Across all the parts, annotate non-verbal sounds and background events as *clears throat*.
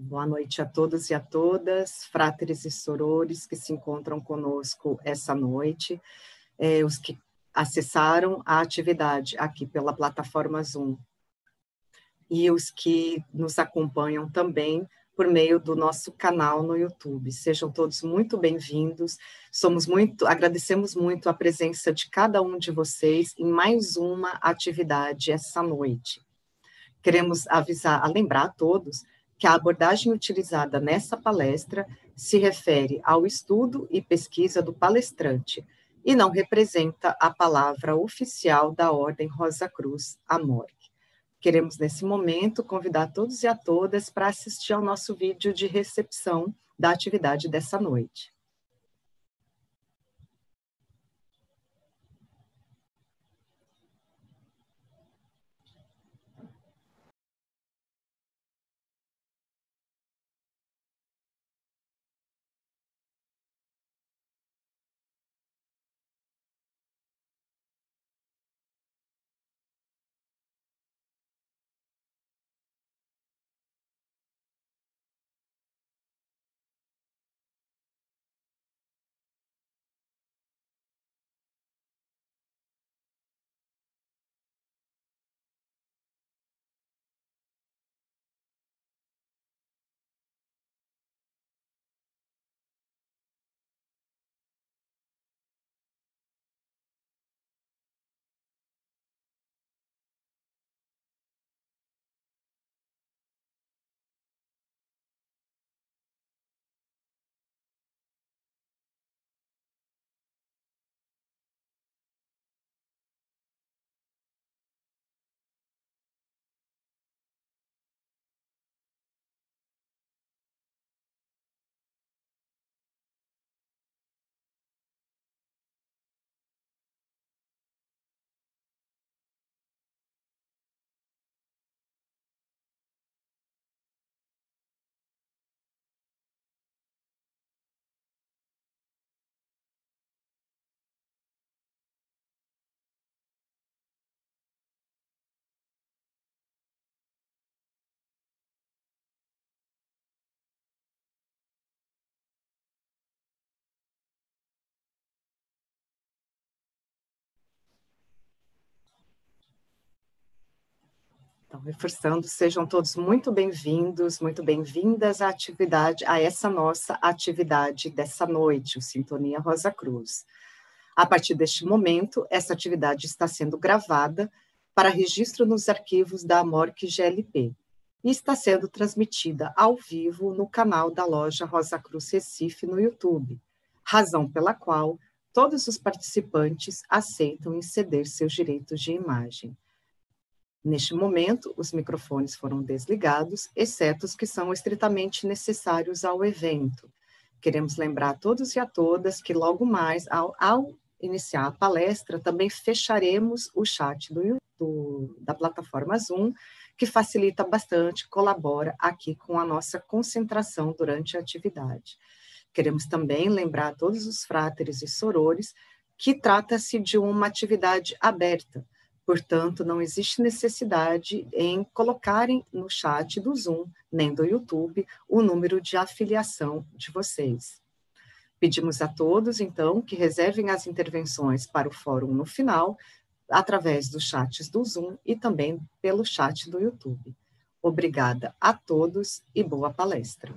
Boa noite a todos e a todas, fráteres e sorores que se encontram conosco essa noite, é, os que acessaram a atividade aqui pela plataforma Zoom e os que nos acompanham também por meio do nosso canal no YouTube. Sejam todos muito bem-vindos. Somos muito, agradecemos muito a presença de cada um de vocês em mais uma atividade essa noite. Queremos avisar, a lembrar a todos que a abordagem utilizada nessa palestra se refere ao estudo e pesquisa do palestrante e não representa a palavra oficial da Ordem Rosa Cruz Amor. Queremos, nesse momento, convidar todos e a todas para assistir ao nosso vídeo de recepção da atividade dessa noite. Então, reforçando, sejam todos muito bem-vindos, muito bem-vindas à atividade, a essa nossa atividade dessa noite, o Sintonia Rosa Cruz. A partir deste momento, essa atividade está sendo gravada para registro nos arquivos da Amorc GLP e está sendo transmitida ao vivo no canal da loja Rosa Cruz Recife no YouTube, razão pela qual todos os participantes aceitam ceder seus direitos de imagem. Neste momento, os microfones foram desligados, exceto os que são estritamente necessários ao evento. Queremos lembrar a todos e a todas que logo mais, ao, ao iniciar a palestra, também fecharemos o chat do, do, da plataforma Zoom, que facilita bastante, colabora aqui com a nossa concentração durante a atividade. Queremos também lembrar a todos os fráteres e sorores que trata-se de uma atividade aberta, Portanto, não existe necessidade em colocarem no chat do Zoom, nem do YouTube, o número de afiliação de vocês. Pedimos a todos, então, que reservem as intervenções para o fórum no final, através dos chats do Zoom e também pelo chat do YouTube. Obrigada a todos e boa palestra.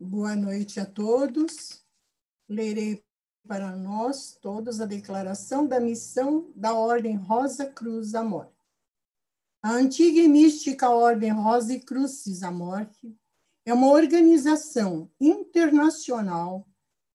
Boa noite a todos. Lerei para nós todos a declaração da missão da Ordem Rosa Cruz da Morte. A antiga e mística Ordem Rosa e Cruzes da Morte é uma organização internacional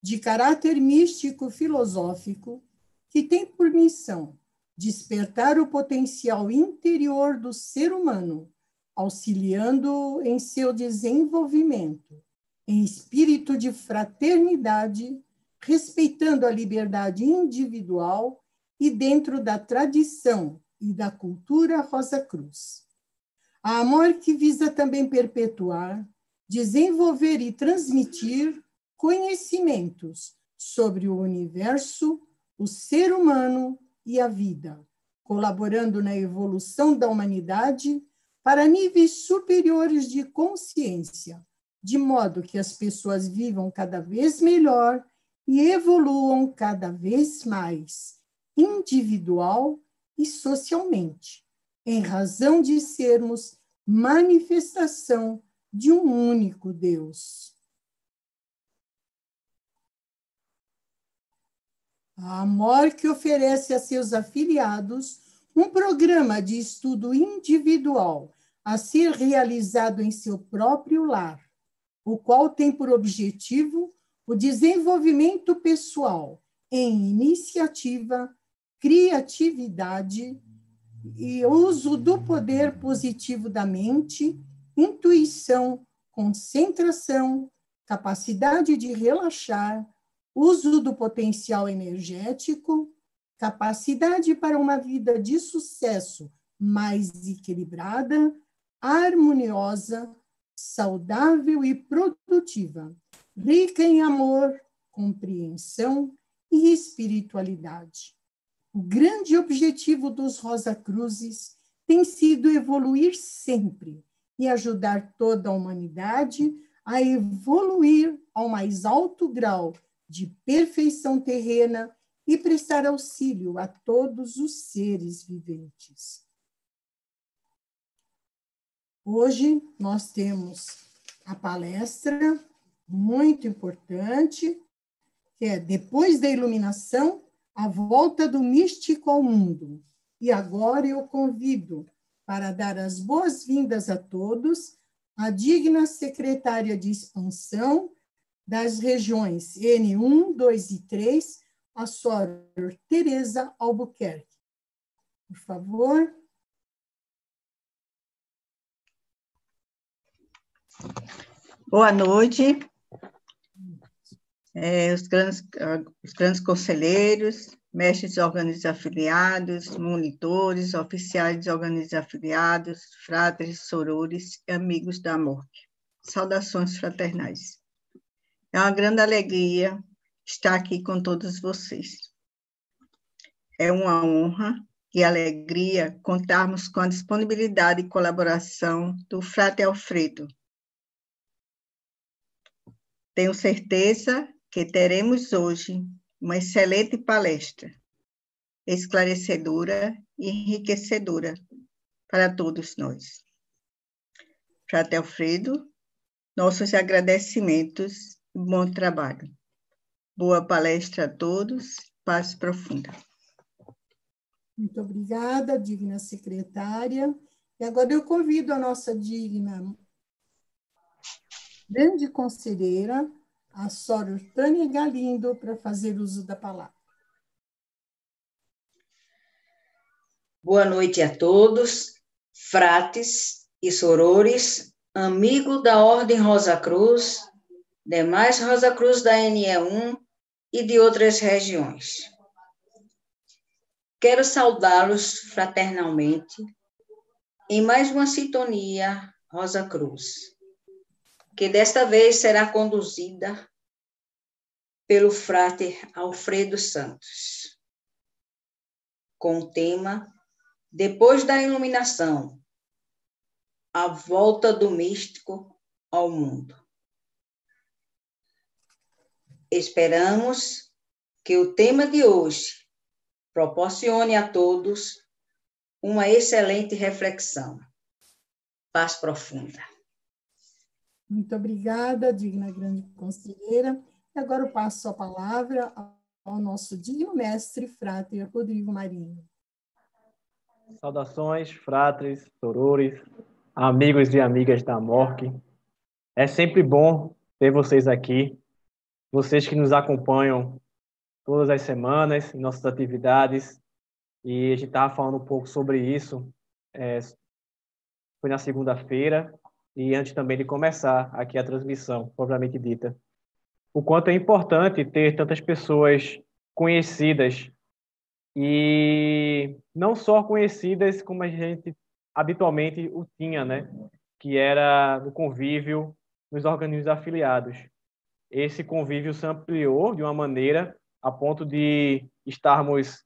de caráter místico filosófico que tem por missão despertar o potencial interior do ser humano, auxiliando-o em seu desenvolvimento, em espírito de fraternidade respeitando a liberdade individual e dentro da tradição e da cultura Rosa Cruz. A amor que visa também perpetuar, desenvolver e transmitir conhecimentos sobre o universo, o ser humano e a vida, colaborando na evolução da humanidade para níveis superiores de consciência, de modo que as pessoas vivam cada vez melhor e evoluam cada vez mais individual e socialmente, em razão de sermos manifestação de um único Deus. A Amor que oferece a seus afiliados um programa de estudo individual a ser realizado em seu próprio lar, o qual tem por objetivo o desenvolvimento pessoal em iniciativa, criatividade e uso do poder positivo da mente, intuição, concentração, capacidade de relaxar, uso do potencial energético, capacidade para uma vida de sucesso mais equilibrada, harmoniosa, saudável e produtiva rica em amor, compreensão e espiritualidade. O grande objetivo dos Rosa Cruzes tem sido evoluir sempre e ajudar toda a humanidade a evoluir ao mais alto grau de perfeição terrena e prestar auxílio a todos os seres viventes. Hoje nós temos a palestra muito importante, que é depois da iluminação, a volta do místico ao mundo. E agora eu convido para dar as boas-vindas a todos a digna secretária de expansão das regiões N1, 2 e 3, a Sor Teresa Albuquerque. Por favor. Boa noite é, os, grandes, ah, os grandes conselheiros, mestres de organismos afiliados, monitores, oficiais de organismos afiliados, fratres, sorores e amigos da morte. Saudações fraternais. É uma grande alegria estar aqui com todos vocês. É uma honra e alegria contarmos com a disponibilidade e colaboração do Frate Alfredo. Tenho certeza que teremos hoje uma excelente palestra, esclarecedora e enriquecedora para todos nós. Frater Alfredo, nossos agradecimentos e bom trabalho. Boa palestra a todos, paz profunda. Muito obrigada, digna secretária. E agora eu convido a nossa digna grande conselheira, a Sório Tânia Galindo para fazer uso da palavra. Boa noite a todos, frates e sorores, amigo da Ordem Rosa Cruz, demais Rosa Cruz da NE1 e de outras regiões. Quero saudá-los fraternalmente em mais uma sintonia Rosa Cruz que desta vez será conduzida pelo frate Alfredo Santos, com o tema Depois da Iluminação A Volta do Místico ao Mundo. Esperamos que o tema de hoje proporcione a todos uma excelente reflexão. Paz profunda. Muito obrigada, digna grande conselheira. E agora eu passo a palavra ao nosso digno mestre, fráter Rodrigo Marinho. Saudações, fratres, sorores, amigos e amigas da MORC. É sempre bom ter vocês aqui, vocês que nos acompanham todas as semanas em nossas atividades. E a gente estava falando um pouco sobre isso. É, foi na segunda-feira, e antes também de começar aqui a transmissão propriamente dita, o quanto é importante ter tantas pessoas conhecidas e não só conhecidas como a gente habitualmente o tinha, né? Que era no convívio nos organismos afiliados. Esse convívio se ampliou de uma maneira a ponto de estarmos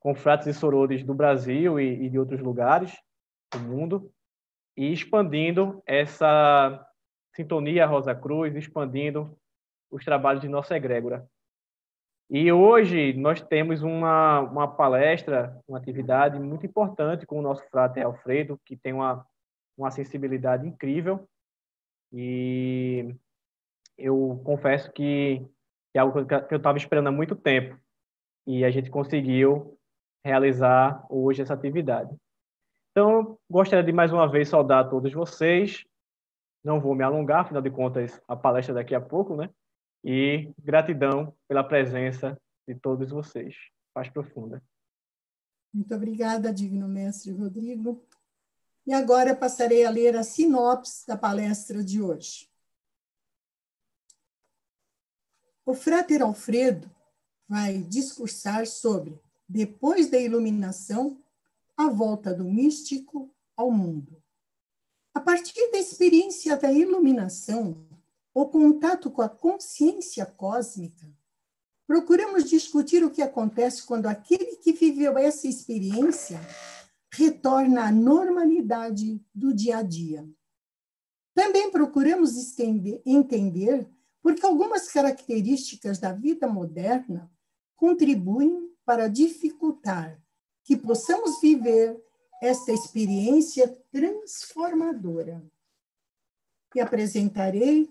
com fratos e sorores do Brasil e, e de outros lugares do mundo, e expandindo essa sintonia Rosa Cruz, expandindo os trabalhos de nossa egrégora. E hoje nós temos uma, uma palestra, uma atividade muito importante com o nosso frater Alfredo, que tem uma, uma sensibilidade incrível. E eu confesso que é algo que eu estava esperando há muito tempo. E a gente conseguiu realizar hoje essa atividade. Então, gostaria de mais uma vez saudar todos vocês. Não vou me alongar, afinal de contas, a palestra é daqui a pouco, né? E gratidão pela presença de todos vocês. Paz profunda. Muito obrigada, digno mestre Rodrigo. E agora passarei a ler a sinopse da palestra de hoje. O frater Alfredo vai discursar sobre, depois da iluminação, a volta do místico ao mundo. A partir da experiência da iluminação, o contato com a consciência cósmica, procuramos discutir o que acontece quando aquele que viveu essa experiência retorna à normalidade do dia a dia. Também procuramos estender, entender porque algumas características da vida moderna contribuem para dificultar que possamos viver esta experiência transformadora. E apresentarei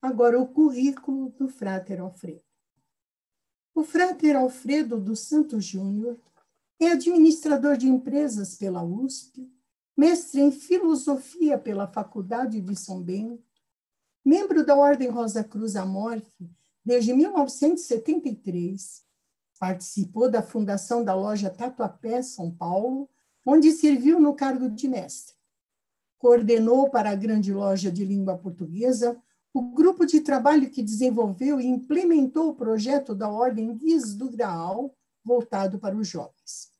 agora o currículo do Frater Alfredo. O Frater Alfredo dos Santos Júnior é administrador de empresas pela USP, mestre em filosofia pela Faculdade de São Bento, membro da Ordem Rosa Cruz Amorfe desde 1973 Participou da fundação da loja Tatuapé São Paulo, onde serviu no cargo de mestre. Coordenou para a Grande Loja de Língua Portuguesa o grupo de trabalho que desenvolveu e implementou o projeto da Ordem Guiz do Graal, voltado para os jovens.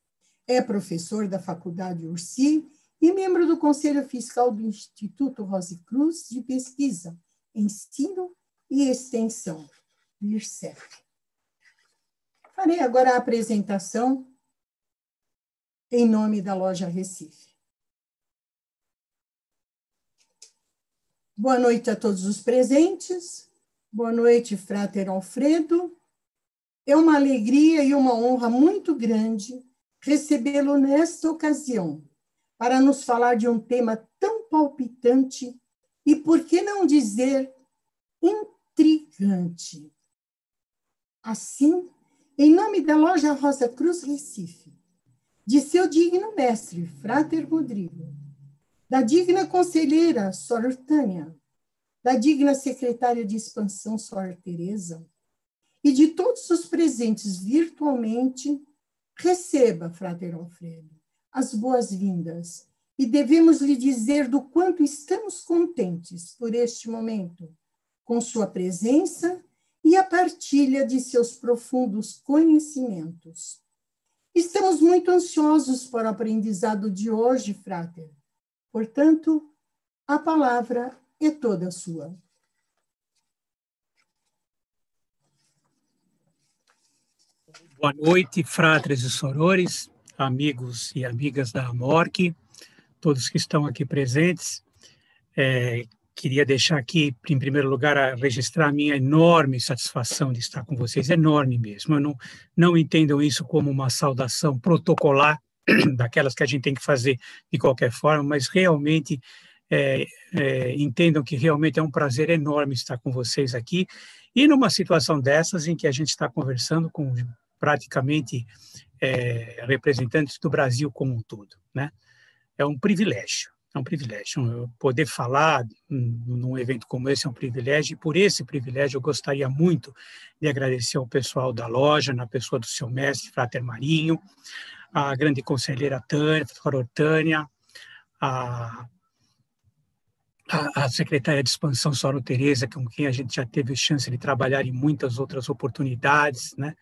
É professor da Faculdade Ursi e membro do Conselho Fiscal do Instituto Rose Cruz de Pesquisa, Ensino e Extensão, IRCEP. Farei agora a apresentação em nome da loja Recife. Boa noite a todos os presentes. Boa noite, Frater Alfredo. É uma alegria e uma honra muito grande recebê-lo nesta ocasião para nos falar de um tema tão palpitante e, por que não dizer, intrigante. Assim em nome da loja Rosa Cruz Recife, de seu digno mestre, Frater Rodrigo, da digna conselheira, Sor Tânia, da digna secretária de expansão, Sor Tereza, e de todos os presentes virtualmente, receba, Frater Alfredo, as boas-vindas e devemos lhe dizer do quanto estamos contentes por este momento, com sua presença e a partilha de seus profundos conhecimentos. Estamos muito ansiosos para o aprendizado de hoje, Frater. Portanto, a palavra é toda sua. Boa noite, fratres e sorores, amigos e amigas da Amorque, todos que estão aqui presentes. É, queria deixar aqui, em primeiro lugar, a registrar a minha enorme satisfação de estar com vocês, enorme mesmo. Eu não, não entendam isso como uma saudação protocolar, *clears throat* daquelas que a gente tem que fazer de qualquer forma, mas realmente é, é, entendam que realmente é um prazer enorme estar com vocês aqui. E numa situação dessas, em que a gente está conversando com praticamente é, representantes do Brasil como um todo, né? É um privilégio é um privilégio. Poder falar num evento como esse é um privilégio, e por esse privilégio eu gostaria muito de agradecer ao pessoal da loja, na pessoa do seu mestre, Frater Marinho, a grande conselheira Tânia, Tânia a, a, a, secretária de expansão, Sora Tereza, com quem a gente já teve chance de trabalhar em muitas outras oportunidades, né?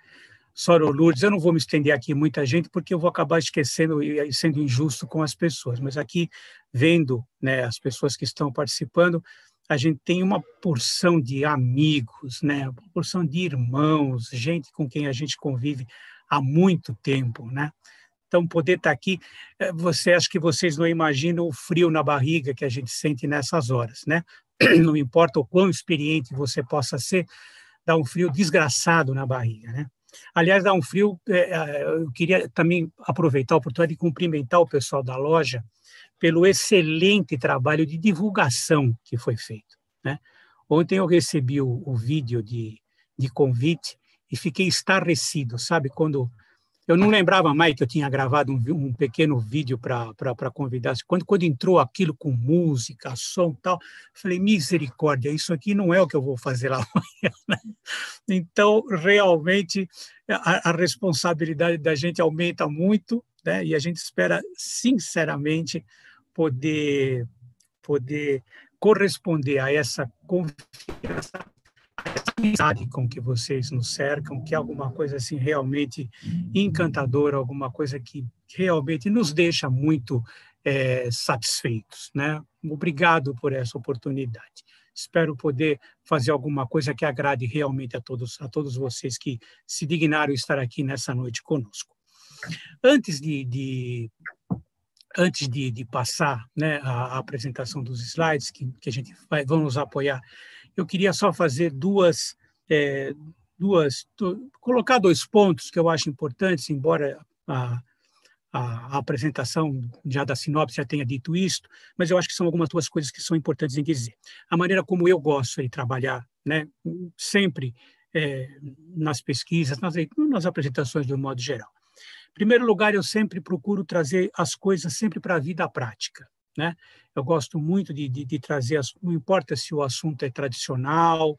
Soro Lourdes. Eu não vou me estender aqui muita gente, porque eu vou acabar esquecendo e sendo injusto com as pessoas, mas aqui, vendo né, as pessoas que estão participando, a gente tem uma porção de amigos, né? uma porção de irmãos, gente com quem a gente convive há muito tempo. Né? Então, poder estar tá aqui, eh, você acho que vocês não imaginam o frio na barriga que a gente sente nessas horas. Né? *clears throat* Não importa o quão experiente você possa ser, dá um frio desgraçado na barriga. Né? Aliás, dá um frio. É, é, eu queria também aproveitar a oportunidade de cumprimentar o pessoal da loja pelo excelente trabalho de divulgação que foi feito. Né? Ontem eu recebi o, o vídeo de, de convite e fiquei estarrecido, sabe? Quando eu não lembrava mais que eu tinha gravado um, um pequeno vídeo para convidar. Quando, quando entrou aquilo com música, som e tal, falei, misericórdia, isso aqui não é o que eu vou fazer lá *laughs* amanhã. Né? então, realmente, a, a responsabilidade da gente aumenta muito né? e a gente espera, sinceramente, poder, poder corresponder a essa confiança amizade com que vocês nos cercam, que é alguma coisa assim realmente encantadora, alguma coisa que realmente nos deixa muito é, satisfeitos, né? Obrigado por essa oportunidade. Espero poder fazer alguma coisa que agrade realmente a todos, a todos vocês que se dignaram estar aqui nessa noite conosco. Antes de, de antes de, de, passar né, a, a apresentação dos slides que, que a gente vai, vamos nos apoiar eu queria só fazer duas, é, duas do, colocar dois pontos que eu acho importantes, embora a, a, a, apresentação já da sinopse já tenha dito isto, mas eu acho que são algumas duas coisas que são importantes em dizer. A maneira como eu gosto de trabalhar, né, sempre é, nas pesquisas, nas, nas apresentações de um modo geral. Em primeiro lugar, eu sempre procuro trazer as coisas sempre para a vida prática né? Eu gosto muito de, de, de trazer, as, não importa se o assunto é tradicional,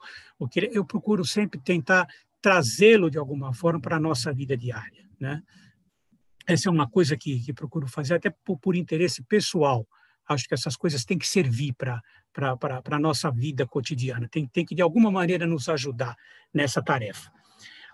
que, eu procuro sempre tentar trazê-lo de alguma forma para a nossa vida diária, né? Essa é uma coisa que, que procuro fazer até por, por interesse pessoal. Acho que essas coisas têm que servir para a nossa vida cotidiana, tem, tem que, de alguma maneira, nos ajudar nessa tarefa.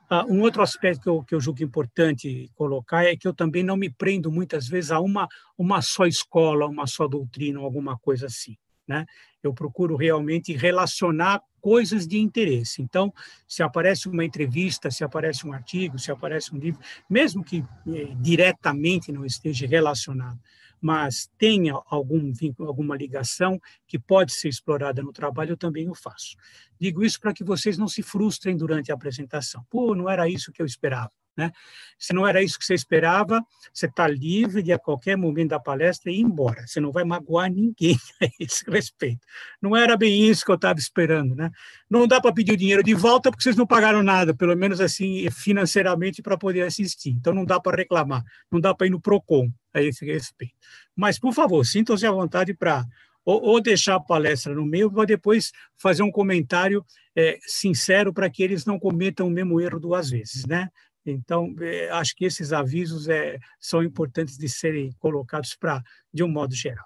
Ah, um outro aspecto que eu, que eu julgo importante colocar é que eu também não me prendo muitas vezes a uma, uma só escola, uma só doutrina, alguma coisa assim. Né? Eu procuro realmente relacionar coisas de interesse. Então, se aparece uma entrevista, se aparece um artigo, se aparece um livro, mesmo que eh, diretamente não esteja relacionado mas tenha algum vínculo, alguma ligação que pode ser explorada no trabalho, eu também o faço. Digo isso para que vocês não se frustrem durante a apresentação. Pô, não era isso que eu esperava. Né? Se não era isso que você esperava, você está livre de a qualquer momento da palestra ir embora. Você não vai magoar ninguém *laughs* a esse respeito. Não era bem isso que eu estava esperando. Né? Não dá para pedir o dinheiro de volta porque vocês não pagaram nada, pelo menos assim financeiramente para poder assistir. Então não dá para reclamar, não dá para ir no Procon a esse respeito. Mas por favor, sintam-se à vontade para ou, ou, deixar a palestra no meio para depois fazer um comentário é, sincero para que eles não cometam o mesmo erro duas vezes, né? Então, eh, acho que esses avisos é, são importantes de serem colocados para, de um modo geral.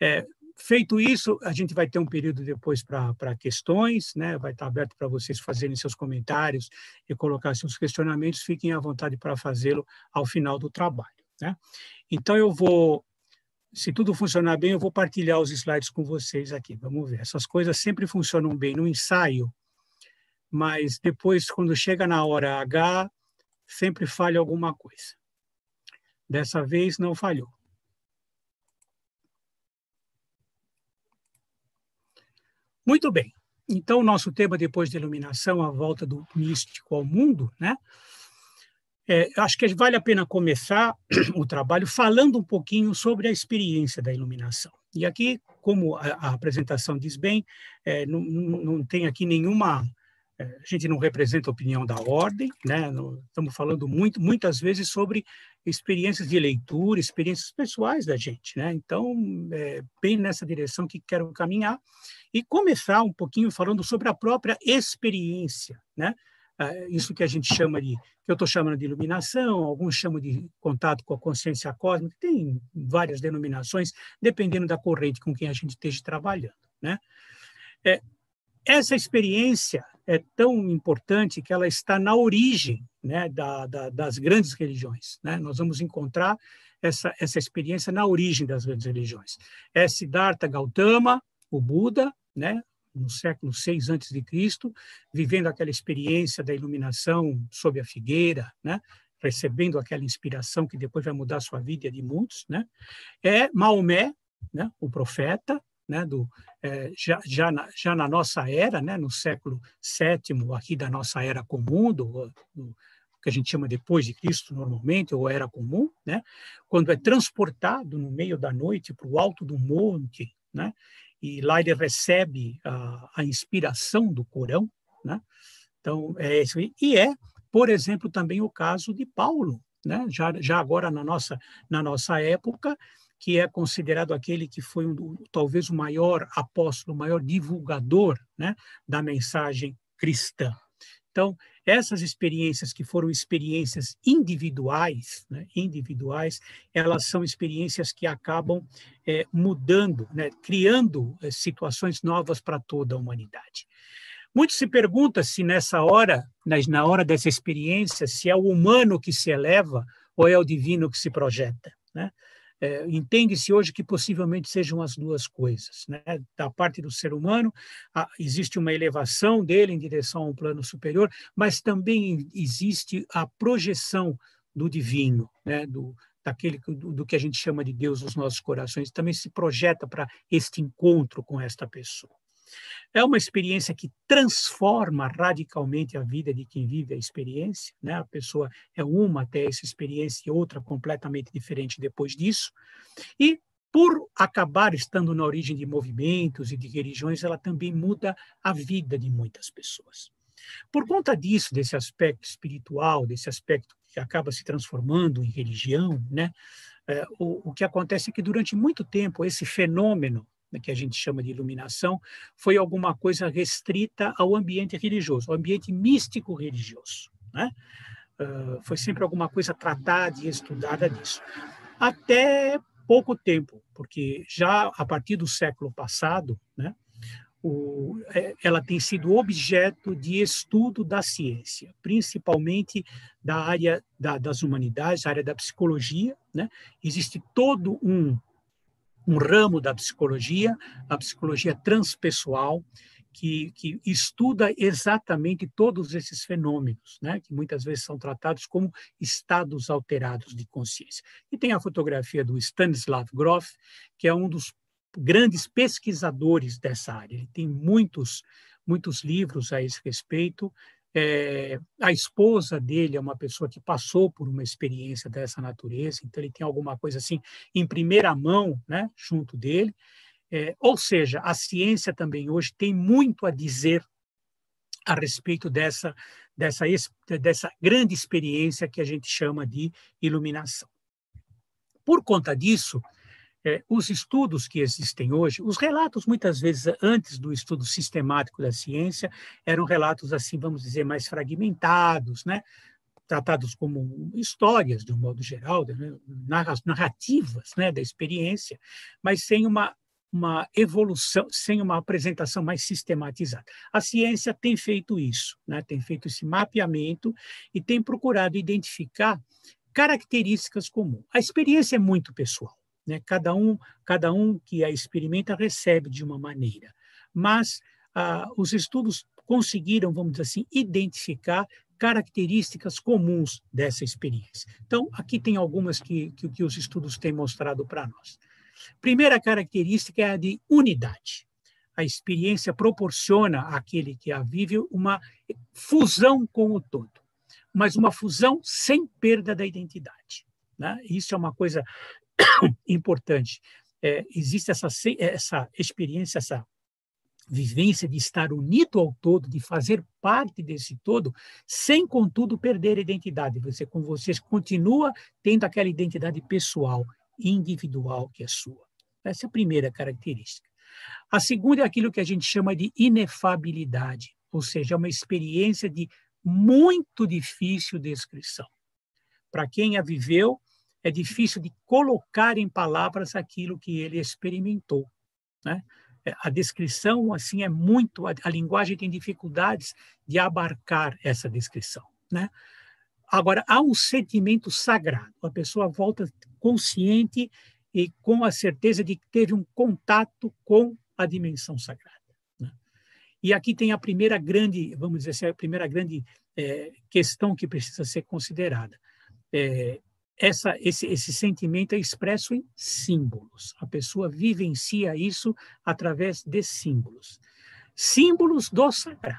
É, feito isso, a gente vai ter um período depois para questões, né? vai estar tá aberto para vocês fazerem seus comentários e colocar seus questionamentos, fiquem à vontade para fazê-lo ao final do trabalho. Né? Então, eu vou, se tudo funcionar bem, eu vou partilhar os slides com vocês aqui, vamos ver. Essas coisas sempre funcionam bem no ensaio, mas depois, quando chega na hora H, sempre falha alguma coisa. Dessa vez não falhou. Muito bem. Então, o nosso tema depois da iluminação, a volta do místico ao mundo, né? É, acho que vale a pena começar *clears throat* o trabalho falando um pouquinho sobre a experiência da iluminação. E aqui, como a, a apresentação diz bem, é, não, não, tem aqui nenhuma a gente não representa a opinião da ordem, né? Estamos falando muito, muitas vezes sobre experiências de leitura, experiências pessoais da gente, né? Então, é bem nessa direção que quero caminhar e começar um pouquinho falando sobre a própria experiência, né? Ah, isso que a gente chama de, que eu estou chamando de iluminação, alguns chamam de contato com a consciência cósmica, tem várias denominações, dependendo da corrente com quem a gente esteja trabalhando, né? É, essa experiência é tão importante que ela está na origem né, da, da, das grandes religiões. Né? Nós vamos encontrar essa, essa experiência na origem das grandes religiões. É Siddhartha Gautama, o Buda, né, no século 6 antes de Cristo, vivendo aquela experiência da iluminação sob a figueira, né? recebendo aquela inspiração que depois vai mudar a sua vida e a de muitos, né? É Maomé, né? o profeta, né, do, é, já, já, na, já na nossa era, né, no século VII aqui da nossa era comum, do, do que a gente chama depois de Cristo normalmente, ou era comum, né, quando é transportado no meio da noite para o alto do monte, né, e lá ele recebe a, a inspiração do Corão, né, então é isso e é, por exemplo, também o caso de Paulo, né? Já, já agora na nossa, na nossa época, que é considerado aquele que foi um, talvez o maior apóstolo, o maior divulgador né, da mensagem cristã. Então, essas experiências que foram experiências individuais, né, individuais, elas são experiências que acabam é, mudando, né, criando é, situações novas para toda a humanidade. Muito se pergunta se nessa hora, né, na hora dessa experiência, se é o humano que se eleva ou é o divino que se projeta. Né? É, Entende-se hoje que possivelmente sejam as duas coisas. Né? Da parte do ser humano, a, existe uma elevação dele em direção a um plano superior, mas também existe a projeção do divino, né? do, daquele do, do que a gente chama de Deus nos nossos corações, também se projeta para este encontro com esta pessoa. É uma experiência que transforma radicalmente a vida de quem vive a experiência, né? A pessoa é uma até essa experiência e outra completamente diferente depois disso. E por acabar estando na origem de movimentos e de religiões, ela também muda a vida de muitas pessoas. Por conta disso, desse aspecto espiritual, desse aspecto que acaba se transformando em religião, né? É, o, o que acontece é que durante muito tempo esse fenômeno né, que a gente chama de iluminação, foi alguma coisa restrita ao ambiente religioso, ao ambiente místico religioso. Né? Uh, foi sempre alguma coisa tratada e estudada disso. Até pouco tempo, porque já a partir do século passado, né, o, é, ela tem sido objeto de estudo da ciência, principalmente da área da, das humanidades, da área da psicologia. Né? Existe todo um um ramo da psicologia, a psicologia transpessoal, que, que, estuda exatamente todos esses fenômenos, né? que muitas vezes são tratados como estados alterados de consciência. E tem a fotografia do Stanislav Grof, que é um dos grandes pesquisadores dessa área. Ele tem muitos, muitos livros a esse respeito, é, a esposa dele é uma pessoa que passou por uma experiência dessa natureza, então ele tem alguma coisa assim em primeira mão, né, junto dele. É, ou seja, a ciência também hoje tem muito a dizer a respeito dessa, dessa, dessa grande experiência que a gente chama de iluminação. Por conta disso, é, os estudos que existem hoje, os relatos muitas vezes antes do estudo sistemático da ciência eram relatos assim, vamos dizer, mais fragmentados, né? tratados como histórias de um modo geral, né? narrativas né? da experiência, mas sem uma uma evolução, sem uma apresentação mais sistematizada. A ciência tem feito isso, né? tem feito esse mapeamento e tem procurado identificar características comuns. A experiência é muito pessoal. Né? Cada, um, cada um que a experimenta recebe de uma maneira. Mas ah, os estudos conseguiram, vamos dizer assim, identificar características comuns dessa experiência. Então, aqui tem algumas que, que, que os estudos têm mostrado para nós. Primeira característica é a de unidade. A experiência proporciona àquele que a vive uma fusão com o todo, mas uma fusão sem perda da identidade. Né? Isso é uma coisa *coughs* importante. É, existe essa, essa experiência, essa vivência de estar unido ao todo, de fazer parte desse todo, sem, contudo, perder a identidade. Você, com vocês, continua tendo aquela identidade pessoal, individual que é sua. Essa é a primeira característica. A segunda é aquilo que a gente chama de inefabilidade, ou seja, é uma experiência de muito difícil descrição. Para quem a viveu, é difícil de colocar em palavras aquilo que ele experimentou, né? É, a descrição assim é muito a, a linguagem tem dificuldades de abarcar essa descrição, né? Agora há um sentimento sagrado. A pessoa volta consciente e com a certeza de que teve um contato com a dimensão sagrada. Né? E aqui tem a primeira grande, vamos dizer assim, a primeira grande é, questão que precisa ser considerada. É, essa, esse, esse sentimento é expresso em símbolos. A pessoa vivencia isso através de símbolos. Símbolos do sagrado.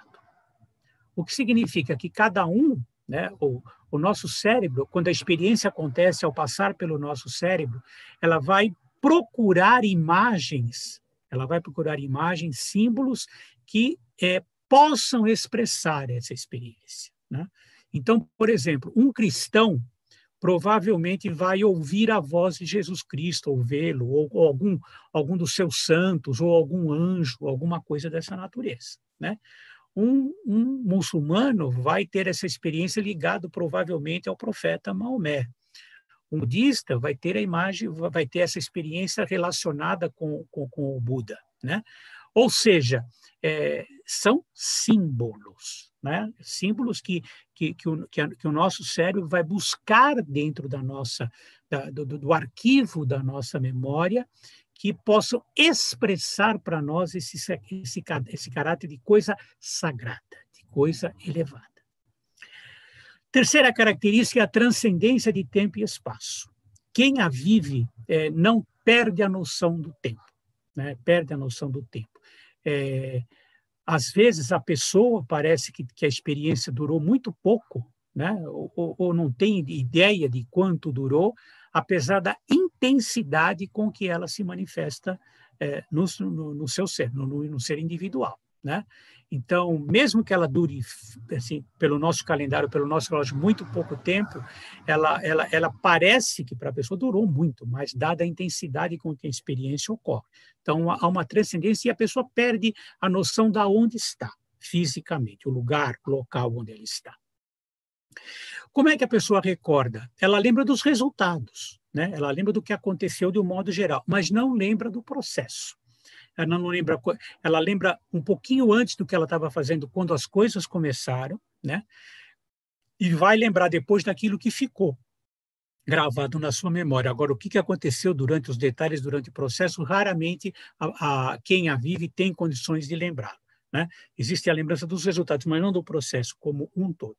O que significa que cada um, né, o, o nosso cérebro, quando a experiência acontece ao passar pelo nosso cérebro, ela vai procurar imagens, ela vai procurar imagens, símbolos que é, possam expressar essa experiência. Né? Então, por exemplo, um cristão provavelmente vai ouvir a voz de Jesus Cristo, ou vê-lo, ou, ou, algum, algum dos seus santos, ou algum anjo, alguma coisa dessa natureza. Né? Um, um muçulmano vai ter essa experiência ligado provavelmente ao profeta Maomé. Um budista vai ter a imagem, vai ter essa experiência relacionada com, com, com o Buda. Né? Ou seja, é, são símbolos né? símbolos que, que, que, o, que, a, que, o nosso cérebro vai buscar dentro da nossa da, do, do, arquivo da nossa memória que possam expressar para nós esse, esse, esse caráter de coisa sagrada, de coisa elevada. Terceira característica é a transcendência de tempo e espaço. Quem a vive é, não perde a noção do tempo, né? perde a noção do tempo. É, às vezes a pessoa parece que, que a experiência durou muito pouco, né? Ou, ou, não tem ideia de quanto durou, apesar da intensidade com que ela se manifesta é, eh, no, no, no, seu ser, no, no ser individual. Né? Então, mesmo que ela dure, assim, pelo nosso calendário, pelo nosso relógio, muito pouco tempo, ela, ela, ela parece que para a pessoa durou muito, mas dada a intensidade com que a experiência ocorre. Então, há uma transcendência e a pessoa perde a noção da onde está fisicamente, o lugar, o local onde ela está. Como é que a pessoa recorda? Ela lembra dos resultados, né? ela lembra do que aconteceu de um modo geral, mas não lembra do processo ela não lembra, ela lembra um pouquinho antes do que ela estava fazendo quando as coisas começaram, né? E vai lembrar depois daquilo que ficou gravado na sua memória. Agora, o que, que aconteceu durante os detalhes, durante o processo, raramente a, a quem a vive tem condições de lembrar. Né? Existe a lembrança dos resultados, mas não do processo como um todo.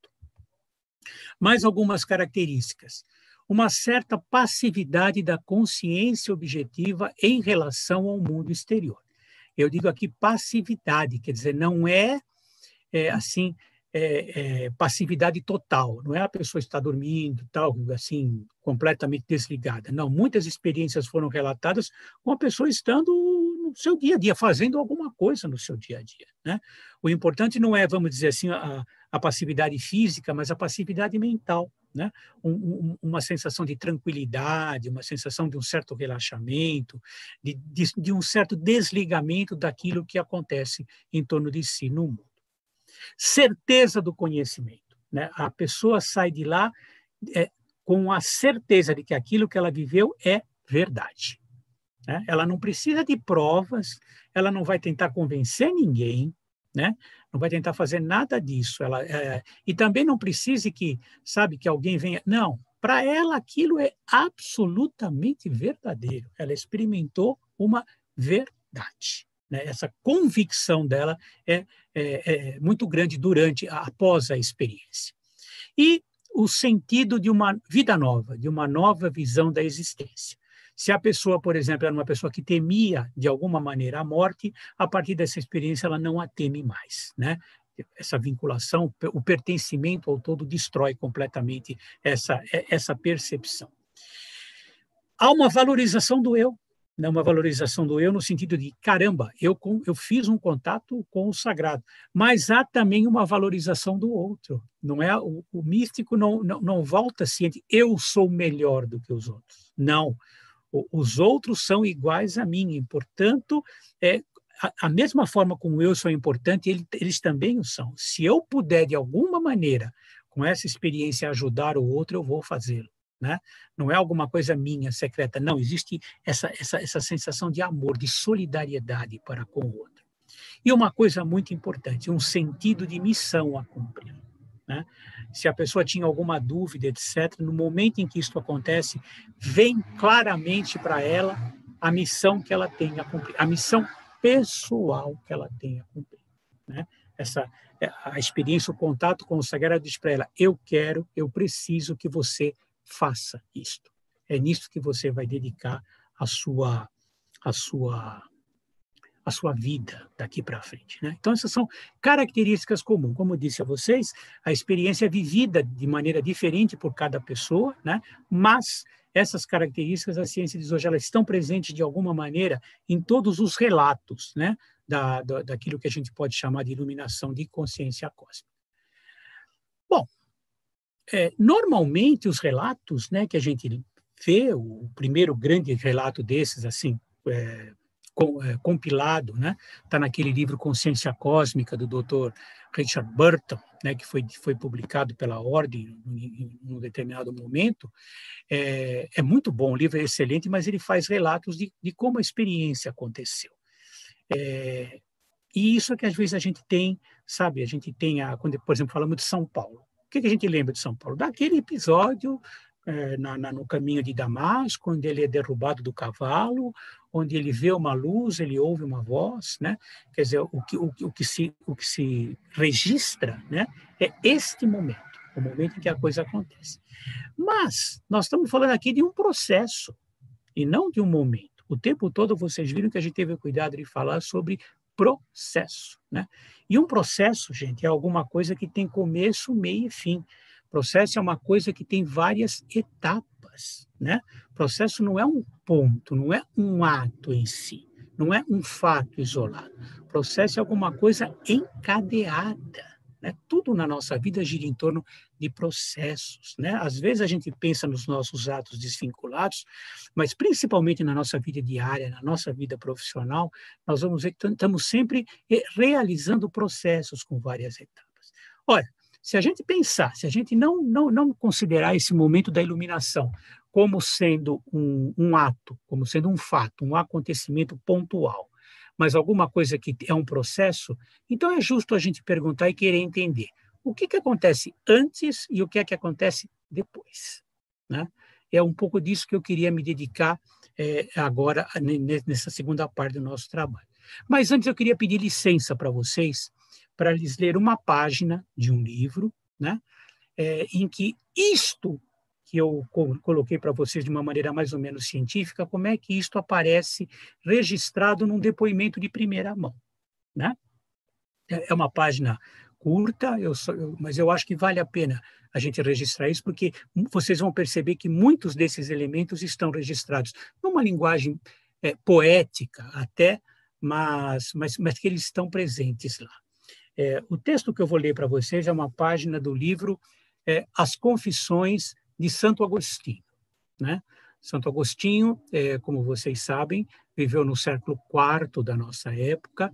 Mais algumas características. Uma certa passividade da consciência objetiva em relação ao mundo exterior. Eu digo aqui passividade, quer dizer, não é, é assim é, é, passividade total, não é a pessoa estar dormindo, tal, assim, completamente desligada. Não, muitas experiências foram relatadas com a pessoa estando no seu dia a dia, fazendo alguma coisa no seu dia a dia. Né? O importante não é, vamos dizer assim, a, a passividade física, mas a passividade mental né? Um, um, uma sensação de tranquilidade, uma sensação de um certo relaxamento, de, de, de um certo desligamento daquilo que acontece em torno de si no mundo. Certeza do conhecimento. Né? A pessoa sai de lá é, com a certeza de que aquilo que ela viveu é verdade. Né? Ela não precisa de provas, ela não vai tentar convencer ninguém. Né? não vai tentar fazer nada disso. Ela, é, é, e também não precise que, sabe, que alguém venha. Não, para ela aquilo é absolutamente verdadeiro. Ela experimentou uma verdade. Né? Essa convicção dela é, é, é muito grande durante, após a experiência. E o sentido de uma vida nova, de uma nova visão da existência. Se a pessoa, por exemplo, era uma pessoa que temia de alguma maneira a morte, a partir dessa experiência ela não a teme mais, né? Essa vinculação, o pertencimento ao todo destrói completamente essa é, essa percepção. Há uma valorização do eu, né? uma valorização do eu no sentido de caramba, eu eu fiz um contato com o sagrado, mas há também uma valorização do outro. Não é o, o místico não, não não volta ciente eu sou melhor do que os outros. Não, os outros são iguais a mim, e, portanto, é, a, a mesma forma como eu sou importante, ele, eles também o são. Se eu puder, de alguma maneira, com essa experiência, ajudar o outro, eu vou fazê-lo. Né? Não é alguma coisa minha, secreta. Não, existe essa, essa, essa sensação de amor, de solidariedade para com o outro. E uma coisa muito importante, um sentido de missão a cumprir. Né? Se a pessoa tinha alguma dúvida, etc., no momento em que isso acontece, vem claramente para ela a missão que ela tem a cumprir, a missão pessoal que ela tem a cumprir. Né? Essa, é, a experiência, o contato com o sagrado diz para ela: eu quero, eu preciso que você faça isto. É nisso que você vai dedicar a sua, a sua a sua vida daqui para frente. Né? Então, essas são características comuns. Como eu disse a vocês, a experiência é vivida de maneira diferente por cada pessoa, né? mas essas características a ciência diz hoje elas estão presentes de alguma maneira em todos os relatos né? da, da, daquilo que a gente pode chamar de iluminação de consciência cósmica. Bom, é, normalmente os relatos né, que a gente vê, o primeiro grande relato desses, assim, é, é, compilado, né? Está naquele livro Consciência Cósmica do Dr. Richard Burton, né? Que foi foi publicado pela Ordem em, um determinado momento. É, é, muito bom, o livro é excelente, mas ele faz relatos de, de como a experiência aconteceu. É, e isso é que às vezes a gente tem, sabe? A gente tem a, quando por exemplo falamos de São Paulo. O que a gente lembra de São Paulo? Daquele episódio é, na, na, no caminho de Damasco, onde ele é derrubado do cavalo, onde ele vê uma luz, ele ouve uma voz, né? Quer dizer, o que, o, o que, se, o que se registra, né? É este momento, o momento em que a coisa acontece. Mas nós estamos falando aqui de um processo e não de um momento. O tempo todo vocês viram que a gente teve cuidado de falar sobre processo, né? E um processo, gente, é alguma coisa que tem começo, meio e fim. Processo é uma coisa que tem várias etapas, né? Processo não é um ponto, não é um ato em si, não é um fato isolado. Processo é alguma coisa encadeada. Né? Tudo na nossa vida gira em torno de processos. Né? Às vezes a gente pensa nos nossos atos desvinculados, mas principalmente na nossa vida diária, na nossa vida profissional, nós vamos ver que estamos sempre eh, realizando processos com várias etapas. Olha, se a gente pensar, se a gente não, não, não considerar esse momento da iluminação como sendo um, um ato, como sendo um fato, um acontecimento pontual, mas alguma coisa que é um processo, então é justo a gente perguntar e querer entender o que, que acontece antes e o que é que acontece depois. Né? É um pouco disso que eu queria me dedicar é, agora, nessa segunda parte do nosso trabalho. Mas antes eu queria pedir licença para vocês para lhes ler uma página de um livro, né? É, em que isto que eu coloquei para vocês de uma maneira mais ou menos científica, como é que isto aparece registrado num depoimento de primeira mão, né? É, é uma página curta, eu só, eu, mas eu acho que vale a pena a gente registrar isso, porque vocês vão perceber que muitos desses elementos estão registrados numa linguagem é, poética até, mas, mas, mas que eles estão presentes lá. É, o texto que eu vou ler para vocês é uma página do livro é, As Confissões de Santo Agostinho. Né? Santo Agostinho, é, como vocês sabem, viveu no século IV da nossa época,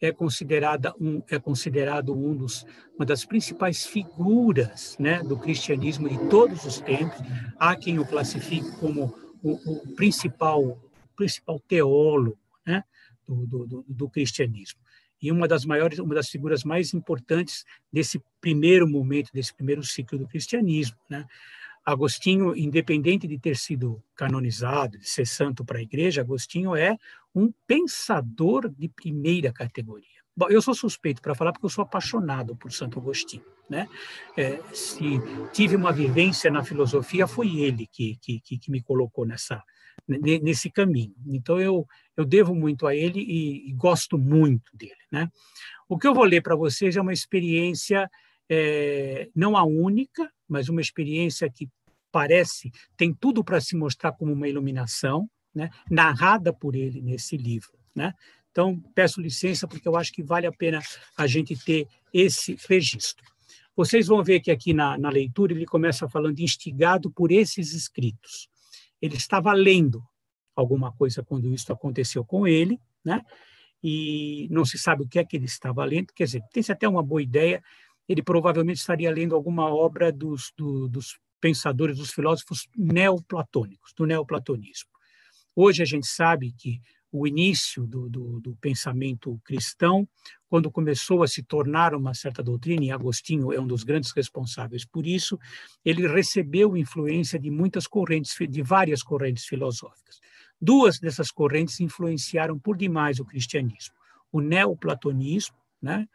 é, considerada um, é considerado um dos, uma das principais figuras né, do cristianismo de todos os tempos. Há quem o classifique como o, o principal, principal teólogo né, do, do, do cristianismo e uma das maiores, uma das figuras mais importantes desse primeiro momento, desse primeiro ciclo do cristianismo, né? Agostinho, independente de ter sido canonizado, de ser santo para a igreja, Agostinho é um pensador de primeira categoria. Bom, eu sou suspeito para falar porque eu sou apaixonado por Santo Agostinho, né? É, se tive uma vivência na filosofia, foi ele que, que, que me colocou nessa nesse caminho. Então eu, eu devo muito a ele e, e gosto muito dele. Né? O que eu vou ler para vocês é uma experiência é, não a única, mas uma experiência que parece tem tudo para se mostrar como uma iluminação, né? narrada por ele nesse livro. Né? Então peço licença porque eu acho que vale a pena a gente ter esse registro. Vocês vão ver que aqui na, na leitura ele começa falando instigado por esses escritos ele estava lendo alguma coisa quando isso aconteceu com ele, né? E não se sabe o que é que ele estava lendo, quer dizer, tem-se até uma boa ideia, ele provavelmente estaria lendo alguma obra dos, do, dos pensadores, dos filósofos neoplatônicos, do neoplatonismo. Hoje a gente sabe que o início do, do, do, pensamento cristão, quando começou a se tornar uma certa doutrina, e Agostinho é um dos grandes responsáveis por isso, ele recebeu influência de muitas correntes, de várias correntes filosóficas. Duas dessas correntes influenciaram por demais o cristianismo: o neoplatonismo, né,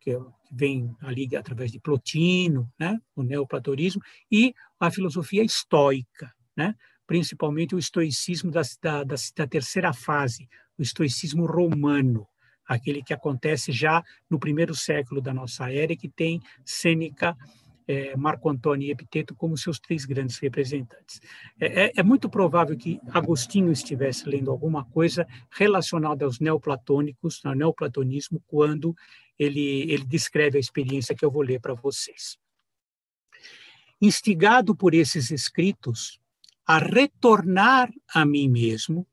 que é vem ali através de Plotino, né, o neoplatonismo, e a filosofia estoica, né, principalmente o estoicismo da, da, da terceira fase, o estoicismo romano, aquele que acontece já no primeiro século da nossa era e que tem Sêneca, é, Marco Antônio e Epiteto como seus três grandes representantes. É, é, é, muito provável que Agostinho estivesse lendo alguma coisa relacionada aos neoplatônicos, ao neoplatonismo, quando ele, ele descreve a experiência que eu vou ler para vocês. Instigado por esses escritos, a retornar a mim mesmo,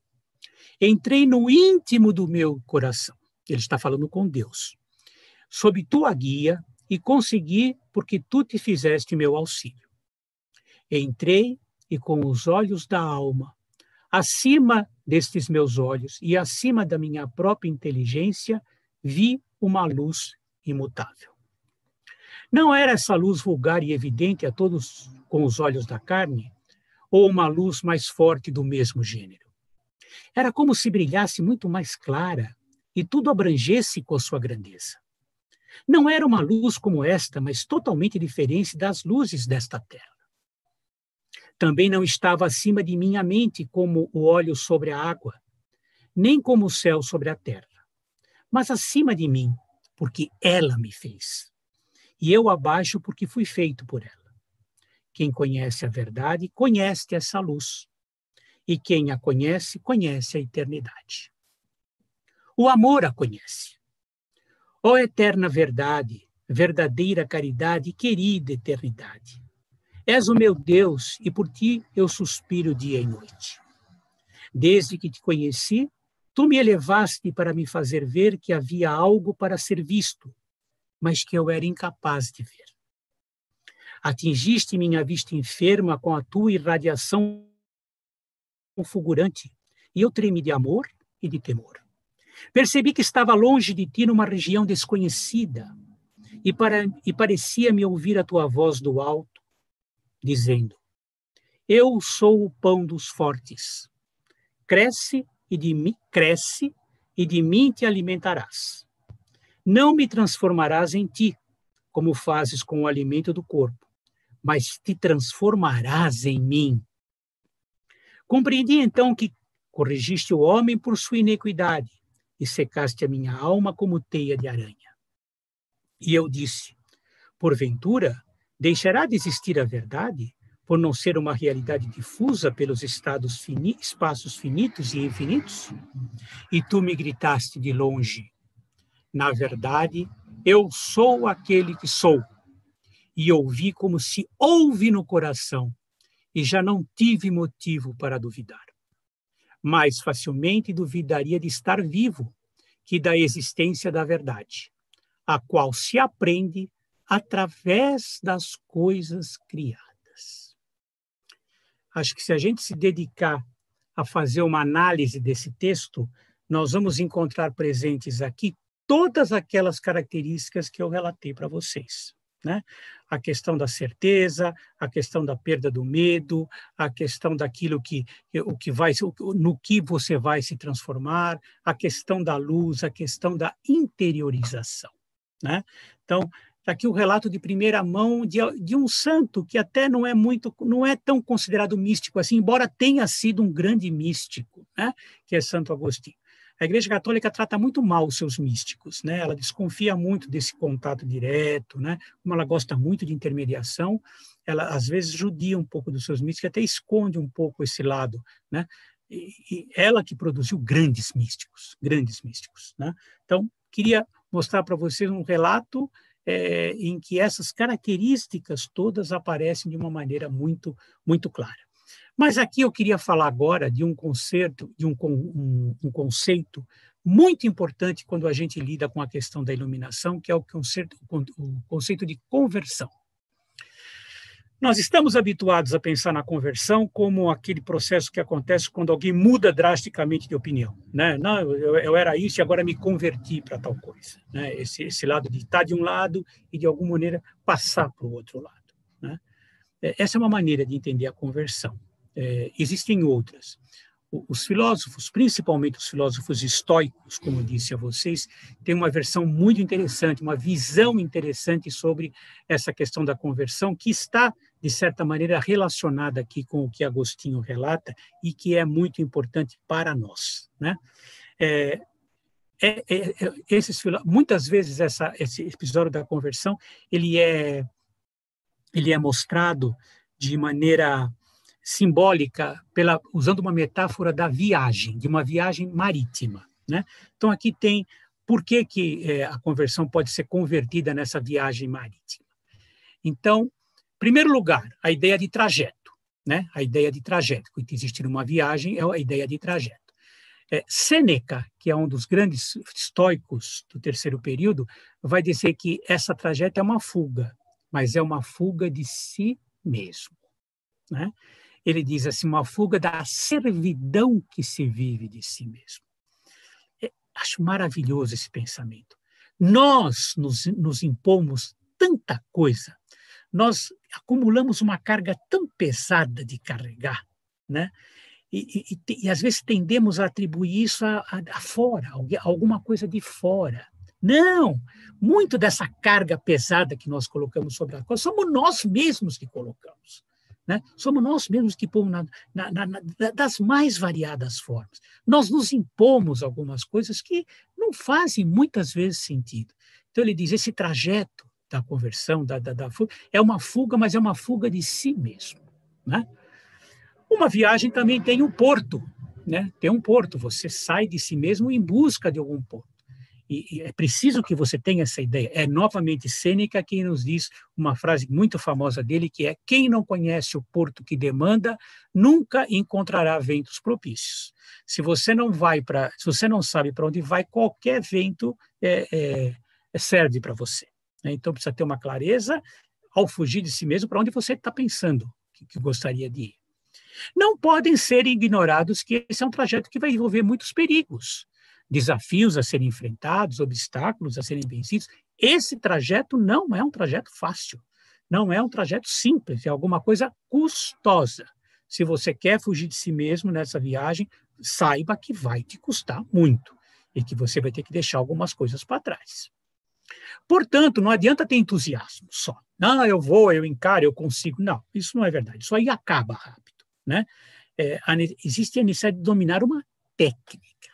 entrei no íntimo do meu coração. Ele está falando com Deus. Sob tua guia e consegui, porque tu te fizeste meu auxílio. Entrei e com os olhos da alma, acima destes meus olhos e acima da minha própria inteligência, vi uma luz imutável. Não era essa luz vulgar e evidente a todos com os olhos da carne, ou uma luz mais forte do mesmo gênero. Era como se brilhasse muito mais clara e tudo abrangesse com a sua grandeza. Não era uma luz como esta, mas totalmente diferente das luzes desta terra. Também não estava acima de minha mente como o óleo sobre a água, nem como o céu sobre a terra, mas acima de mim, porque ela me fez, e eu abaixo porque fui feito por ela. Quem conhece a verdade, conhece essa luz. E quem a conhece, conhece a eternidade. O amor a conhece. Ó eterna verdade, verdadeira caridade, querida eternidade. És o meu Deus e por ti eu suspiro dia e noite. Desde que te conheci, tu me elevaste para me fazer ver que havia algo para ser visto, mas que eu era incapaz de ver. Atingiste minha vista enferma com a tua irradiação fulgurante, e eu tremi de amor e de temor. Percebi que estava longe de ti numa região desconhecida, e, para, e parecia-me ouvir a tua voz do alto, dizendo: Eu sou o pão dos fortes. Cresce e de mim cresce e de mim te alimentarás. Não me transformarás em ti, como fazes com o alimento do corpo, mas te transformarás em mim. Compreendi então que corrigiste o homem por sua iniquidade e secaste a minha alma como teia de aranha. E eu disse: Porventura, deixará de existir a verdade, por não ser uma realidade difusa pelos estados fini espaços finitos e infinitos? E tu me gritaste de longe: Na verdade, eu sou aquele que sou e ouvi como se ouve no coração, e já não tive motivo para duvidar. Mais facilmente duvidaria de estar vivo que da existência da verdade, a qual se aprende através das coisas criadas. Acho que se a gente se dedicar a fazer uma análise desse texto, nós vamos encontrar presentes aqui todas aquelas características que eu relatei para vocês. Né? a questão da certeza, a questão da perda do medo, a questão daquilo que o que vai no que você vai se transformar, a questão da luz, a questão da interiorização, né? Então, tá aqui o relato de primeira mão de, de um santo que até não é muito não é tão considerado místico assim, embora tenha sido um grande místico, né? Que é Santo Agostinho. A Igreja Católica trata muito mal os seus místicos, né? Ela desconfia muito desse contato direto, né? Como ela gosta muito de intermediação, ela às vezes judia um pouco dos seus místicos, até esconde um pouco esse lado, né? E, e ela que produziu grandes místicos, grandes místicos, né? Então, queria mostrar para vocês um relato é, em que essas características todas aparecem de uma maneira muito, muito clara. Mas aqui eu queria falar agora de um conceito, de um, um, um conceito muito importante quando a gente lida com a questão da iluminação, que é o conceito, o conceito de conversão. Nós estamos habituados a pensar na conversão como aquele processo que acontece quando alguém muda drasticamente de opinião. Né? Não, eu, eu era isso e agora me converti para tal coisa. Né? Esse, esse, lado de estar de um lado e, de alguma maneira, passar para o outro lado. Né? É, essa é uma maneira de entender a conversão é, existem outras. Os filósofos, principalmente os filósofos estoicos, como disse a vocês, têm uma versão muito interessante, uma visão interessante sobre essa questão da conversão, que está, de certa maneira, relacionada aqui com o que Agostinho relata e que é muito importante para nós. Né? É, é, é, é esses muitas vezes essa, esse episódio da conversão ele é ele é mostrado de maneira simbólica, pela, usando uma metáfora da viagem, de uma viagem marítima. Né? Então, aqui tem por que, que é, a conversão pode ser convertida nessa viagem marítima. Então, primeiro lugar, a ideia de trajeto. Né? A ideia de trajeto, que existe uma viagem é a ideia de trajeto. É, Sêneca, que é um dos grandes estoicos do terceiro período, vai dizer que essa trajetória é uma fuga, mas é uma fuga de si mesmo. Né? ele diz assim, uma fuga da servidão que se vive de si mesmo. É, acho maravilhoso esse pensamento. Nós nos, nos impomos tanta coisa, nós acumulamos uma carga tão pesada de carregar, né? E, e, e, e às vezes tendemos a atribuir isso a, a, a fora, a alguma coisa de fora. Não! Muito dessa carga pesada que nós colocamos sobre a coisa, somos nós mesmos que colocamos. Né? Somos nós mesmos que pomos na, na, na, das mais variadas formas. Nós nos impomos algumas coisas que não fazem muitas vezes sentido. Então ele diz: esse trajeto da conversão, da, da, da fuga, é uma fuga, mas é uma fuga de si mesmo. Né? Uma viagem também tem um porto, né? Tem um porto, você sai de si mesmo em busca de algum porto. E, e é preciso que você tenha essa ideia. É novamente Sêneca quem nos diz uma frase muito famosa dele, que é: Quem não conhece o porto que demanda, nunca encontrará ventos propícios. Se você não vai para, se você não sabe para onde vai, qualquer vento é, é, é serve para você. Né? Então precisa ter uma clareza ao fugir de si mesmo para onde você está pensando que, que gostaria de ir. Não podem ser ignorados que esse é um trajeto que vai envolver muitos perigos desafios a serem enfrentados, obstáculos a serem vencidos. Esse trajeto não é um trajeto fácil, não é um trajeto simples, é alguma coisa custosa. Se você quer fugir de si mesmo nessa viagem, saiba que vai te custar muito e que você vai ter que deixar algumas coisas para trás. Portanto, não adianta ter entusiasmo só. Não, eu vou, eu encaro, eu consigo. Não, isso não é verdade. Isso aí acaba rápido. Né? É, existe a necessidade de dominar uma técnica.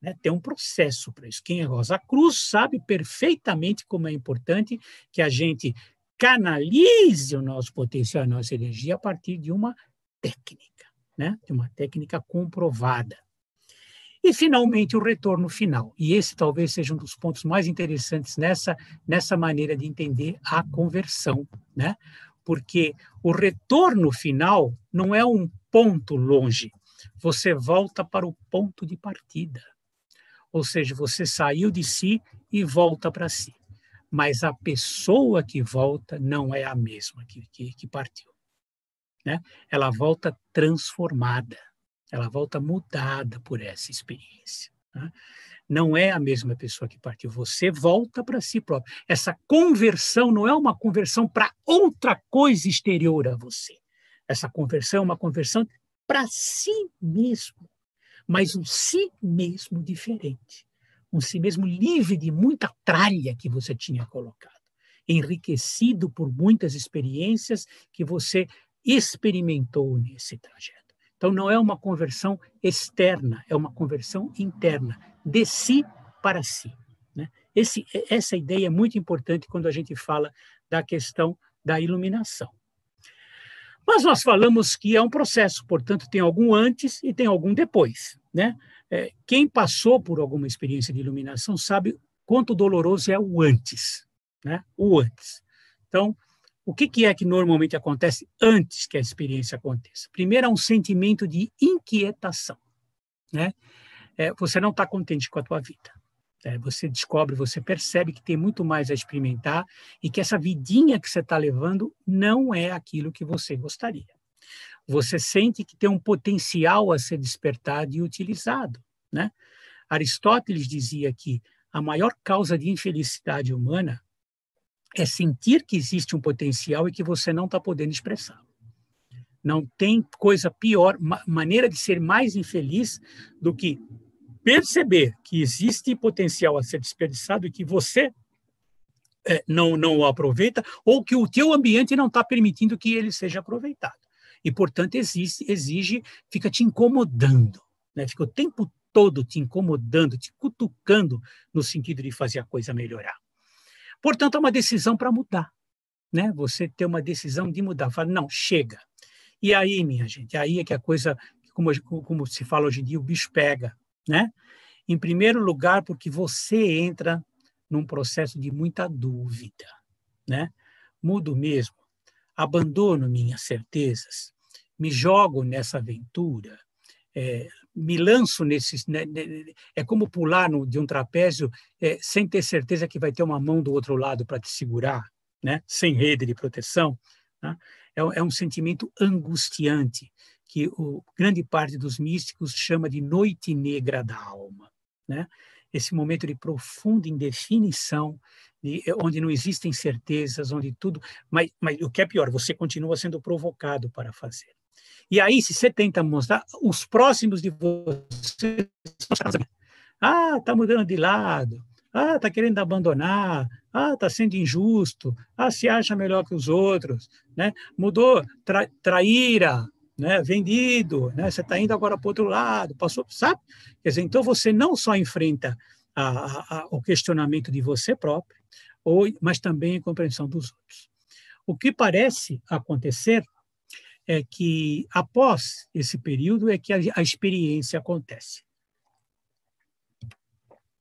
Né? Tem um processo para isso. Quem é Rosa Cruz sabe perfeitamente como é importante que a gente canalize o nosso potencial, a nossa energia a partir de uma técnica, né? de uma técnica comprovada. E, finalmente, o retorno final. E esse talvez seja um dos pontos mais interessantes nessa, nessa maneira de entender a conversão, né? Porque o retorno final não é um ponto longe, você volta para o ponto de partida ou seja, você saiu de si e volta para si. Mas a pessoa que volta não é a mesma que, que, que partiu. Né? Ela volta transformada, ela volta mudada por essa experiência. Né? Não é a mesma pessoa que partiu, você volta para si próprio. Essa conversão não é uma conversão para outra coisa exterior a você. Essa conversão é uma conversão para si mesmo mas um si mesmo diferente, um si mesmo livre de muita tralha que você tinha colocado, enriquecido por muitas experiências que você experimentou nesse trajeto. Então, não é uma conversão externa, é uma conversão interna, de si para si. Né? Esse, essa ideia é muito importante quando a gente fala da questão da iluminação. Mas nós falamos que é um processo, portanto, tem algum antes e tem algum depois. Né? É, quem passou por alguma experiência de iluminação sabe quanto doloroso é o antes. Né? O antes. Então, o que, que é que normalmente acontece antes que a experiência aconteça? Primeiro, é um sentimento de inquietação. Né? É, você não está contente com a tua vida. É, você descobre, você percebe que tem muito mais a experimentar e que essa vidinha que você está levando não é aquilo que você gostaria. Você sente que tem um potencial a ser despertado e utilizado. Né? Aristóteles dizia que a maior causa de infelicidade humana é sentir que existe um potencial e que você não está podendo expressá-lo. Não tem coisa pior, maneira de ser mais infeliz do que perceber que existe potencial a ser desperdiçado e que você é, não, não o aproveita ou que o teu ambiente não está permitindo que ele seja aproveitado. E, portanto, exige, exige fica te incomodando, né? fica o tempo todo te incomodando, te cutucando no sentido de fazer a coisa melhorar. Portanto, é uma decisão para mudar. Né? Você ter uma decisão de mudar, fala, não, chega. E aí, minha gente, aí é que a coisa, como, como se fala hoje em dia, o bicho pega né? Em primeiro lugar, porque você entra num processo de muita dúvida, né? Mudo mesmo, abandono minhas certezas, me jogo nessa aventura, é, me lanço nesses. Né, né é como pular no, de um trapézio é, sem ter certeza que vai ter uma mão do outro lado para te segurar, né? sem rede de proteção. Né? É, é, um sentimento angustiante que o, grande parte dos místicos chama de noite negra da alma, né? Esse momento de profunda indefinição, de, eh, onde não existem certezas, onde tudo. Mas, mas o que é pior, você continua sendo provocado para fazer. E aí, se você tenta mostrar, os próximos de você. Ah, está mudando de lado. Ah, está querendo abandonar. Ah, está sendo injusto. Ah, se acha melhor que os outros. Né? Mudou, tra traíra né, vendido, né, você está indo agora para o outro lado, passou, sabe? Quer dizer, então você não só enfrenta a, a, a, o questionamento de você próprio, ou, mas também a compreensão dos outros. O que parece acontecer é que após esse período é que a, a experiência acontece.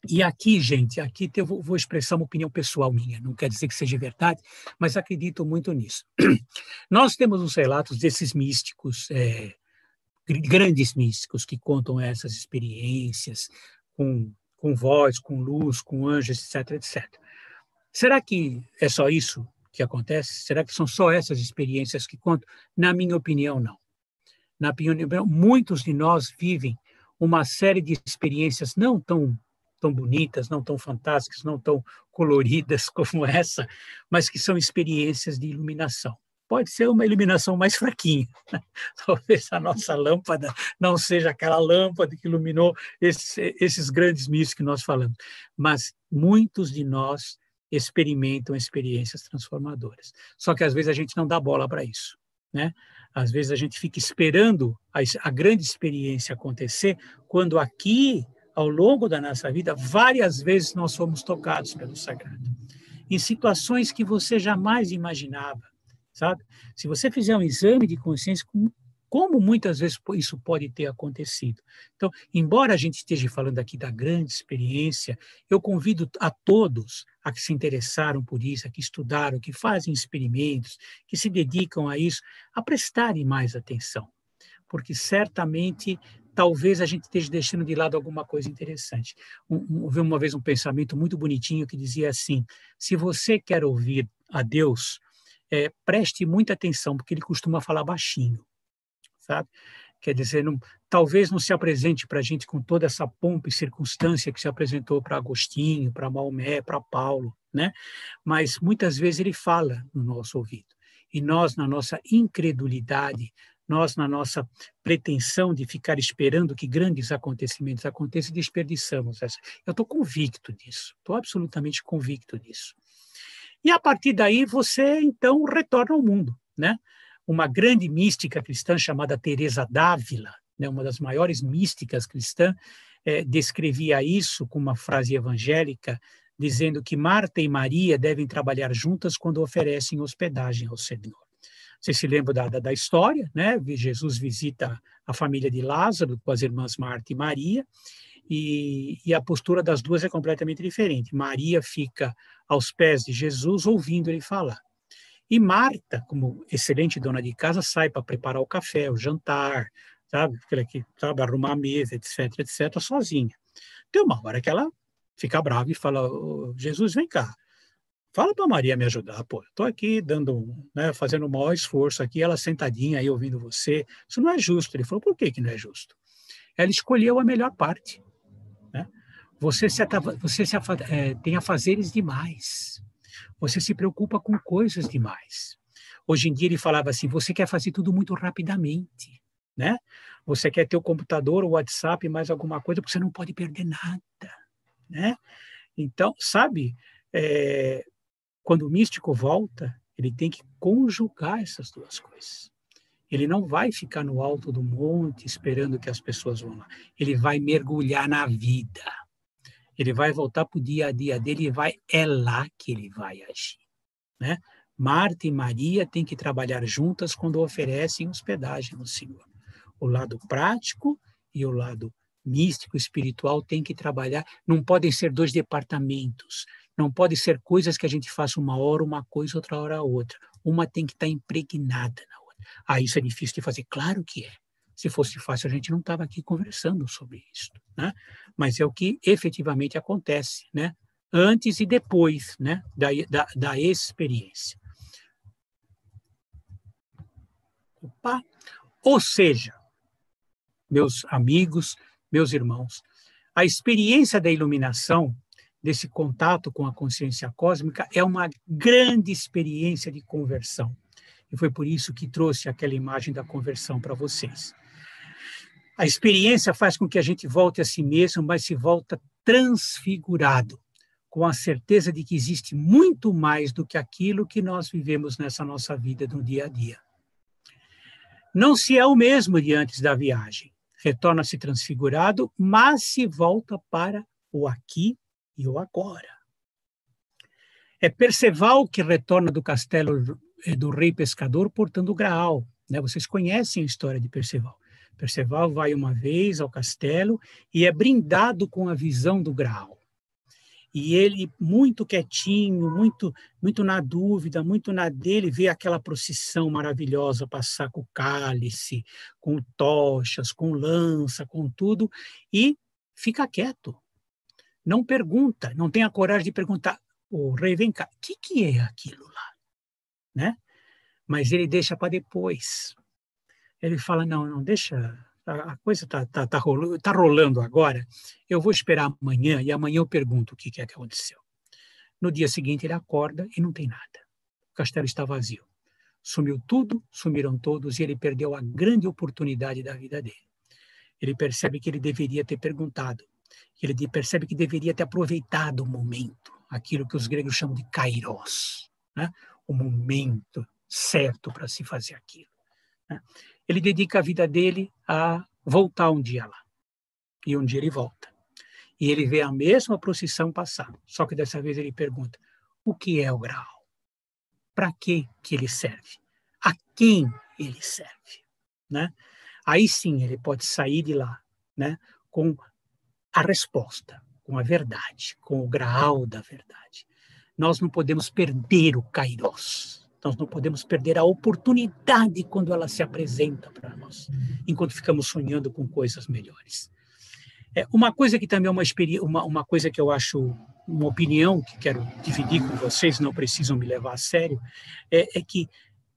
E aqui, gente, aqui eu vou, expressar uma opinião pessoal minha, não quer dizer que seja verdade, mas acredito muito nisso. *clears throat* Nós temos os relatos desses místicos, é, grandes místicos, que contam essas experiências com, com voz, com luz, com anjos, etc, etc. Será que é só isso que acontece? Será que são só essas experiências que contam? Na minha opinião, não. Na minha opinião, muitos de nós vivem uma série de experiências não tão tão bonitas, não tão fantásticas, não tão coloridas *laughs* como essa, mas que são experiências de iluminação. Pode ser uma iluminação mais fraquinha. *laughs* Talvez a nossa lâmpada não seja aquela lâmpada que iluminou esses grandes mitos que nós falamos. Mas muitos de nós experimentam experiências transformadoras. Só que às vezes a gente não dá bola para isso. Né? Às vezes a gente fica esperando a, a grande experiência acontecer, quando aqui ao longo da nossa vida, várias vezes nós fomos tocados pelo sagrado, em situações que você jamais imaginava, sabe? Se você fizer um exame de consciência, como muitas vezes isso pode ter acontecido. Então, embora a gente esteja falando aqui da grande experiência, eu convido a todos a que se interessaram por isso, a que estudaram, que fazem experimentos, que se dedicam a isso, a prestarem mais atenção, porque certamente talvez a gente esteja deixando de lado alguma coisa interessante. Houve um, um, uma vez um pensamento muito bonitinho que dizia assim: se você quer ouvir a Deus, é, preste muita atenção, porque ele costuma falar baixinho, sabe? Quer dizer, não, talvez não se apresente para a gente com toda essa pompa e circunstância que se apresentou para Agostinho, para Maomé, para Paulo, né? Mas muitas vezes ele fala no nosso ouvido. E nós, na nossa incredulidade, nós, na nossa pretensão de ficar esperando que grandes acontecimentos aconteçam, desperdiçamos essa. Eu estou convicto disso, estou absolutamente convicto disso. E a partir daí você, então, retorna ao mundo. Né? Uma grande mística cristã chamada Teresa Dávila, né, uma das maiores místicas cristãs, é, descrevia isso com uma frase evangélica, dizendo que Marta e Maria devem trabalhar juntas quando oferecem hospedagem ao Senhor. Você se lembra da, da, da, história, né? Jesus visita a família de Lázaro com as irmãs Marta e Maria, e, e a postura das duas é completamente diferente. Maria fica aos pés de Jesus, ouvindo ele falar. E Marta, como excelente dona de casa, sai para preparar o café, o jantar, sabe? Aquela que sabe arrumar a mesa, etc, etc, sozinha. Tem uma hora que ela fica brava e fala: oh, Jesus, vem cá, Fala para Maria me ajudar, pô. Estou aqui dando, né, fazendo o maior esforço aqui, ela sentadinha aí ouvindo você. Isso não é justo. Ele falou, por que, que não é justo? Ela escolheu a melhor parte. Né? Você, se, você se, é, tem afazeres demais. Você se preocupa com coisas demais. Hoje em dia ele falava assim: você quer fazer tudo muito rapidamente, né? Você quer ter o computador, o WhatsApp, mais alguma coisa, porque você não pode perder nada, né? Então, sabe? É, quando o místico volta, ele tem que conjugar essas duas coisas. Ele não vai ficar no alto do monte esperando que as pessoas vão lá. Ele vai mergulhar na vida. Ele vai voltar para o dia a dia dele e vai, é lá que ele vai agir. Né? Marta e Maria têm que trabalhar juntas quando oferecem hospedagem ao Senhor. O lado prático e o lado místico, espiritual, têm que trabalhar. Não podem ser dois departamentos. Não pode ser coisas que a gente faça uma hora uma coisa, outra hora outra. Uma tem que estar tá impregnada na outra. Ah, isso é difícil de fazer? Claro que é. Se fosse fácil, a gente não estava aqui conversando sobre isso, né? Mas é o que efetivamente acontece, né? Antes e depois, né? Da, da, da experiência. Opa! Ou seja, meus amigos, meus irmãos, a experiência da iluminação desse contato com a consciência cósmica é uma grande experiência de conversão. E foi por isso que trouxe aquela imagem da conversão para vocês. A experiência faz com que a gente volte a si mesmo, mas se volta transfigurado, com a certeza de que existe muito mais do que aquilo que nós vivemos nessa nossa vida do dia a dia. Não se é o mesmo de antes da viagem. Retorna-se transfigurado, mas se volta para o aqui e o agora. É Perceval que retorna do castelo eh, do rei pescador portando o graal. Né? Vocês conhecem a história de Perceval. Perceval vai uma vez ao castelo e é brindado com a visão do graal. E ele, muito quietinho, muito muito na dúvida, muito na dele, vê aquela procissão maravilhosa passar com cálice, com tochas, com lança, com tudo, e fica quieto não pergunta, não tem a coragem de perguntar, o rei vem cá, o que, que é aquilo lá? Né? Mas ele deixa para depois. Ele fala, não, não, deixa, a, coisa está tá, tá, tá rolando, tá rolando agora, eu vou esperar amanhã e amanhã eu pergunto o que, que é que aconteceu. No dia seguinte ele acorda e não tem nada. O castelo está vazio. Sumiu tudo, sumiram todos e ele perdeu a grande oportunidade da vida dele. Ele percebe que ele deveria ter perguntado ele percebe que deveria ter aproveitado o momento, aquilo que os gregos chamam de kairos, né? o momento certo para se fazer aquilo. Né? Ele dedica a vida dele a voltar um dia lá. E um dia ele volta. E ele vê a mesma procissão passar, só que dessa vez ele pergunta: o que é o grau? Para que que ele serve? A quem ele serve? Né? Aí sim ele pode sair de lá, né, com a resposta, com a verdade, com o graal da verdade. Nós não podemos perder o Kairos. Nós não podemos perder a oportunidade quando ela se apresenta para nós, enquanto ficamos sonhando com coisas melhores. É, uma coisa que também é uma, uma, uma coisa que eu acho uma opinião que quero dividir com vocês, não precisam me levar a sério, é, é que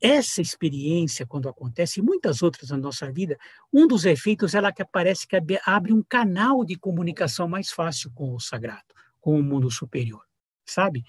essa experiência, quando acontece, e muitas outras na nossa vida, um dos efeitos ela que aparece que abre um canal de comunicação mais fácil com o sagrado, com o mundo superior, sabe?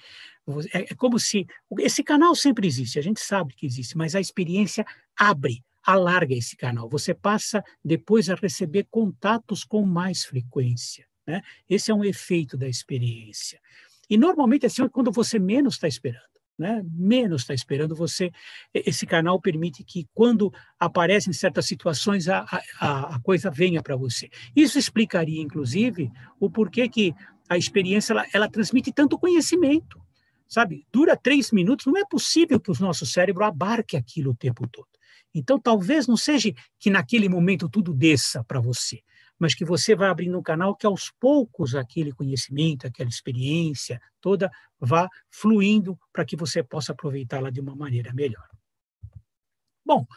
É, é, como se esse canal sempre existe, a gente sabe que existe, mas a experiência abre, alarga esse canal. Você passa depois a receber contatos com mais frequência. Né? Esse é um efeito da experiência. E normalmente assim é quando você menos está esperando né? menos está esperando você. Esse canal permite que, quando aparecem certas situações, a, a, a coisa venha para você. Isso explicaria, inclusive, o porquê que a experiência ela, ela transmite tanto conhecimento. Sabe? Dura três minutos, não é possível que o nosso cérebro abarque aquilo o tempo todo. Então, talvez não seja que naquele momento tudo desça para você, mas que você vai abrindo um canal que aos poucos aquele conhecimento, aquela experiência toda vá fluindo para que você possa aproveitá-la de uma maneira melhor. Bom,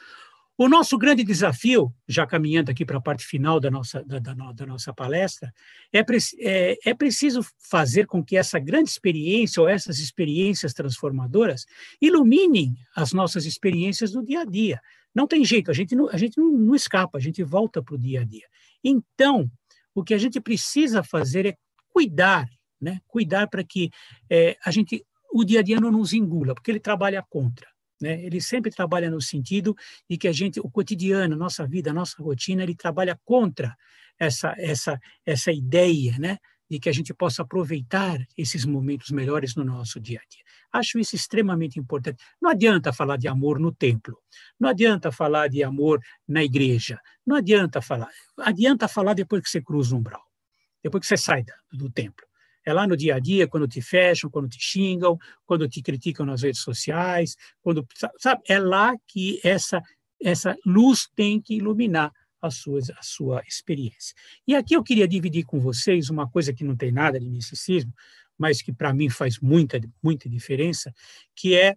o nosso grande desafio, já caminhando aqui para a parte final da nossa, da, da, da nossa palestra, é, é, é preciso fazer com que essa grande experiência ou essas experiências transformadoras iluminem as nossas experiências do dia a dia. Não tem jeito, a gente não, a gente não, não escapa, a gente volta para o dia a dia. Então, o que a gente precisa fazer é cuidar, né? cuidar para que é, a gente, o dia a dia não nos engula, porque ele trabalha contra. Né? Ele sempre trabalha no sentido de que a gente, o cotidiano, nossa vida, nossa rotina, ele trabalha contra essa essa essa ideia, né? e que a gente possa aproveitar esses momentos melhores no nosso dia a dia. Acho isso extremamente importante. Não adianta falar de amor no templo, não adianta falar de amor na igreja, não adianta falar. Adianta falar depois que você cruza o umbral, depois que você sai do templo. É lá no dia a dia, quando te fecham, quando te xingam, quando te criticam nas redes sociais, quando sabe, é lá que essa essa luz tem que iluminar a sua, a sua experiência. E aqui eu queria dividir com vocês uma coisa que não tem nada de misticismo, mas que para mim faz muita, muita diferença, que é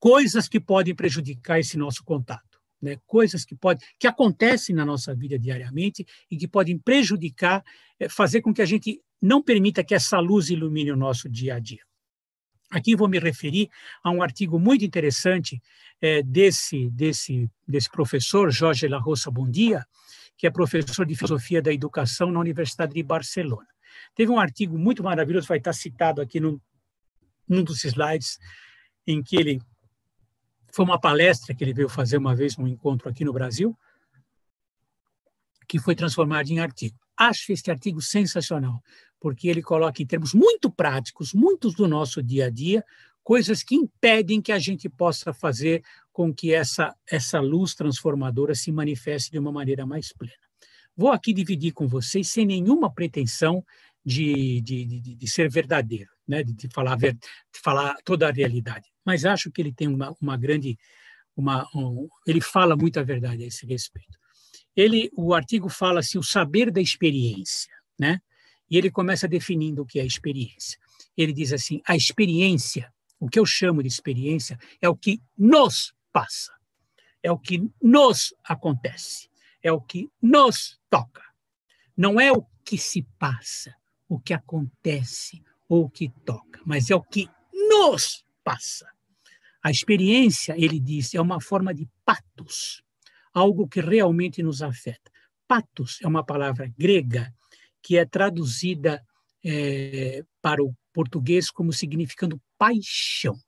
coisas que podem prejudicar esse nosso contato, né? coisas que podem, que acontecem na nossa vida diariamente e que podem prejudicar, eh, fazer com que a gente não permita que essa luz ilumine o nosso dia a dia. Aqui vou me referir a um artigo muito interessante é, desse, desse, desse professor, Jorge La Rosa Bondia, que é professor de Filosofia da Educação na Universidade de Barcelona. Teve um artigo muito maravilhoso, vai estar citado aqui no, num dos slides, em que ele. Foi uma palestra que ele veio fazer uma vez num encontro aqui no Brasil, que foi transformado em artigo. Acho este artigo sensacional porque ele coloca em termos muito práticos, muitos do nosso dia a dia, coisas que impedem que a gente possa fazer com que essa, essa luz transformadora se manifeste de uma maneira mais plena. Vou aqui dividir com vocês, sem nenhuma pretensão de, de, de, de ser verdadeiro, né? de, de falar, de falar toda a realidade, mas acho que ele tem uma, uma grande. Uma, um, ele fala muita verdade a esse respeito. Ele, o artigo fala assim, o saber da experiência, né? E ele começa definindo o que é experiência. Ele diz assim: a experiência, o que eu chamo de experiência, é o que nos passa, é o que nos acontece, é o que nos toca. Não é o que se passa, o que acontece ou o que toca, mas é o que nos passa. A experiência, ele diz, é uma forma de patos, algo que realmente nos afeta. Patos é uma palavra grega que é traduzida é, para o português como significando paixão.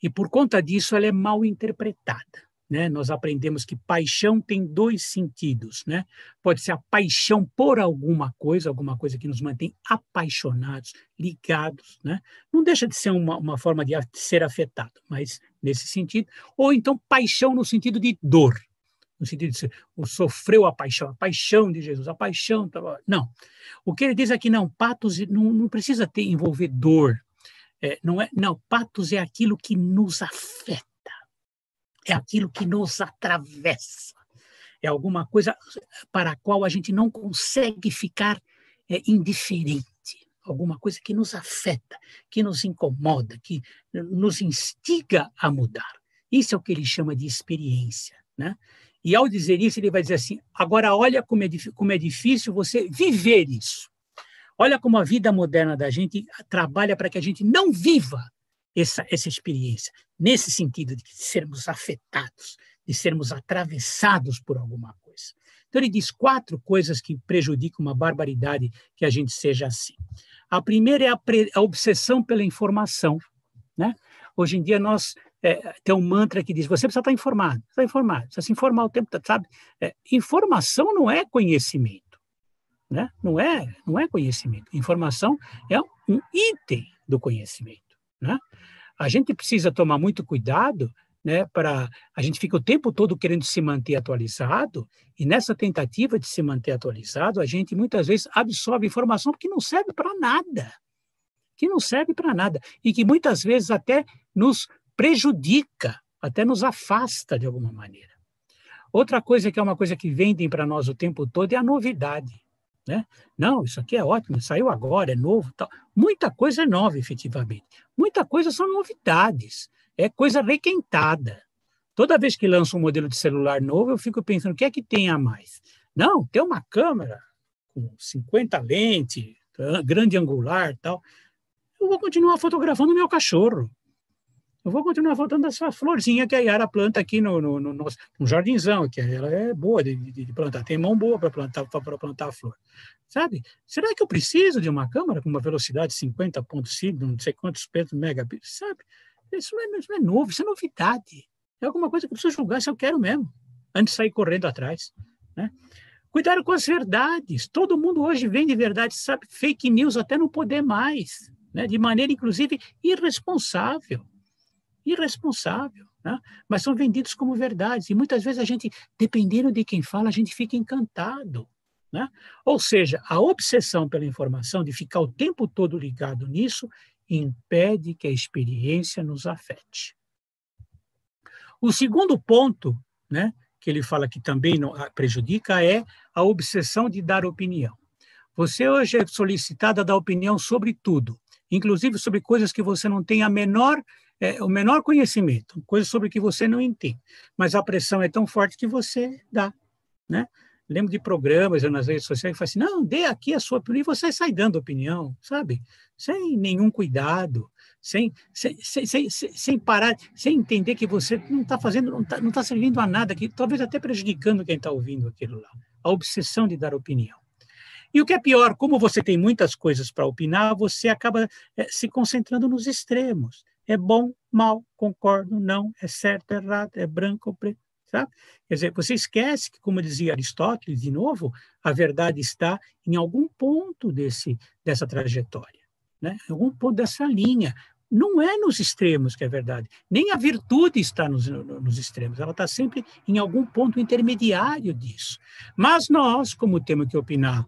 E por conta disso, ela é mal interpretada. Né? Nós aprendemos que paixão tem dois sentidos, né? Pode ser a paixão por alguma coisa, alguma coisa que nos mantém apaixonados, ligados, né? Não deixa de ser uma, uma forma de ser afetado, mas nesse sentido. Ou então paixão no sentido de dor, no sentido de o sofreu a paixão, a paixão de Jesus, a paixão. Não. O que ele diz aqui, é não, patos não, não precisa ter envolver dor. É, não, é, não, patos é aquilo que nos afeta, é aquilo que nos atravessa, é alguma coisa para a qual a gente não consegue ficar é, indiferente alguma coisa que nos afeta, que nos incomoda, que nos instiga a mudar. Isso é o que ele chama de experiência. Né? E ao dizer isso, ele vai dizer assim: agora olha como é, como é difícil você viver isso. Olha como a vida moderna da gente trabalha para que a gente não viva essa, essa experiência, nesse sentido de sermos afetados, de sermos atravessados por alguma coisa. Então, ele diz quatro coisas que prejudicam uma barbaridade que a gente seja assim. A primeira é a, a obsessão pela informação. Né? Hoje em dia, nós é, tem um mantra que diz: você precisa estar informado, precisa informado, precisa se informar o tempo, sabe? É, informação não é conhecimento, né? Não é, não é conhecimento. Informação é um item do conhecimento, né? A gente precisa tomar muito cuidado, né? Para a gente fica o tempo todo querendo se manter atualizado e nessa tentativa de se manter atualizado, a gente muitas vezes absorve informação que não serve para nada, que não serve para nada e que muitas vezes até nos prejudica, até nos afasta de alguma maneira. Outra coisa que é uma coisa que vendem para nós o tempo todo é a novidade. Né? Não, isso aqui é ótimo, saiu agora, é novo. Tal. Muita coisa é nova, efetivamente. Muita coisa são novidades, é coisa requentada. Toda vez que lança um modelo de celular novo, eu fico pensando o que é que tem a mais. Não, tem uma câmera com 50 lentes, grande angular tal. Eu vou continuar fotografando meu cachorro. Eu vou continuar voltando essa florzinha que a Yara planta aqui no, no, no, nosso, no jardinzão, que ela é boa de, de plantar, tem mão boa para plantar, para plantar a flor. Sabe? Será que eu preciso de uma câmera com uma velocidade 50.5, não sei quantos megabits, sabe? Isso não, é, isso não é novo, isso é novidade. É alguma coisa que eu preciso julgar se eu quero mesmo, antes de sair correndo atrás, né? Cuidado com as verdades. Todo mundo hoje vende verdade, sabe? Fake news até não poder mais, né? de maneira, inclusive, irresponsável irresponsável, né? mas são vendidos como verdades. E muitas vezes a gente, dependendo de quem fala, a gente fica encantado. Né? Ou seja, a obsessão pela informação, de ficar o tempo todo ligado nisso, impede que a experiência nos afete. O segundo ponto né, que ele fala que também ah, prejudica é a obsessão de dar opinião. Você hoje é solicitada a dar opinião sobre tudo, inclusive sobre coisas que você não tem a menor é, o menor conhecimento, coisa sobre que você não entende, mas a pressão é tão forte que você dá, né? Lembro de programas eu, nas redes sociais que assim, não, dê aqui a sua opinião, e você sai dando opinião, sabe? Sem nenhum cuidado, sem, sem, sem, sem, parar, sem entender que você não está fazendo, não está tá servindo a nada, que talvez até prejudicando quem está ouvindo aquilo lá. A obsessão de dar opinião. E o que é pior, como você tem muitas coisas para opinar, você acaba é, se concentrando nos extremos é bom, mal, concordo, não, é certo, errado, é branco ou preto. Sabe? Quer dizer, você esquece que, como dizia Aristóteles, de novo, a verdade está em algum ponto desse, dessa trajetória, né? em algum ponto dessa linha. Não é nos extremos que é verdade, nem a virtude está nos, nos extremos, ela está sempre em algum ponto intermediário disso. Mas nós, como temos que opinar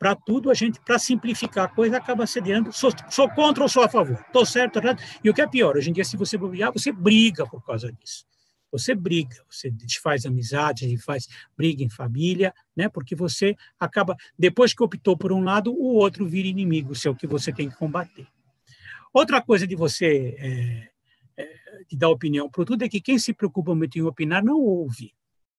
para tudo, a gente, para simplificar a coisa, acaba cedendo. Sou, sou contra ou sou a favor? Estou certo ou errado? E o que é pior, hoje em dia, se você bobear, você briga por causa disso. Você briga, você desfaz amizade, desfaz briga em família, né? porque você acaba, depois que optou por um lado, o outro vira inimigo, seu que você tem que combater. Outra coisa de você é, é de dar opinião para tudo é que quem se preocupa muito em opinar não ouve.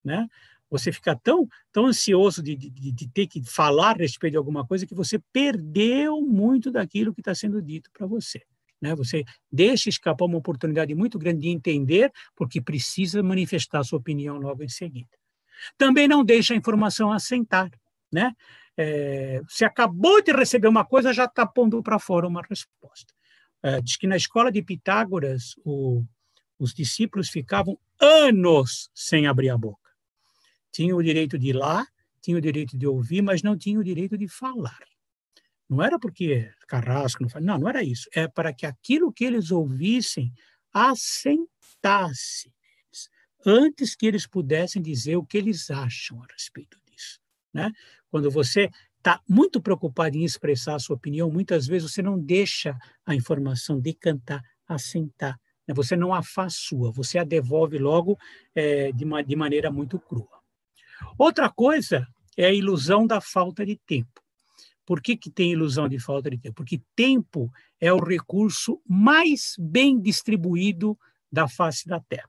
Né? Você fica tão, tão ansioso de, de, de ter que falar a respeito de alguma coisa que você perdeu muito daquilo que está sendo dito para você. Né? Você deixa escapar uma oportunidade muito grande de entender, porque precisa manifestar sua opinião logo em seguida. Também não deixa a informação assentar. Né? É, você acabou de receber uma coisa, já está pondo para fora uma resposta. É, diz que na escola de Pitágoras, o, os discípulos ficavam anos sem abrir a boca tinham o direito de ir lá, tinham o direito de ouvir, mas não tinham o direito de falar. Não era porque Carrasco não fala, não, não era isso. É para que aquilo que eles ouvissem assentasse antes que eles pudessem dizer o que eles acham a respeito disso. Né? Quando você está muito preocupado em expressar a sua opinião, muitas vezes você não deixa a informação decantar, assentar. Né? Você não a faz sua, você a devolve logo é, de, uma, de maneira muito crua. Outra coisa é a ilusão da falta de tempo. Por que, que tem ilusão de falta de tempo? Porque tempo é o recurso mais bem distribuído da face da Terra.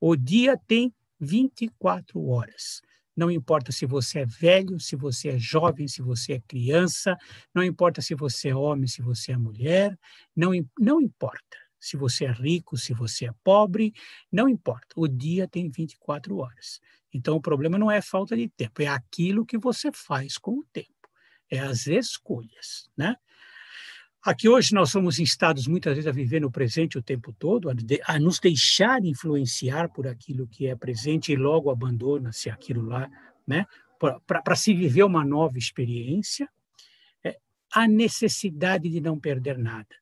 O dia tem 24 horas. Não importa se você é velho, se você é jovem, se você é criança, não importa se você é homem, se você é mulher, não, não importa se você é rico, se você é pobre, não importa. O dia tem 24 horas. Então, o problema não é falta de tempo, é aquilo que você faz com o tempo, é as escolhas, né? Aqui hoje nós somos instados muitas vezes a viver no presente o tempo todo, a, de, a nos deixar influenciar por aquilo que é presente e logo abandona-se aquilo lá, né? Para se viver uma nova experiência, é, a necessidade de não perder nada.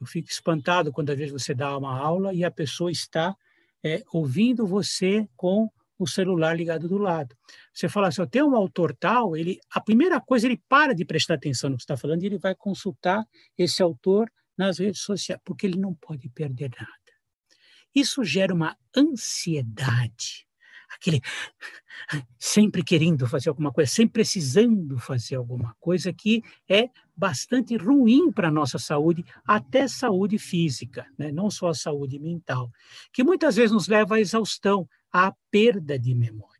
Eu fico espantado quando às vezes você dá uma aula e a pessoa está é, ouvindo você com o celular ligado do lado. Você fala assim, eu tenho um autor tal, ele, a primeira coisa, ele para de prestar atenção no que está falando e ele vai consultar esse autor nas redes sociais, porque ele não pode perder nada. Isso gera uma ansiedade aquele sempre querendo fazer alguma coisa, sempre precisando fazer alguma coisa que é bastante ruim para a nossa saúde, até saúde física, né? não só a saúde mental, que muitas vezes nos leva à exaustão, à perda de memória.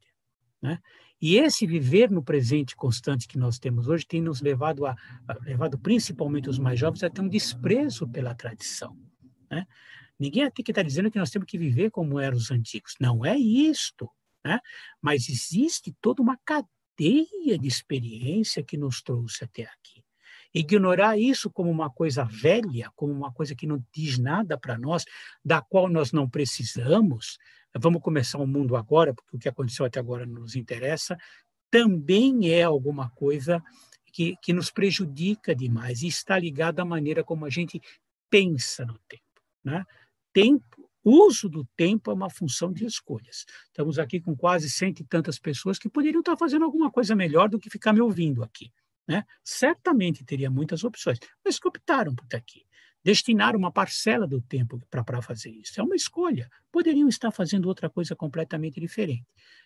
Né? E esse viver no presente constante que nós temos hoje tem nos levado, a, a levado principalmente os mais jovens a ter um desprezo pela tradição. Né? Ninguém aqui está dizendo que nós temos que viver como eram os antigos. Não é isto. Né? Mas existe toda uma cadeia de experiência que nos trouxe até aqui. Ignorar isso como uma coisa velha, como uma coisa que não diz nada para nós, da qual nós não precisamos, vamos começar o um mundo agora, porque o que aconteceu até agora não nos interessa, também é alguma coisa que, que nos prejudica demais e está ligada à maneira como a gente pensa no tempo. Né? Tempo o uso do tempo é uma função de escolhas. Estamos aqui com quase cento e tantas pessoas que poderiam estar fazendo alguma coisa melhor do que ficar me ouvindo aqui. Né? Certamente teria muitas opções, mas que optaram por estar aqui. Destinar uma parcela do tempo para fazer isso. É uma escolha. Poderiam estar fazendo outra coisa completamente diferente.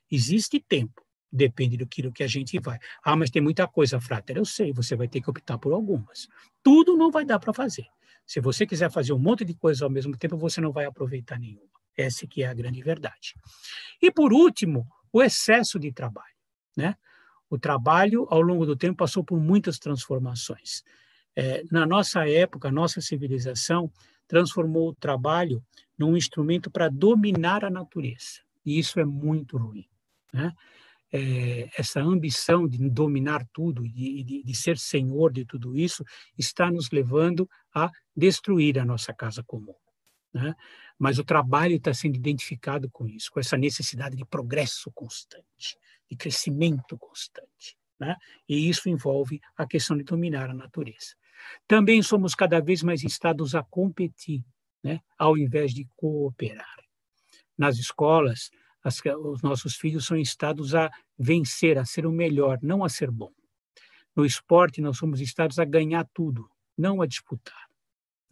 Existe tempo, depende do que, do que a gente vai. Ah, mas tem muita coisa, Frater. Eu sei, você vai ter que optar por algumas. Tudo não vai dar para fazer. Se você quiser fazer um monte de coisas ao mesmo tempo, você não vai aproveitar nenhuma. Essa que é a grande verdade. E por último, o excesso de trabalho, né? O trabalho, ao longo do tempo, passou por muitas transformações. É, na nossa época, nossa civilização transformou o trabalho num instrumento para dominar a natureza. E isso é muito ruim. Né? É, essa ambição de dominar tudo e de, de, de, ser senhor de tudo isso está nos levando a destruir a nossa casa comum. Né? Mas o trabalho está sendo identificado com isso, com essa necessidade de progresso constante, de crescimento constante. Né? E isso envolve a questão de dominar a natureza. Também somos cada vez mais estados a competir, né? ao invés de cooperar. Nas escolas, as, os nossos filhos são estados a vencer, a ser o melhor, não a ser bom. No esporte, nós somos estados a ganhar tudo, não a disputar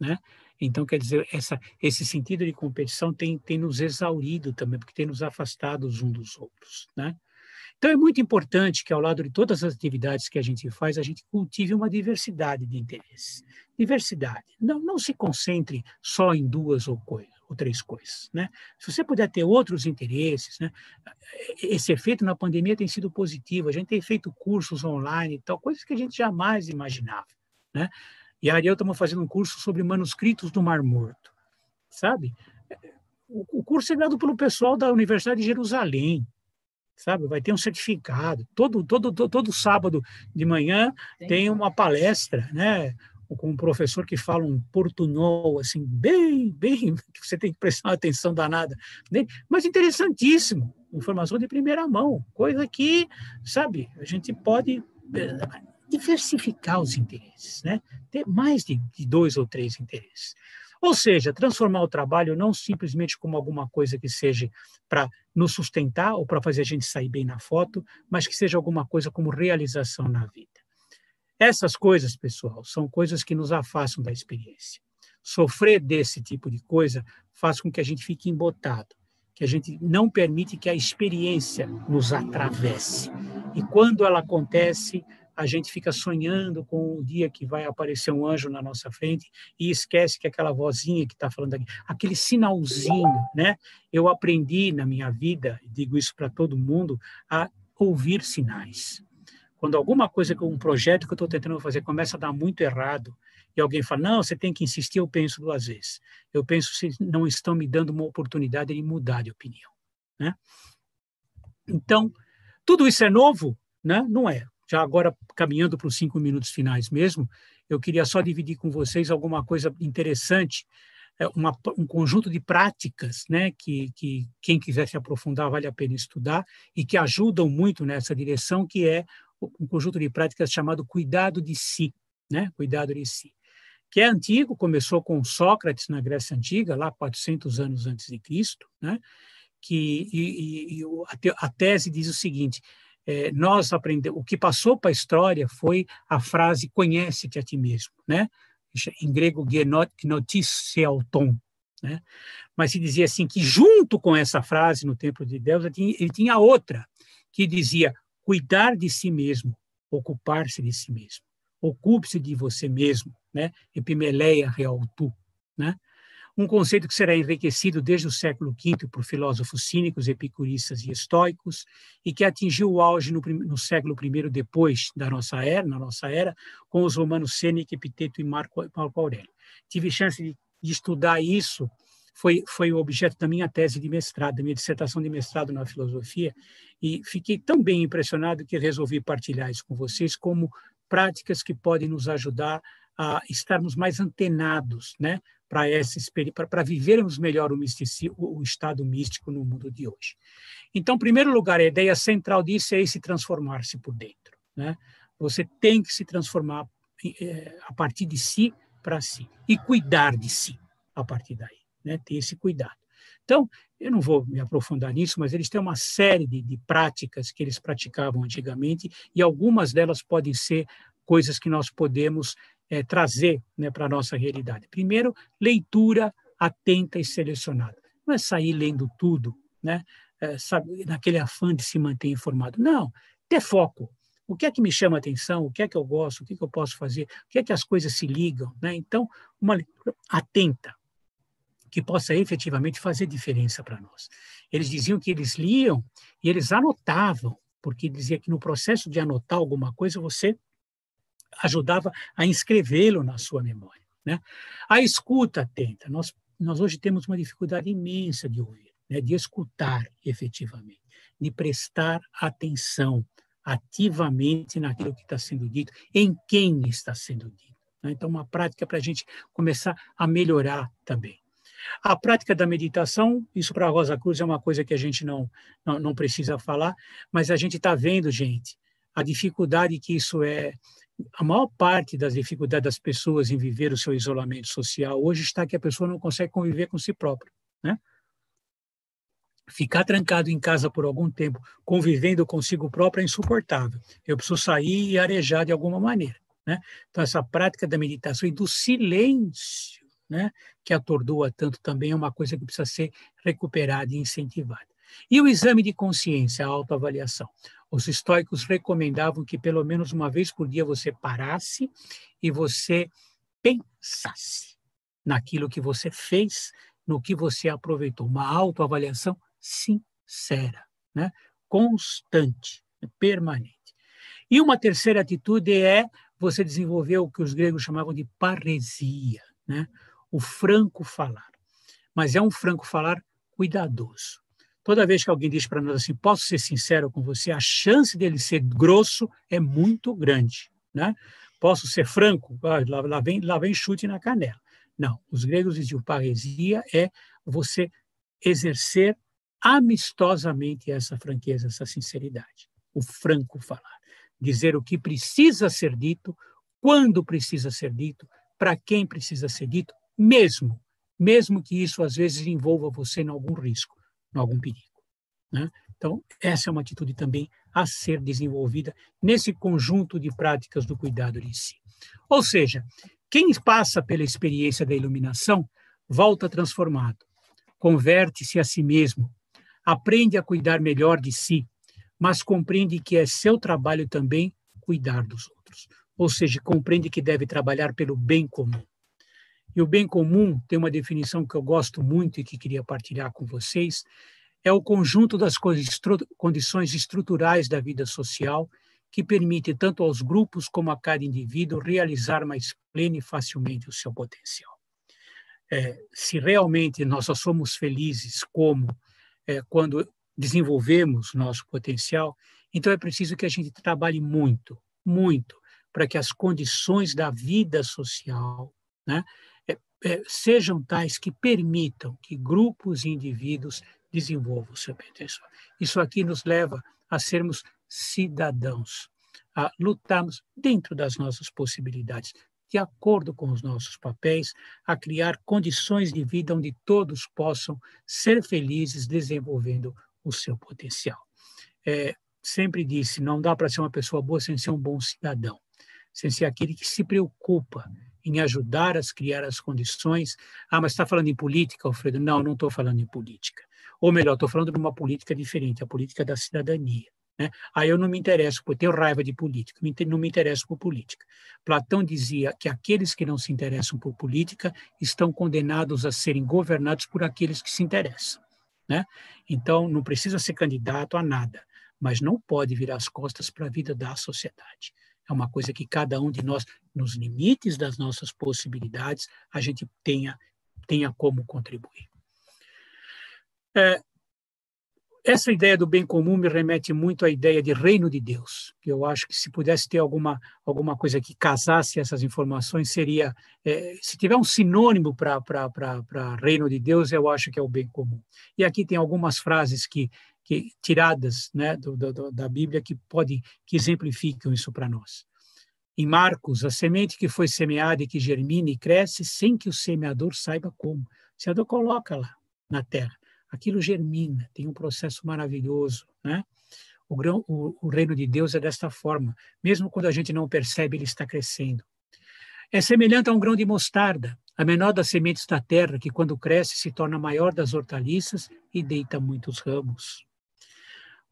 né? Então, quer dizer, essa, esse sentido de competição tem, tem nos exaurido também, porque tem nos afastado uns dos outros, né? Então, é muito importante que, ao lado de todas as atividades que a gente faz, a gente cultive uma diversidade de interesses. Diversidade. Não, não se concentre só em duas ou, coisa, ou três coisas. Né? Se você puder ter outros interesses, né? esse efeito na pandemia tem sido positivo. A gente tem feito cursos online e tal, coisas que a gente jamais imaginava. Né? e a Ariel estamos fazendo um curso sobre manuscritos do Mar Morto, sabe? O, curso é dado pelo pessoal da Universidade de Jerusalém, sabe? Vai ter um certificado. Todo, todo, todo, todo sábado de manhã tem uma palestra, né? com um professor que fala um portunhol, assim, bem, bem, *laughs* que você tem que prestar uma atenção danada né? mas interessantíssimo, informação de primeira mão, coisa que, sabe, a gente pode eh, diversificar os interesses, né? ter mais de, de dois ou três interesses. Ou seja, transformar o trabalho não simplesmente como alguma coisa que seja para nos sustentar ou para fazer a gente sair bem na foto, mas que seja alguma coisa como realização na vida. Essas coisas, pessoal, são coisas que nos afastam da experiência. Sofrer desse tipo de coisa faz com que a gente fique embotado, que a gente não permite que a experiência nos atravesse. E quando ela acontece, a gente fica sonhando com o dia que vai aparecer um anjo na nossa frente e esquece que aquela vozinha que está falando aqui, aquele sinalzinho, né? Eu aprendi na minha vida, digo isso para todo mundo, a ouvir sinais. Quando alguma coisa, um projeto que eu estou tentando fazer começa a dar muito errado, e alguém fala, não, você tem que insistir, eu penso duas vezes. Eu penso se não estão me dando uma oportunidade de mudar de opinião. Né? Então, tudo isso é novo? Né? Não é já então, agora caminhando para os cinco minutos finais mesmo, eu queria só dividir com vocês alguma coisa interessante, é, uma, um conjunto de práticas né, que, que quem quiser se aprofundar vale a pena estudar e que ajudam muito nessa direção, que é um conjunto de práticas chamado cuidado de si, né? cuidado de si, que é antigo, começou com Sócrates na Grécia Antiga, lá 400 anos antes de Cristo, né? que, e, e, e a tese diz o seguinte, é, nós aprendemos, o que passou para a história foi a frase conhece-te a ti mesmo, né? É, em grego, gnotis auton, né? Mas se dizia assim que junto com essa frase no templo de Deus, ele tinha, outra que dizia cuidar de si mesmo, ocupar-se de si mesmo, ocupe-se de você mesmo, né? Epimeleia tu. né? um conceito que será enriquecido desde o século V por filósofos cínicos, epicuristas e estoicos, e que atingiu o auge no, no século I depois da nossa era, na nossa era, com os romanos Sêneca, Epiteto e Marco, Marco Aurélio. Tive chance de, de estudar isso, foi, foi o objeto da minha tese de mestrado, da minha dissertação de mestrado na filosofia, e fiquei tão bem impressionado que resolvi partilhar isso com vocês como práticas que podem nos ajudar a estarmos mais antenados, né, para vivermos melhor o, o, o estado místico no mundo de hoje. Então, em primeiro lugar, a ideia central disso é esse transformar-se por dentro. Né? Você tem que se transformar é, a partir de si para si e cuidar de si a partir daí. Né? Ter esse cuidado. Então, eu não vou me aprofundar nisso, mas eles têm uma série de, de práticas que eles praticavam antigamente e algumas delas podem ser coisas que nós podemos é, trazer né, para a nossa realidade. Primeiro, leitura atenta e selecionada. Não é sair lendo tudo, né? É, sabe, naquele afã de se manter informado. Não, ter foco. O que é que me chama a atenção? O que é que eu gosto? O que, é que eu posso fazer? O que é que as coisas se ligam? Né? Então, uma leitura atenta, que possa efetivamente fazer diferença para nós. Eles diziam que eles liam e eles anotavam, porque dizia que no processo de anotar alguma coisa você ajudava a inscrevê-lo na sua memória. Né? A escuta atenta. Nós, nós hoje temos uma dificuldade imensa de ouvir, né? de escutar efetivamente, de prestar atenção ativamente naquilo que está sendo dito, em quem está sendo dito. Né? Então, uma prática para a gente começar a melhorar também. A prática da meditação, isso para a Rosa Cruz é uma coisa que a gente não, não, não precisa falar, mas a gente está vendo, gente, a dificuldade que isso é, a maior parte das dificuldades das pessoas em viver o seu isolamento social hoje está que a pessoa não consegue conviver com si própria, né? Ficar trancado em casa por algum tempo, convivendo consigo próprio é insuportável. Eu preciso sair e arejar de alguma maneira, né? Então essa prática da meditação e do silêncio, né, que atordoa tanto também é uma coisa que precisa ser recuperada e incentivada. E o exame de consciência, a autoavaliação. Os estoicos recomendavam que pelo menos uma vez por dia você parasse e você pensasse naquilo que você fez, no que você aproveitou. Uma autoavaliação sincera, né? constante, permanente. E uma terceira atitude é você desenvolver o que os gregos chamavam de paresia, né? o franco falar. Mas é um franco falar cuidadoso. Toda vez que alguém diz para nós assim, posso ser sincero com você, a chance dele ser grosso é muito grande, né? Posso ser franco? Ah, lá, lá, vem, lá vem chute na canela. Não, os gregos diziam paresia é você exercer amistosamente essa franqueza, essa sinceridade, o franco falar, dizer o que precisa ser dito, quando precisa ser dito, para quem precisa ser dito, mesmo, mesmo que isso às vezes envolva você em algum risco em algum perigo. Né? Então, essa é uma atitude também a ser desenvolvida nesse conjunto de práticas do cuidado de si. Ou seja, quem passa pela experiência da iluminação volta transformado, converte-se a si mesmo, aprende a cuidar melhor de si, mas compreende que é seu trabalho também cuidar dos outros. Ou seja, compreende que deve trabalhar pelo bem comum. E o bem comum tem uma definição que eu gosto muito e que queria partilhar com vocês: é o conjunto das condições estruturais da vida social que permite tanto aos grupos como a cada indivíduo realizar mais pleno e facilmente o seu potencial. É, se realmente nós só somos felizes como é, quando desenvolvemos nosso potencial, então é preciso que a gente trabalhe muito, muito, para que as condições da vida social, né, é, sejam tais que permitam que grupos e indivíduos desenvolvam o seu potencial. Isso aqui nos leva a sermos cidadãos, a lutarmos dentro das nossas possibilidades, de acordo com os nossos papéis, a criar condições de vida onde todos possam ser felizes desenvolvendo o seu potencial. É, sempre disse, não dá para ser uma pessoa boa sem ser um bom cidadão, sem ser aquele que se preocupa em ajudar a criar as condições. Ah, mas está falando em política, Alfredo? Não, não estou falando em política. Ou melhor, estou falando de uma política diferente, a política da cidadania. Né? Aí eu não me interesso, porque tenho raiva de política, não me interesso por política. Platão dizia que aqueles que não se interessam por política estão condenados a serem governados por aqueles que se interessam. Né? Então, não precisa ser candidato a nada, mas não pode virar as costas para a vida da sociedade é uma coisa que cada um de nós, nos limites das nossas possibilidades, a gente tenha, tenha como contribuir. É, essa ideia do bem comum me remete muito à ideia de reino de Deus. Eu acho que se pudesse ter alguma, alguma coisa que casasse essas informações, seria. É, se tiver um sinônimo para reino de Deus, eu acho que é o bem comum. E aqui tem algumas frases que, que tiradas né, do, do, da Bíblia que podem que exemplificam isso para nós. Em Marcos, a semente que foi semeada e que germina e cresce sem que o semeador saiba como. O semeador coloca lá na terra. Aquilo germina, tem um processo maravilhoso, né? O, grão, o, o reino de Deus é desta forma. Mesmo quando a gente não percebe, ele está crescendo. É semelhante a um grão de mostarda, a menor das sementes da terra, que quando cresce se torna maior das hortaliças e deita muitos ramos.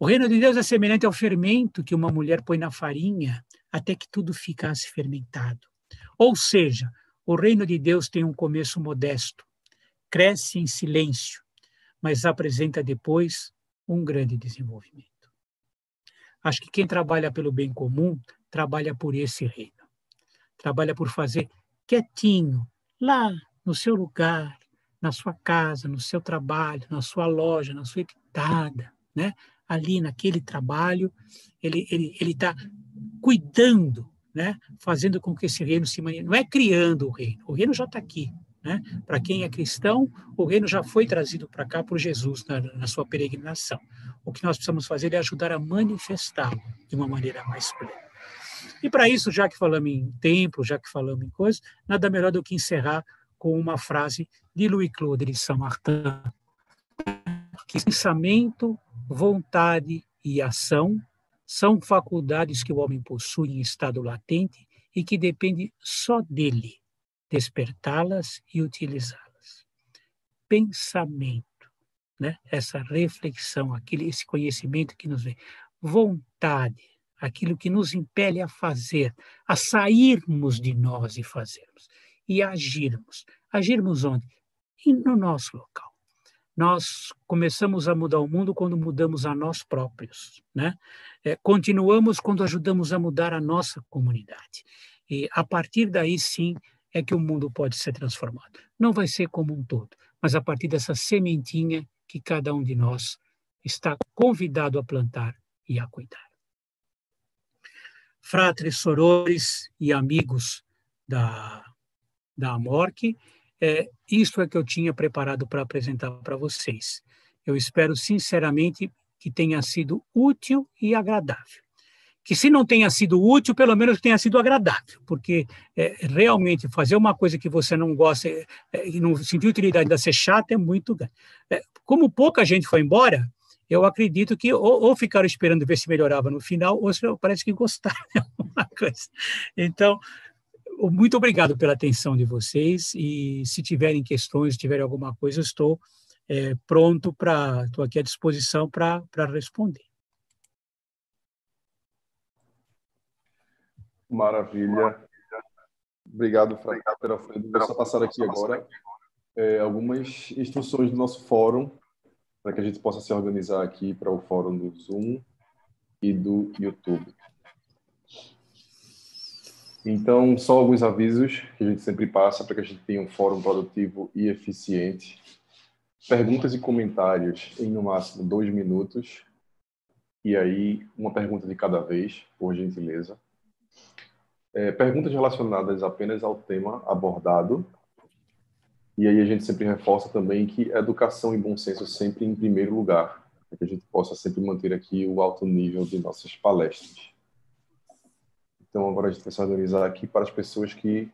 O reino de Deus é semelhante ao fermento que uma mulher põe na farinha até que tudo ficasse fermentado. Ou seja, o reino de Deus tem um começo modesto, cresce em silêncio, mas apresenta depois um grande desenvolvimento. Acho que quem trabalha pelo bem comum trabalha por esse reino. Trabalha por fazer quietinho, lá no seu lugar, na sua casa, no seu trabalho, na sua loja, na sua empreitada, né? ali naquele trabalho, ele está ele, ele tá cuidando, né? fazendo com que esse reino se manifeste. Não é criando o reino, o reino já está aqui. Né? Para quem é cristão, o reino já foi trazido para cá por Jesus na, na sua peregrinação. O que nós precisamos fazer é ajudar a manifestá-lo de uma maneira mais plena. E para isso, já que falamos em templo, já que falamos em coisas, nada melhor do que encerrar com uma frase de Louis Claude de Saint-Martin, né, que pensamento vontade e ação são faculdades que o homem possui em estado latente e que depende só dele despertá-las e utilizá-las. Pensamento, né? essa reflexão, aquele, esse conhecimento que nos vem. Vontade, aquilo que nos impele a fazer, a sairmos de nós e fazermos, e agirmos. Agirmos onde? E no nosso local nós começamos a mudar o mundo quando mudamos a nós próprios, né? É, continuamos quando ajudamos a mudar a nossa comunidade. E a partir daí, sim, é que o mundo pode ser transformado. Não vai ser como um todo, mas a partir dessa sementinha que cada um de nós está convidado a plantar e a cuidar. Fratres, sorores e amigos da, da Amorque, é, isto é que eu tinha preparado para apresentar para vocês. Eu espero sinceramente que tenha sido útil e agradável. Que se não tenha sido útil, pelo menos tenha sido agradável, porque é, realmente fazer uma coisa que você não gosta é, é e não sentir utilidade de ser chata é muito grande. É, como pouca gente foi embora, eu acredito que ou, ou, ficaram esperando ver se melhorava no final, ou se, parece que gostaram *laughs* de alguma coisa. Então, muito obrigado pela atenção de vocês e se tiverem questões, se tiverem alguma coisa, eu estou é, pronto para, estou aqui à disposição para responder. Maravilha. Obrigado, Frater Alfredo. Vou só passar aqui agora é, algumas instruções do nosso fórum, para que a gente possa se organizar aqui para o fórum do Zoom e do YouTube. Então, só alguns avisos que a gente sempre passa para que a gente tenha um fórum produtivo e eficiente. Perguntas e comentários em no máximo dois minutos. E aí, uma pergunta de cada vez, por gentileza. É, perguntas relacionadas apenas ao tema abordado. E aí, a gente sempre reforça também que educação e bom senso sempre em primeiro lugar, para que a gente possa sempre manter aqui o alto nível de nossas palestras. Então agora a gente vai se organizar aqui para as pessoas que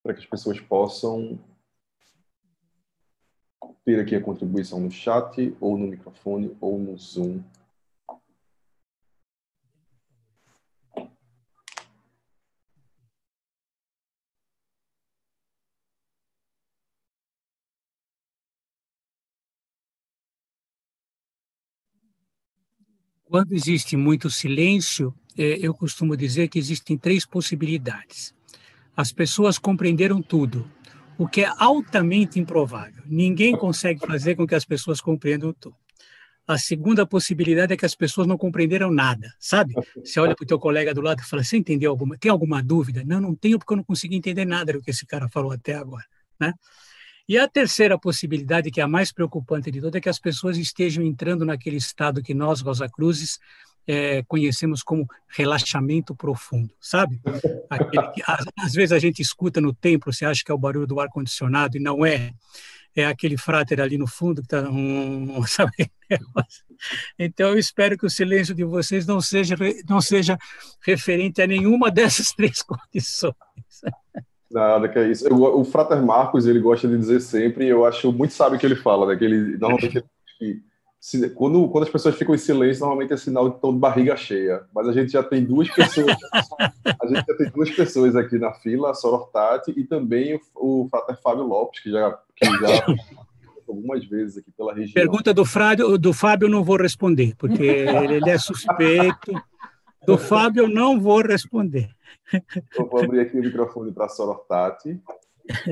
para que as pessoas possam ter aqui a contribuição no chat ou no microfone ou no Zoom. Quando existe muito silêncio, é, eu costumo dizer que existem três possibilidades. As pessoas compreenderam tudo, o que é altamente improvável. Ninguém consegue fazer com que as pessoas compreendam tudo. A segunda possibilidade é que as pessoas não compreenderam nada, sabe? Você olha para o teu colega do lado e fala, você entendeu alguma, tem alguma dúvida? Não, não tenho porque eu não consegui entender nada do que esse cara falou até agora, né? E a terceira possibilidade, que é a mais preocupante de todas, é que as pessoas estejam entrando naquele estado que nós, Rosa Cruzes, é, conhecemos como relaxamento profundo, sabe? Aquele que, às, às, vezes a gente escuta no templo, você acha que é o barulho do ar-condicionado e não é. É aquele fráter ali no fundo que está. Um, *laughs* Então eu espero que o silêncio de vocês não seja, não seja referente a nenhuma dessas *laughs* três condições. Nada, que é isso. o Frater Marcos, ele gosta de dizer sempre, eu acho muito sábio o que ele fala, né? Que ele, normalmente, se, quando, quando as pessoas ficam em silêncio, normalmente é sinal de que estão de barriga cheia. Mas a gente já tem duas pessoas. *laughs* a gente já tem duas pessoas aqui na fila, a Sorortati e também o, o Frater Fábio Lopes, que já. Que já *laughs* algumas vezes aqui pela região. Pergunta do, fábio do Fábio não vou responder, porque ele é suspeito. Do Fábio não vou responder. vou abrir aqui o microfone para a Sorortati. *laughs*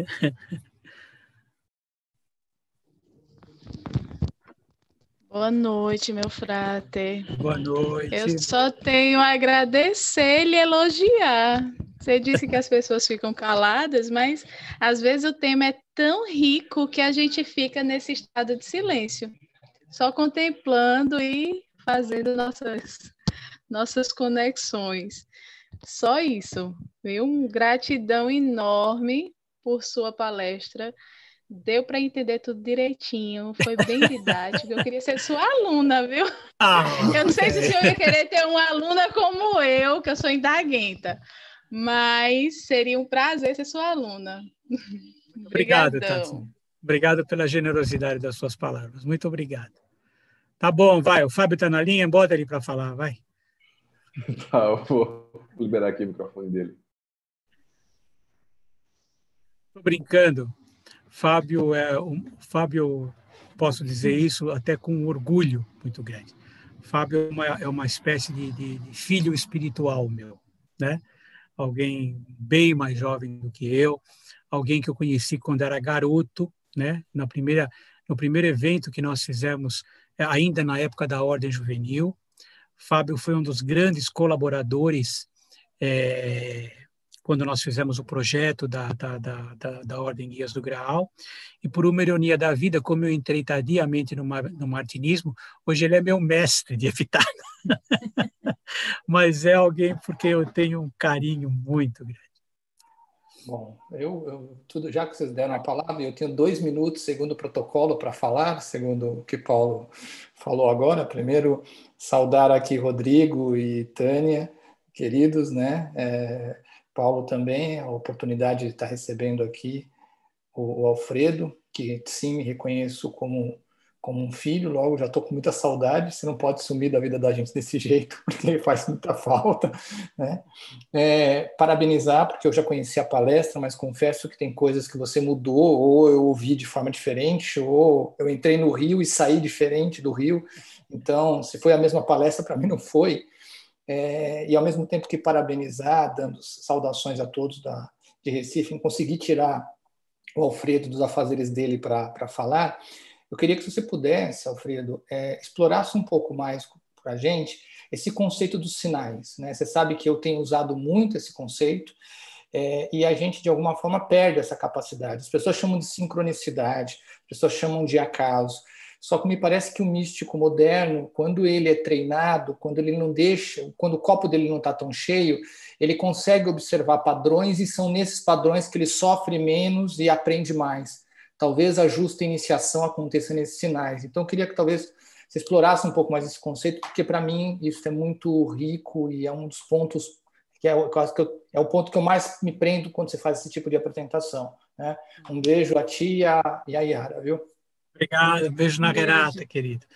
Boa noite, meu frater. Boa noite. Eu só tenho a agradecer e elogiar. Você disse que as pessoas ficam caladas, mas às vezes o tema é tão rico que a gente fica nesse estado de silêncio, só contemplando e fazendo nossas, nossas conexões. Só isso, viu? Gratidão enorme por sua palestra. Deu para entender tudo direitinho, foi bem didático. Eu queria ser sua aluna, viu? Ah, *laughs* eu não sei se o senhor ia querer ter uma aluna como eu, que eu sou indaguenta, mas seria um prazer ser sua aluna. Obrigado, Tati. Obrigado pela generosidade das suas palavras. Muito obrigado. Tá bom, vai. O Fábio está na linha, bota ele para falar, vai. *laughs* Tá, eu vou liberar aqui o microfone dele. Estou brincando. Fábio é um, Fábio posso dizer isso até com orgulho muito grande. Fábio é uma, é uma espécie de, de, de, filho espiritual meu, né? Alguém bem mais jovem do que eu, alguém que eu conheci quando era garoto, né? Na primeira no primeiro evento que nós fizemos é, ainda na época da Ordem Juvenil, Fábio foi um dos grandes colaboradores é, quando nós fizemos o projeto da, da, da, da, da Ordem Guias do Graal. E por uma ironia da vida, como eu entrei tardiamente no, mar, no martinismo, hoje ele é meu mestre de evitar. *laughs* Mas é alguém porque eu tenho um carinho muito grande. Bom, eu, eu, tudo já que vocês deram a palavra, eu tenho dois minutos segundo o protocolo para falar, segundo o que Paulo falou agora. Primeiro, saudar aqui Rodrigo e Tânia, queridos, né? É, Paulo também, a oportunidade de estar recebendo aqui o, o Alfredo, que sim, me reconheço como, como um filho, logo já estou com muita saudade, você não pode sumir da vida da gente desse *laughs* jeito, porque faz muita falta. Né? É, parabenizar, porque eu já conheci a palestra, mas confesso que tem coisas que você mudou, ou eu ouvi de forma diferente, ou eu entrei no Rio e saí diferente do Rio. Então, se foi a mesma palestra, para mim não foi é, e ao mesmo tempo que parabenizar, dando saudações a todos da, de Recife, em conseguir tirar o Alfredo dos afazeres dele para falar, eu queria que você pudesse, Alfredo, é, explorasse um pouco mais para a gente esse conceito dos sinais. Né? Você sabe que eu tenho usado muito esse conceito é, e a gente, de alguma forma, perde essa capacidade. As pessoas chamam de sincronicidade, as pessoas chamam de acaso, só que me parece que o místico moderno, quando ele é treinado, quando ele não deixa, quando o copo dele não está tão cheio, ele consegue observar padrões e são nesses padrões que ele sofre menos e aprende mais. Talvez a justa iniciação aconteça nesses sinais. Então, eu queria que talvez você explorasse um pouco mais esse conceito, porque para mim isso é muito rico e é um dos pontos que é, que eu, é o ponto que eu mais me prendo quando você faz esse tipo de apresentação. Né? Um beijo a ti e a Yara, viu? Obrigado, beijo na garata, querido.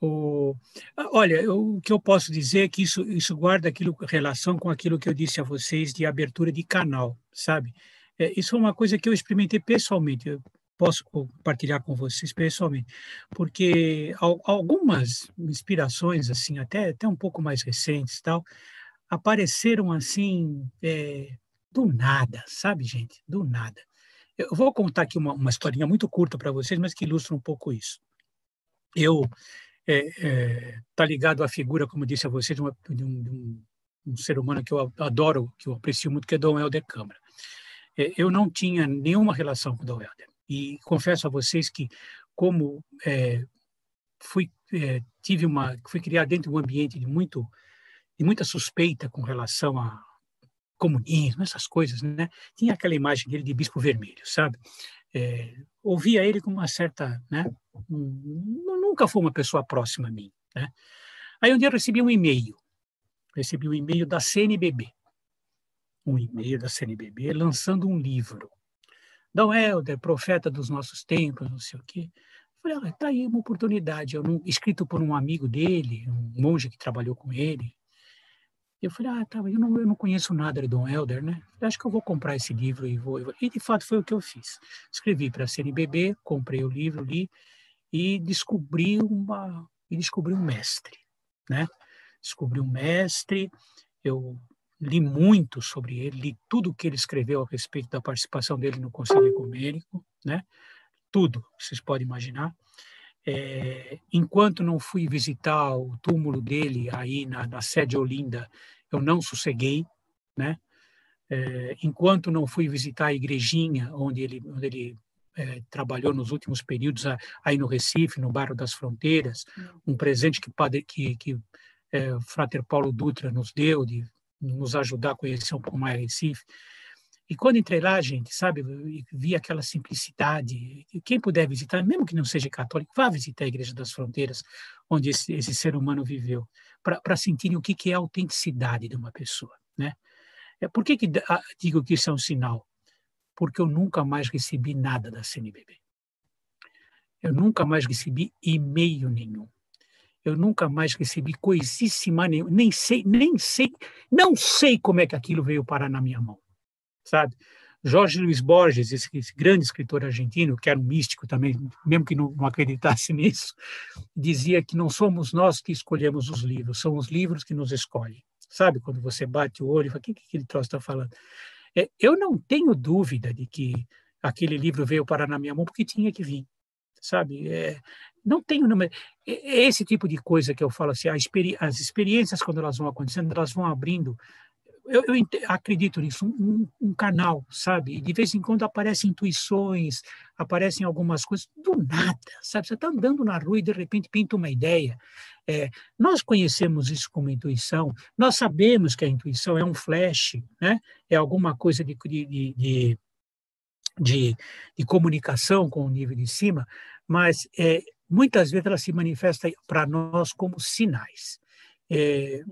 O, ah, olha, o que eu posso dizer é que isso, isso guarda aquilo, relação com aquilo que eu disse a vocês de abertura de canal, sabe? É, isso é uma coisa que eu experimentei pessoalmente, eu posso compartilhar com vocês pessoalmente, porque algumas inspirações, assim, até, até um pouco mais recentes tal, apareceram assim, é, do nada, sabe, gente? Do nada. Eu vou contar aqui uma, uma historinha muito curta para vocês, mas que ilustra um pouco isso. Eu é, é, tá ligado à figura, como disse a vocês, de, uma, de, um, de um, um, ser humano que eu adoro, que eu aprecio muito, que é Dom Helder Câmara. É, eu não tinha nenhuma relação com Dom Helder. E confesso a vocês que, como é, fui, é, tive uma, fui criado dentro de um ambiente de, muito, de muita suspeita com relação a, comunismo, essas coisas, né? Tinha aquela imagem dele de bispo vermelho, sabe? É, ouvia ele com uma certa, né? Nunca foi uma pessoa próxima a mim, né? Aí um dia eu recebi um e-mail, recebi um e-mail da CNBB, um e-mail da CNBB lançando um livro. Dão Helder, profeta dos nossos tempos, não sei o quê. Falei, está tá aí uma oportunidade, não, escrito por um amigo dele, um monge que trabalhou com ele, eu falei, ah, tá, eu não, eu não conheço nada de Dom Helder, né? Eu acho que eu vou comprar esse livro e vou. E de fato foi o que eu fiz. Escrevi para a CNBB, comprei o livro, li e descobri uma e descobri um mestre, né? Descobri um mestre. Eu li muito sobre ele, li tudo o que ele escreveu a respeito da participação dele no Conselho Ecumênico, né? Tudo, vocês podem imaginar. É, enquanto não fui visitar o túmulo dele aí na, na sede Olinda, eu não sosseguei, né? É, enquanto não fui visitar a igrejinha onde ele, onde ele é, trabalhou nos últimos períodos a, aí no Recife, no bairro das Fronteiras, hum. um presente que padre que, que é, Frater Paulo Dutra nos deu de nos ajudar a conhecer um pouco mais Recife. E quando entrei lá, gente, sabe, vi aquela simplicidade. Quem puder visitar, mesmo que não seja católico, vá visitar a Igreja das Fronteiras, onde esse, esse ser humano viveu, para sentirem o que, que é a autenticidade de uma pessoa, né? É, por que, que ah, digo que isso é um sinal? Porque eu nunca mais recebi nada da CNBB. Eu nunca mais recebi e-mail nenhum. Eu nunca mais recebi coisíssima nenhuma. Nem sei, nem sei, não sei como é que aquilo veio parar na minha mão sabe? Jorge Luiz Borges, esse, esse, grande escritor argentino, que era um místico também, mesmo que não, não, acreditasse *laughs* nisso, dizia que não somos nós que escolhemos os livros, são os livros que nos escolhem. Sabe quando você bate o olho e fala, o que, que aquele troço está falando? É, eu não tenho dúvida de que aquele livro veio parar na minha mão porque tinha que vir, sabe? É, não tenho... Nome... É, é, esse tipo de coisa que eu falo assim, experi... as experiências, quando elas vão acontecendo, elas vão abrindo eu, eu acredito nisso, um, um, canal, sabe? De vez em quando aparecem intuições, aparecem algumas coisas do nada, sabe? Você está andando na rua e de repente pinta uma ideia. É, nós conhecemos isso como intuição, nós sabemos que a intuição é um flash, né? É alguma coisa de, de, de, de, de comunicação com o nível de cima, mas é, muitas vezes ela se manifesta para nós como sinais. É,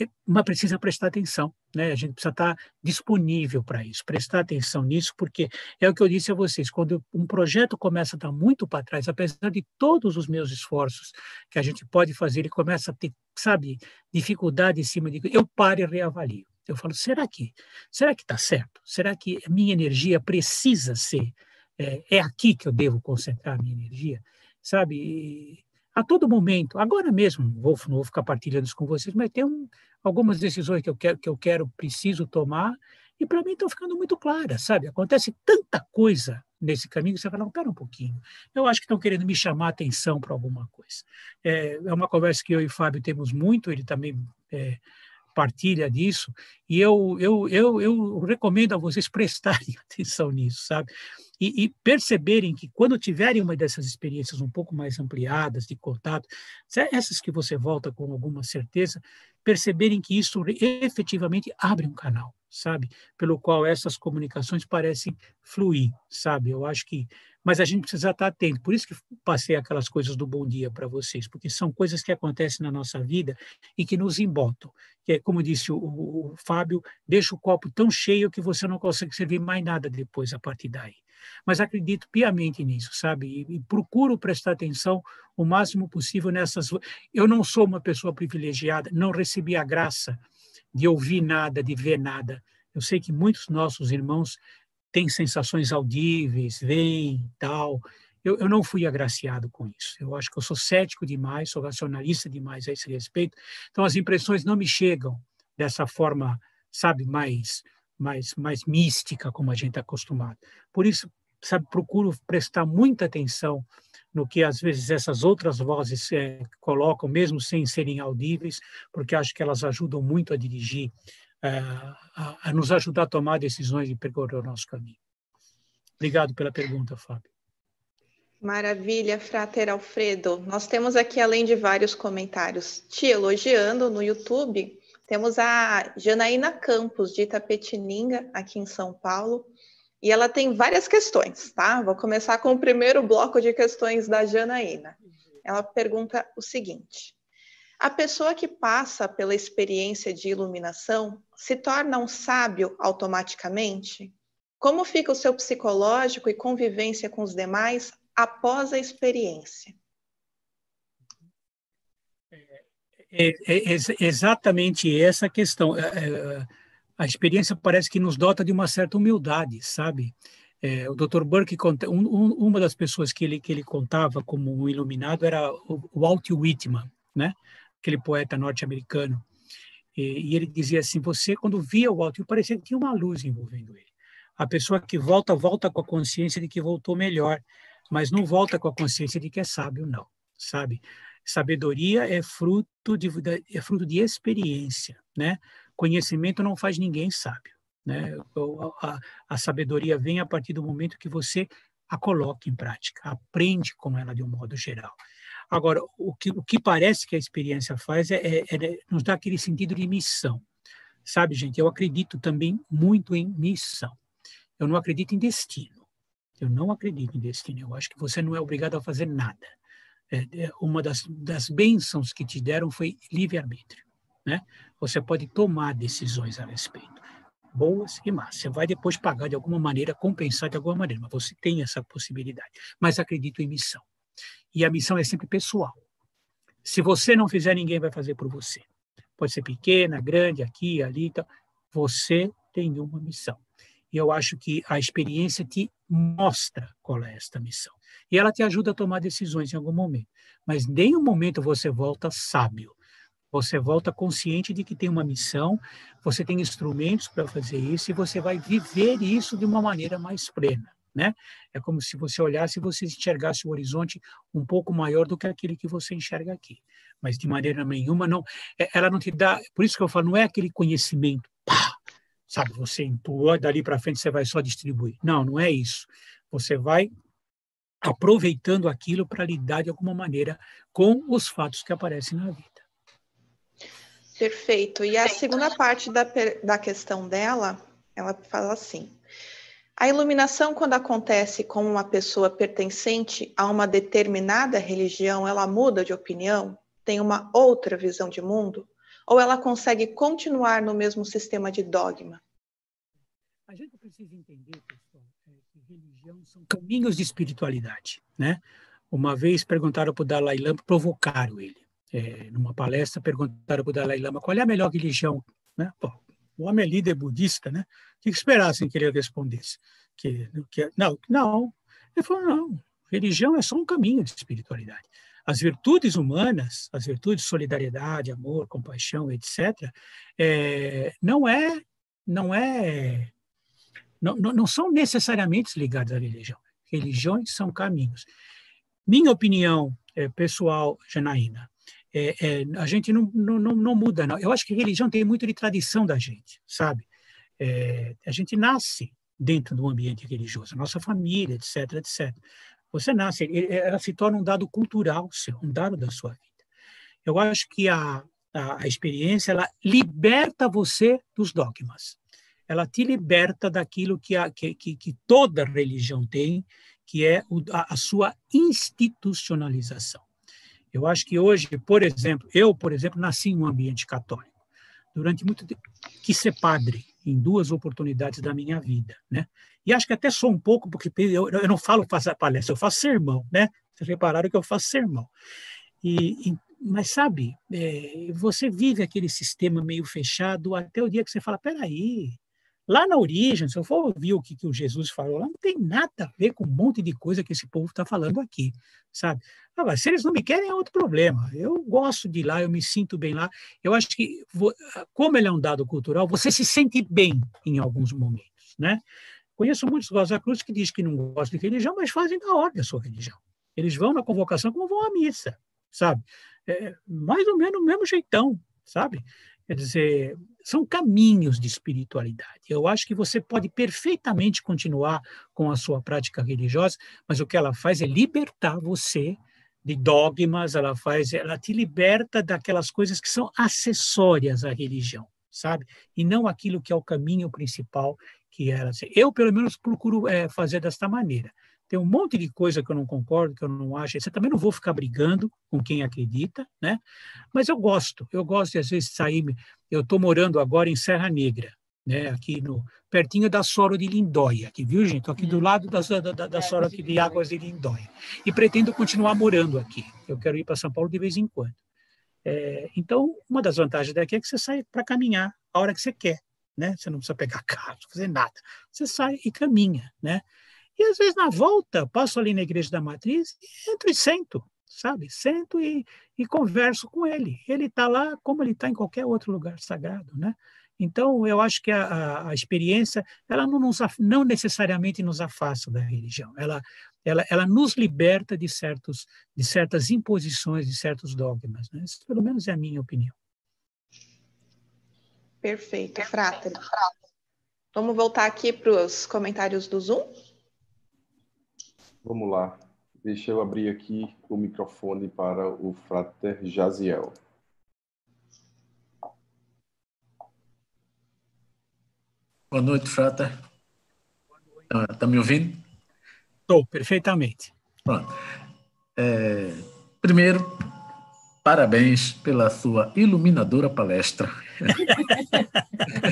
é, mas precisa prestar atenção, né? A gente precisa estar disponível para isso, prestar atenção nisso, porque é o que eu disse a vocês: quando um projeto começa a dar muito para trás, apesar de todos os meus esforços que a gente pode fazer, ele começa a ter, sabe, dificuldade em cima de. Eu paro e reavalio. Eu falo: será que, será que está certo? Será que a minha energia precisa ser? É, é aqui que eu devo concentrar a minha energia, sabe? E, a todo momento, agora mesmo, vou, não vou ficar partilhando isso com vocês, mas tem um, algumas decisões que eu quero, que eu quero, preciso tomar, e para mim estão ficando muito claras, sabe? Acontece tanta coisa nesse caminho você fala, não, pera um pouquinho, eu acho que estão querendo me chamar a atenção para alguma coisa. É, é, uma conversa que eu e o Fábio temos muito, ele também é, partilha disso, e eu, eu, eu, eu recomendo a vocês *laughs* prestarem *laughs* atenção nisso, sabe? E, e, perceberem que quando tiverem uma dessas experiências um pouco mais ampliadas de contato, é essas que você volta com alguma certeza, perceberem que isso efetivamente abre um canal, sabe? Pelo qual essas comunicações parecem fluir, sabe? Eu acho que mas a gente precisa estar atento. Por isso que passei aquelas coisas do bom dia para vocês, porque são coisas que acontecem na nossa vida e que nos embotam. Que é, como disse o, o, o Fábio, deixa o copo tão cheio que você não consegue servir mais nada depois a partir daí mas acredito piamente nisso, sabe? E, procuro prestar atenção o máximo possível nessas. Eu não sou uma pessoa privilegiada, não recebi a graça de ouvir nada, de ver nada. Eu sei que muitos nossos irmãos tem sensações audíveis, vem tal. Eu, eu, não fui agraciado com isso. Eu acho que eu sou cético demais, sou racionalista demais a esse respeito. Então as impressões não me chegam dessa forma, sabe, mais mais mais mística como a gente está é acostumado. Por isso, sabe, procuro prestar muita atenção no que às vezes essas outras vozes é, colocam, mesmo sem serem audíveis, porque acho que elas ajudam muito a dirigir é, a, nos ajudar a tomar decisões e percorrer o nosso caminho. Obrigado pela pergunta, Fábio. Maravilha, Frater Alfredo. Nós temos aqui, além de vários comentários te elogiando no YouTube, temos a Janaína Campos, de Itapetininga, aqui em São Paulo, e ela tem várias questões, tá? Vou começar com o primeiro bloco de questões da Janaína. Ela pergunta o seguinte: a pessoa que passa pela experiência de iluminação se torna um sábio automaticamente? Como fica o seu psicológico e convivência com os demais após a experiência? É, é, é exatamente essa questão. É, é, a experiência parece que nos dota de uma certa humildade, sabe? É, o Dr. Burke, conta, um, um, uma das pessoas que ele, que ele contava como um iluminado era o, o Walt Whitman, né? aquele poeta norte-americano. E, e, ele dizia assim: você, quando via o alto, parecia que tinha uma luz envolvendo ele. A pessoa que volta, volta com a consciência de que voltou melhor, mas não volta com a consciência de que é sábio, não, sabe? Sabedoria é fruto de, é fruto de experiência, né? Conhecimento não faz ninguém sábio, né? A, a, a sabedoria vem a partir do momento que você a coloca em prática, aprende com ela de um modo geral. Agora, o que, o que parece que a experiência faz é, é, é nos dá aquele sentido de missão. Sabe, gente, eu acredito também muito em missão. Eu não acredito em destino. Eu não acredito em destino. Eu acho que você não é obrigado a fazer nada. É, é, uma das, das bênçãos que te deram foi livre-arbítrio. Né? Você pode tomar decisões a respeito, boas e más. Você vai depois pagar de alguma maneira, compensar de alguma maneira, mas você tem essa possibilidade. Mas acredito em missão. E a missão é sempre pessoal. Se você não fizer, ninguém vai fazer por você. Pode ser pequena, grande, aqui, ali, tá. você tem uma missão. E eu acho que a experiência te mostra qual é esta missão. E ela te ajuda a tomar decisões em algum momento. Mas nenhum momento você volta sábio. Você volta consciente de que tem uma missão, você tem instrumentos para fazer isso e você vai viver isso de uma maneira mais plena né? É como se você olhasse e você enxergasse o horizonte um pouco maior do que aquele que você enxerga aqui. Mas de maneira nenhuma não, é, ela não te dá, por isso que eu falo, não é aquele conhecimento, pá, sabe, você empurra, dali para frente você vai só distribuir. Não, não é isso. Você vai aproveitando aquilo para lidar de alguma maneira com os fatos que aparecem na vida. Perfeito. E a segunda parte da, da questão dela, ela fala assim: a iluminação, quando acontece com uma pessoa pertencente a uma determinada religião, ela muda de opinião, tem uma outra visão de mundo, ou ela consegue continuar no mesmo sistema de dogma? A gente precisa entender, pessoal, é que religião são caminhos de espiritualidade, né? Uma vez perguntaram para o Dalai Lama, provocaram ele. É, numa palestra, perguntaram para o Dalai Lama qual é a melhor religião. Né? o homem é líder budista, né? que esperassem que ele respondesse. Que, que, não, não. Ele falou, não, religião é só um caminho de espiritualidade. As virtudes humanas, as virtudes de solidariedade, amor, compaixão, etc., é, não é, não é, não, não são necessariamente ligadas à religião. Religiões são caminhos. Minha opinião é, pessoal, Janaína, é, é, a gente não, não, não, não, muda, não. Eu acho que religião tem muito de tradição da gente, sabe? É, a gente nasce dentro do ambiente religioso, nossa família, etc, etc. Você nasce, ela se torna um dado cultural seu, um dado da sua vida. Eu acho que a, a, a experiência, ela liberta você dos dogmas. Ela te liberta daquilo que, a, que, que, que toda religião tem, que é o, a, a sua institucionalização. Eu acho que hoje, por exemplo, eu, por exemplo, nasci em um ambiente católico. Durante muito tempo, quis ser padre em duas oportunidades da minha vida, né? E acho que até só um pouco, porque eu, eu não falo fazer palestra, eu faço sermão, né? Vocês repararam que eu faço sermão. E, e mas sabe, é, você vive aquele sistema meio fechado até o dia que você fala, peraí, Lá na origem, se eu for ouvir o que, que o Jesus falou lá, não tem nada a ver com um monte de coisa que esse povo está falando aqui, sabe? Ah, se eles não me querem, é outro problema. Eu gosto de ir lá, eu me sinto bem lá. Eu acho que, ah, como ele é um dado cultural, você se sente bem em alguns momentos, né? Conheço muitos Cruz que dizem que não gostam de religião, mas fazem da ordem a sua religião. Eles vão na convocação como vão à missa, sabe? É mais ou menos o mesmo jeitão, sabe? Quer dizer, são caminhos de espiritualidade. Eu acho que você pode perfeitamente continuar com a sua prática religiosa, mas o que ela faz é libertar você de dogmas, ela faz, ela te liberta daquelas coisas que são acessórias à religião, sabe? E não aquilo que é o caminho principal que é ela. Eu pelo menos procuro é, fazer desta maneira tem um monte de coisa que eu não concordo, que eu não acho. Você também não vou ficar brigando com quem acredita, né? Mas eu gosto, eu gosto de às vezes sair. Eu estou morando agora em Serra Negra, né? Aqui no pertinho da Soro de Lindóia, aqui, viu gente? Estou aqui do uhum. lado da, da, da, da é, Soro aqui de Águas de Lindóia e pretendo continuar morando aqui. Eu quero ir para São Paulo de vez em quando. É, então, uma das vantagens daqui é que você sai para caminhar a hora que você quer, né? Você não precisa pegar *laughs* carro, fazer nada. Você sai e caminha, né? E às vezes na volta, passo ali na igreja da matriz, entro e sento, sabe? Sento e, e converso com ele. Ele está lá como ele está em qualquer outro lugar sagrado, né? Então, eu acho que a, a, a experiência, ela não, nos, não necessariamente nos afasta da religião, ela, ela, ela nos liberta de, certos, de certas imposições, de certos dogmas. Né? Isso, pelo menos, é a minha opinião. Perfeito, Frater. Vamos voltar aqui para os comentários do Zoom? Vamos lá. Deixa eu abrir aqui o microfone para o Frater Jaziel. Boa noite, Frater. Está ah, me ouvindo? Estou, perfeitamente. Pronto. É, primeiro, parabéns pela sua iluminadora palestra.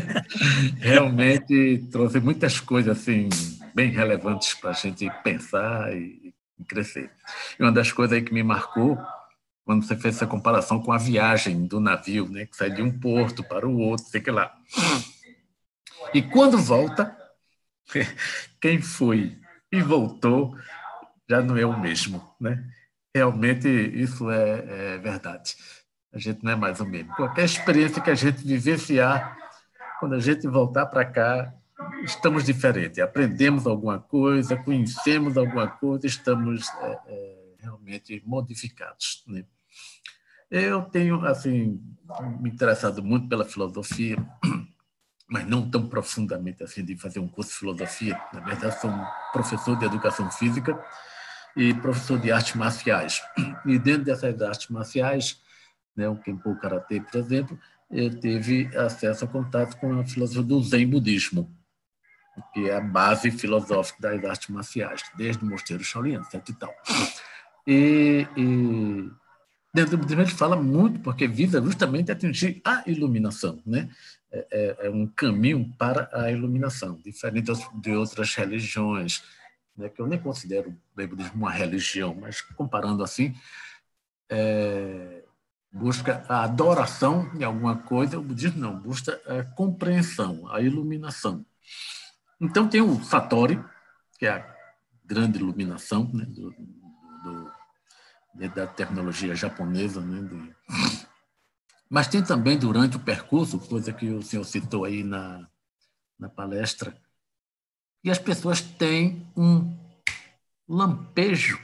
*laughs* Realmente trouxe muitas coisas assim bem relevantes para a gente pensar e, e crescer. E uma das coisas que me marcou quando você fez essa comparação com a viagem do navio, né, que sai de um porto para o outro, sei que lá. E quando volta, *laughs* quem foi e voltou já não é o mesmo, né? Realmente isso é, é verdade. A gente não é mais o mesmo. Qualquer experiência que a gente vivenciar, quando a gente voltar para cá, estamos diferentes, aprendemos alguma coisa, conhecemos alguma coisa, estamos é, é, realmente modificados. Né? Eu tenho, assim, me interessado muito pela filosofia, *clears throat* mas não tão profundamente assim de fazer um curso de filosofia. Na verdade, sou um professor de educação física e professor de artes marciais. *clears throat* E dentro dessas artes marciais, né, o Kenpo Karatê, por exemplo, eu tive acesso a contato com a filosofia do Zen Budismo que é a base filosófica das artes marciais, desde o mosteiro Shaolin, certo e tal. E, e dentro do budismo fala muito, porque visa justamente atingir a iluminação, né? É, é, é um caminho para a iluminação, diferente de outras religiões, né? que eu nem considero o budismo uma religião, mas comparando assim, é, busca a adoração de alguma coisa, o budismo não, busca a compreensão, a iluminação. Então tem o Satori, que é a grande iluminação né, do, do, da tecnologia japonesa. Né, de... Mas tem também, durante o percurso, coisa que o senhor citou aí na, na palestra, e as pessoas têm um lampejo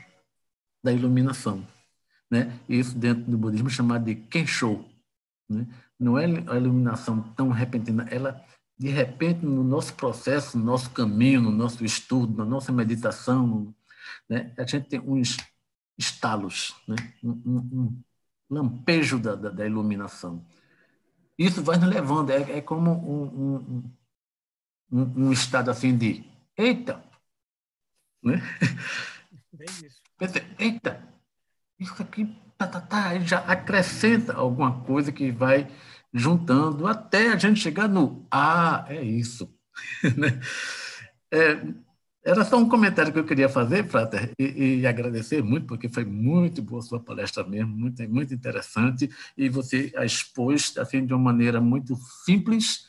da iluminação. Né? Isso dentro do budismo é chamado de Kensho. Né? Não é a iluminação tão repentina, ela de repente, no nosso processo, no nosso caminho, no nosso estudo, na nossa meditação, né, a gente tem uns estalos, né, um, um, um lampejo da, da, da, iluminação. Isso vai nos levando, é, é como um, um, estado assim de: eita! Né? É eita! Isso aqui tá, tá, tá, já acrescenta alguma coisa que vai juntando até a gente chegar no ah, é isso. *laughs* Né? é, era só um comentário que eu queria fazer, Frater, e, e, agradecer muito, porque foi muito boa a sua palestra mesmo, muito, muito interessante, e você a expôs assim, de uma maneira muito simples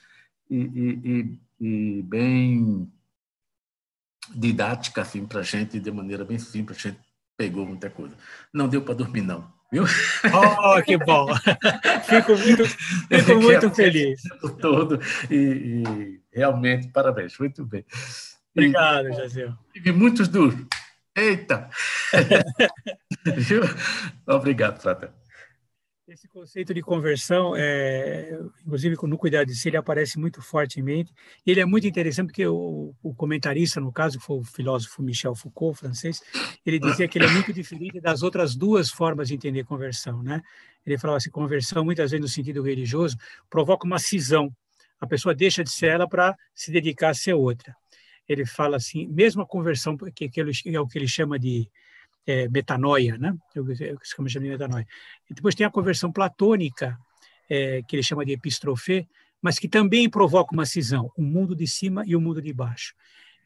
e, e, e bem didática assim, para a gente, de maneira bem simples, a gente pegou muita coisa. Não deu para dormir, não viu? Oh, que bom! *laughs* fico muito, fico muito feliz. O todo e, e, realmente, parabéns, muito bem. Obrigado, e, Jazil. Tive muitos duros. Eita! *laughs* Obrigado, Flávio. Esse conceito de conversão, é, inclusive no cuidado de si, ele aparece muito fortemente. Ele é muito interessante porque o, o comentarista, no caso, foi o filósofo Michel Foucault, francês, ele dizia que ele é muito diferente das outras duas formas de entender conversão, né? Ele falava assim, conversão, muitas vezes no sentido religioso, provoca uma cisão. A pessoa deixa de ser ela para se dedicar a ser outra. Ele fala assim, mesmo a conversão, que, que é o que ele chama de é, metanoia, né? Eu, chamo de metanoia. E depois tem a conversão platônica, é, que ele chama de epistrofe, mas que também provoca uma cisão, o um mundo de cima e o um mundo de baixo.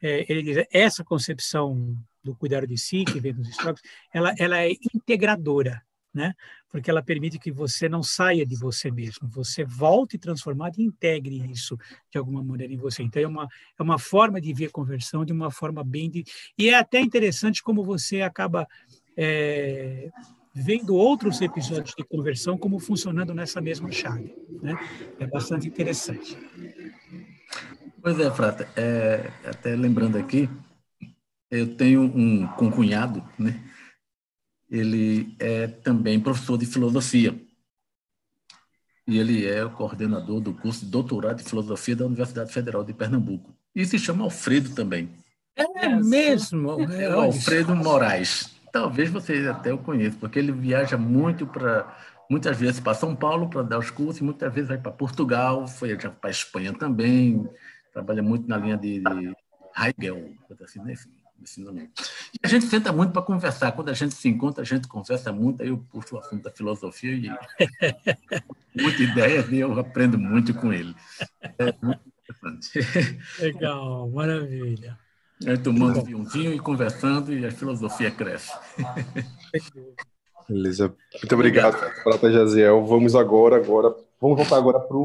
É, ele diz, essa concepção do cuidar de si, que vem dos estoques, ela, ela é integradora, né? Porque ela permite que você não saia de você mesmo, você volte transformado e integre isso de alguma maneira em você. Então é uma é uma forma de ver conversão de uma forma bem de e é até interessante como você acaba é, vendo outros episódios de conversão como funcionando nessa mesma chave, né? É bastante interessante. Pois é, Frata. É, até lembrando aqui, eu tenho um concunhado, né? ele é também professor de filosofia. E ele é o coordenador do curso de doutorado de filosofia da Universidade Federal de Pernambuco. E se chama Alfredo também. É mesmo? É, é Alfredo Moraes. Talvez vocês até o conheçam, porque ele viaja muito para. Muitas vezes para São Paulo para dar os cursos, muitas vezes vai para Portugal, foi já para a Espanha também, trabalha muito na linha de, de Heigel, assim, né? ensino médio. E a gente senta muito para conversar. Quando a gente se encontra, a gente conversa muito, aí eu puxo o assunto da filosofia e *laughs* muita ideia, e eu aprendo muito com ele. É muito interessante. *laughs* Legal, maravilha. tomando um vinho e conversando, e a filosofia cresce. Beleza. *laughs* Muito obrigado, obrigado. Prata Jaziel. Vamos agora, agora. Vamos voltar agora para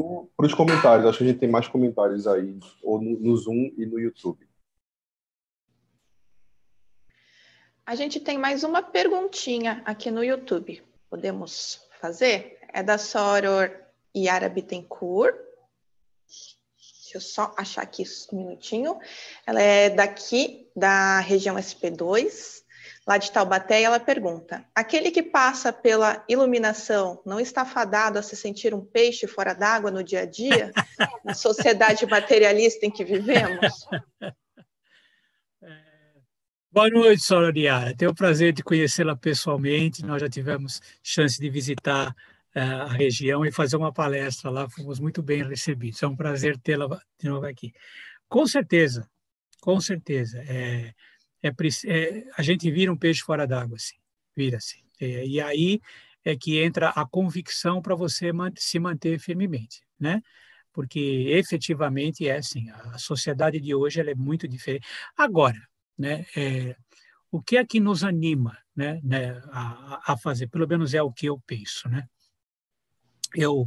os comentários. Acho que a gente tem mais comentários aí, ou no, no Zoom e no YouTube. A gente tem mais uma perguntinha aqui no YouTube. Podemos fazer? É da Soror Yara Bittencourt. Deixa eu só achar aqui um minutinho. Ela é daqui, da região SP2, lá de Taubaté, e ela pergunta: Aquele que passa pela iluminação não está fadado a se sentir um peixe fora d'água no dia a dia, na *laughs* sociedade materialista em que vivemos? *laughs* Boa noite, Sora Diara. Tenho o prazer de conhecê-la pessoalmente. Nós já tivemos chance de visitar uh, a região e fazer uma palestra lá. Fomos muito bem recebidos. É um prazer tê-la de novo aqui. Com certeza, com certeza. É, é, é a gente vira um peixe fora d'água, assim. Vira-se. É, e aí é que entra a convicção para você man se manter firmemente, né? Porque efetivamente é assim. A sociedade de hoje é muito diferente. Agora, né? É, o que é que nos anima, né, né a, a, fazer? Pelo menos é o que eu penso, né? Eu,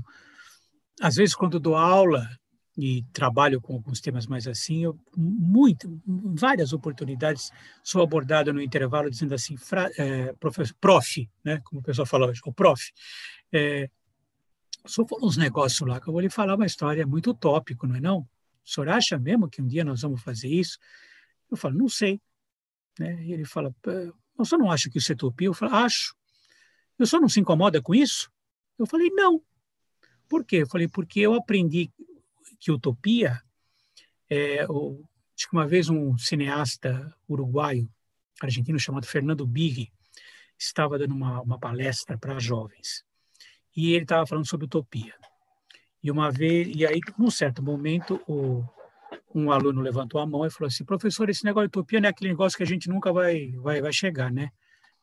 às vezes, quando dou aula e trabalho com alguns temas mais assim, eu, muito, várias oportunidades sou abordado no intervalo dizendo assim, fra, é, professor, prof, né, como o pessoal fala hoje, o prof, é, o senhor falou uns negócios lá que eu vou lhe falar uma história muito utópico, não é não? O senhor acha mesmo que um dia nós vamos fazer isso? Eu falo, não sei. Né? E ele fala, você não acha que isso é utopia? Eu falo, acho. Eu só não se incomoda com isso? Eu falei, não. Por quê? Eu falei, porque eu aprendi que utopia é, o, acho que uma vez um cineasta uruguaio, argentino, chamado Fernando Big estava dando uma, uma palestra para jovens. E ele estava falando sobre utopia. E uma vez, e aí, num certo momento, o, um aluno levantou a mão e falou assim, professor, esse negócio de utopia não é aquele negócio que a gente nunca vai, vai, vai chegar, né?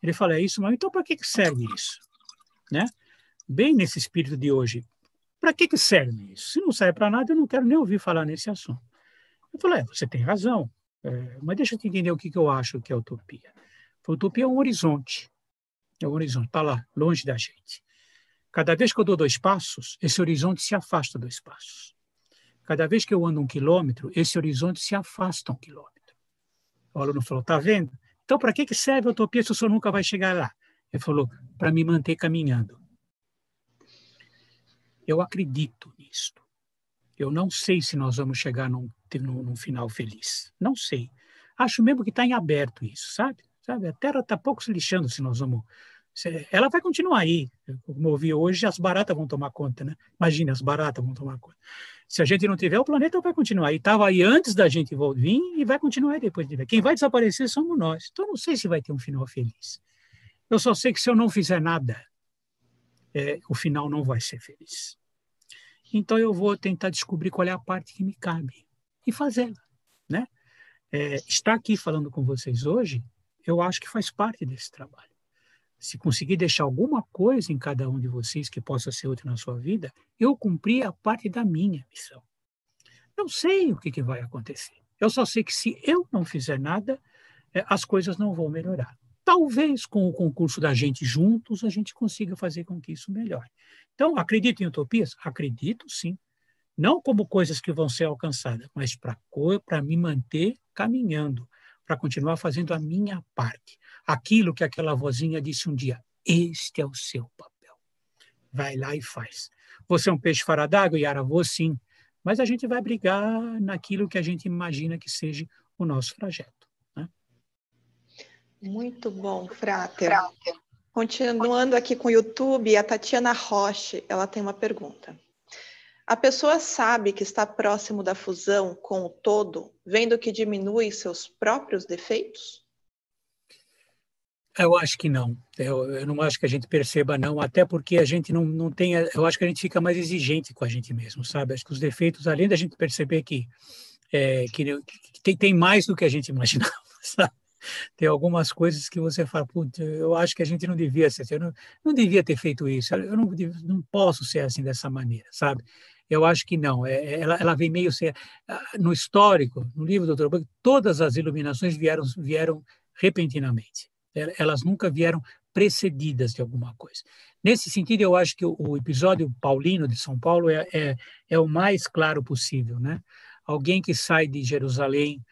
Ele fala, é isso, mas então para que, serve isso? Né? Bem nesse espírito de hoje, para que, que serve isso? Se não serve para nada, eu não quero nem ouvir falar nesse assunto. Eu falei, é, você tem razão, é, mas deixa eu te entender o que, que eu acho que é utopia. utopia é um horizonte, é um horizonte, está lá, longe da gente. Cada vez que eu dou dois passos, esse horizonte se afasta dois passos. Cada vez que eu ando um quilômetro, esse horizonte se afasta um quilômetro. O aluno falou: Tá vendo? Então, para que, serve a utopia se o senhor nunca vai chegar lá? Ele falou: Para me manter caminhando. Eu acredito nisto. Eu não sei se nós vamos chegar num, num, num final feliz. Não sei. Acho mesmo que está em aberto isso, sabe? sabe? A Terra está pouco se lixando se nós vamos ela vai continuar aí. Como eu ouvi hoje, as baratas vão tomar conta, né? Imagina, as baratas vão tomar conta. Se a gente não tiver, o planeta vai continuar. E estava aí antes da gente vir e vai continuar depois de vir. Quem vai desaparecer somos nós. Então, não sei se vai ter um final feliz. Eu só sei que se eu não fizer nada, é, o final não vai ser feliz. Então, eu vou tentar descobrir qual é a parte que me cabe e fazê-la. Né? É, estar aqui falando com vocês hoje, eu acho que faz parte desse trabalho se conseguir deixar alguma coisa em cada um de vocês que possa ser útil na sua vida, eu cumpri a parte da minha missão. Não sei o que, que vai acontecer. Eu só sei que se eu não fizer nada, é, as coisas não vão melhorar. Talvez com o concurso da gente juntos a gente consiga fazer com que isso melhore. Então, acredito em utopias? Acredito sim. Não como coisas que vão ser alcançadas, mas para me manter caminhando para continuar fazendo a minha parte. Aquilo que aquela vozinha disse um dia: este é o seu papel. Vai lá e faz. Você é um peixe fora d'água, Yara? Vou sim. Mas a gente vai brigar naquilo que a gente imagina que seja o nosso trajeto. Né? Muito bom, Frater. Frater. Continuando aqui com o YouTube, a Tatiana Roche, ela tem uma pergunta. A pessoa sabe que está próximo da fusão com o todo, vendo que diminui seus próprios defeitos? Eu acho que não. Eu, eu, não acho que a gente perceba, não, até porque a gente não, não tem. Eu acho que a gente fica mais exigente com a gente mesmo, sabe? Acho que os defeitos, além da gente perceber que, é, que, que tem, tem, mais do que a gente *laughs* imaginava, sabe? Tem algumas coisas que você fala, putz, eu acho que a gente não devia ser, assim, eu não, não devia ter feito isso, eu não, não posso ser assim dessa maneira, sabe? Eu acho que não. É, é, ela, ela, vem meio ser ah, no histórico, no livro do Dr. Buck, todas as iluminações vieram vieram repentinamente. É, elas nunca vieram precedidas de alguma coisa. Nesse sentido, eu acho que o, episódio paulino de São Paulo é, é, é o mais claro possível, né? Alguém que sai de Jerusalém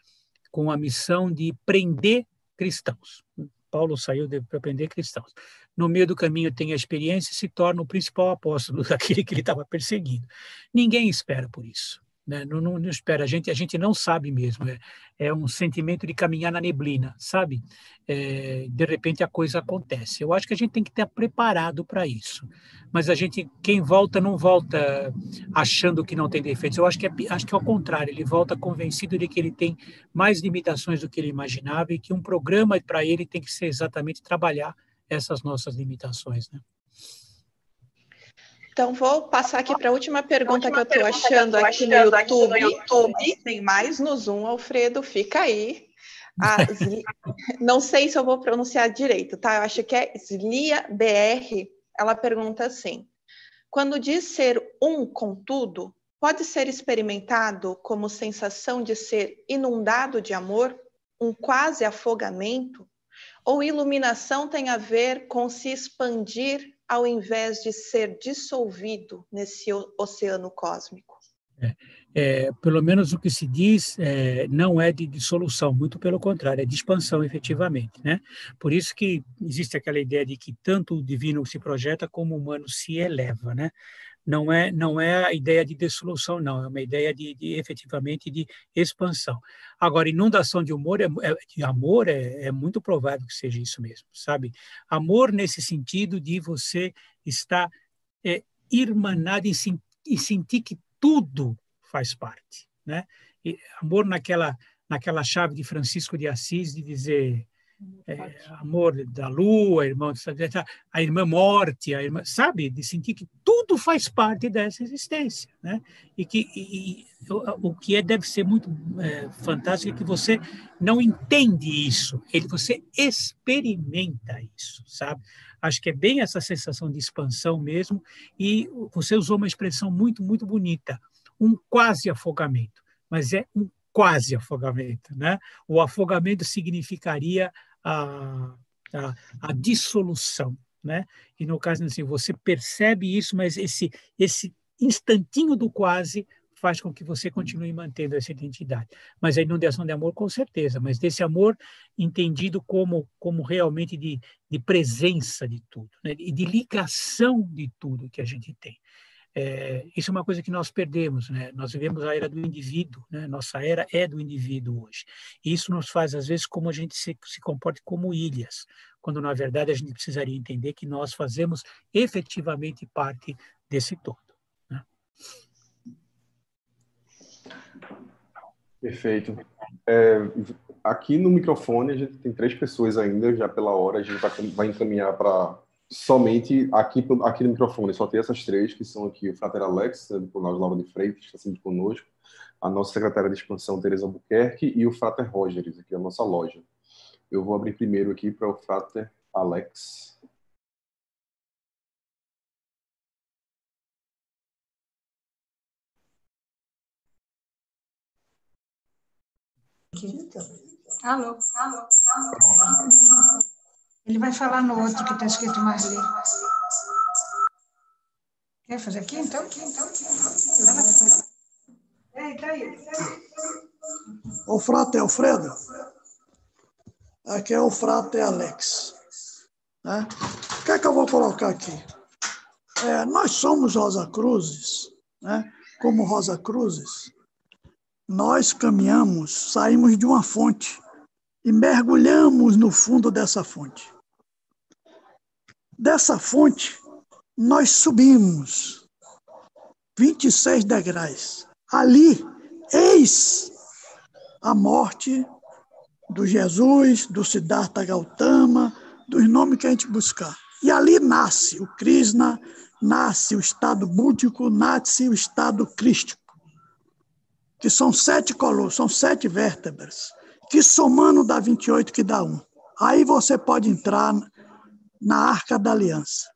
com a missão de prender cristãos. Paulo saiu para prender cristãos no meio do caminho tem a experiência e se torna o principal apóstolo *laughs* daquele que ele estava perseguindo. Ninguém espera por isso. Né? Não, não, não, espera, a gente, a gente não sabe mesmo. É, é um sentimento de caminhar na neblina, sabe? É, de repente a coisa acontece. Eu acho que a gente tem que estar preparado para isso. Mas a gente, quem volta, não volta achando que não tem defeitos. Eu acho que é, acho que é ao contrário, ele volta convencido de que ele tem mais limitações do que ele imaginava e que um programa para ele tem que ser exatamente trabalhar essas nossas limitações, né? Então, vou passar aqui para a última pergunta que eu estou achando, aqui, no aqui no YouTube. Tem mais no Zoom, Alfredo, fica aí. A, *laughs* não sei se eu vou pronunciar direito, tá? Eu acho que é Zlia BR. Ela pergunta assim: quando diz ser um com tudo, pode ser experimentado como sensação de ser inundado de amor, um quase afogamento, ou iluminação tem a ver com se expandir ao invés de ser dissolvido nesse oceano cósmico? É, é, pelo menos o que se diz é, não é de dissolução, muito pelo contrário, é de expansão efetivamente. Né? Por isso que existe aquela ideia de que tanto o divino se projeta como o humano se eleva. Né? não é não é a ideia de dissolução, não, é uma ideia de, de efetivamente de expansão. Agora, inundação de humor, é, é de amor, é, é muito provável que seja isso mesmo, sabe? Amor nesse sentido de você estar é, irmanado e, e sentir que tudo faz parte, né? E amor naquela naquela chave de Francisco de Assis de dizer é, amor da lua, irmão, a irmã morte, a irmã, sabe, de sentir que tudo faz parte dessa existência, né? E que e, o, o, que é deve ser muito é, fantástico é que você não entende isso, ele você experimenta isso, sabe? Acho que é bem essa sensação de expansão mesmo. E você usou uma expressão muito muito bonita, um quase afogamento, mas é um quase afogamento, né? O afogamento significaria a, a, a dissolução. Né? E no caso, assim, você percebe isso, mas esse, esse instantinho do quase faz com que você continue mantendo essa identidade. Mas a inundação de amor, com certeza, mas desse amor entendido como, como realmente de, de presença de tudo, né? e de ligação de tudo que a gente tem. É, isso é uma coisa que nós perdemos, né? Nós vivemos a era do indivíduo, né? Nossa era é do indivíduo hoje. E isso nos faz, às vezes, como a gente se, se comporta como ilhas, quando, na verdade, a gente precisaria entender que nós fazemos efetivamente parte desse todo. Né? Perfeito. É, aqui no microfone, a gente tem três pessoas ainda, já pela hora, a gente vai, vai encaminhar para somente aqui, aqui no microfone, só tem essas três, que são aqui o Frater Alex, do né, Colau Laura de Freitas, que está sempre conosco, a nossa secretária de expansão, Tereza Buquerque, e o Frater Rogers, aqui a nossa loja. Eu vou abrir primeiro aqui para o Frater Alex. Alô, alô, alô. Ele vai falar no outro que está escrito Marley. Quer fazer aqui? Então, aqui, então, aqui. Lá é, está aí. O frato é Alfredo? Aqui é o frato é Alex. Né? O que é que eu vou colocar aqui? É, nós somos Rosa Cruzes, né? como Rosa Cruzes, nós caminhamos, saímos de uma fonte e mergulhamos no fundo dessa fonte. Dessa fonte, nós subimos 26 degraus. Ali, eis a morte do Jesus, do Siddhartha Gautama, dos nomes que a gente buscar. E ali nasce o Krishna, nasce o estado búdico, nasce o estado crístico, que são sete colunas, são sete vértebras, que somando dá 28, que dá um. Aí você pode entrar na Arca da Aliança.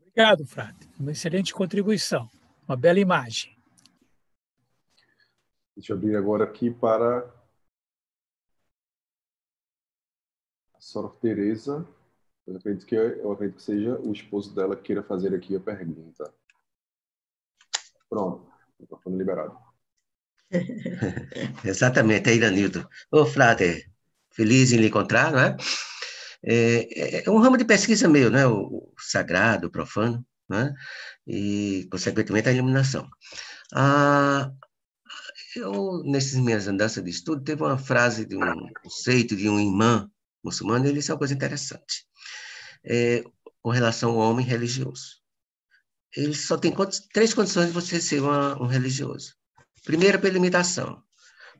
Obrigado, Frato. Uma excelente contribuição, uma bela imagem. Deixa eu abrir agora aqui para a Sora Tereza. Eu acredito, que, eu acredito que seja o esposo dela que queira fazer aqui a pergunta. Pronto, microfone liberado. *laughs* Exatamente, aí, Danildo, Ô, oh, Frater, feliz em lhe encontrar, não é? É, é, é um ramo de pesquisa meu, né? O, o sagrado, o profano, né? E, consequentemente, a iluminação. Ah, eu, nessas minhas andanças de estudo, teve uma frase de um conceito de um imã muçulmano, e ele disse uma coisa interessante. É, com relação ao homem religioso. Ele só tem três condições de você ser uma, um religioso. Primeiro, pela imitação.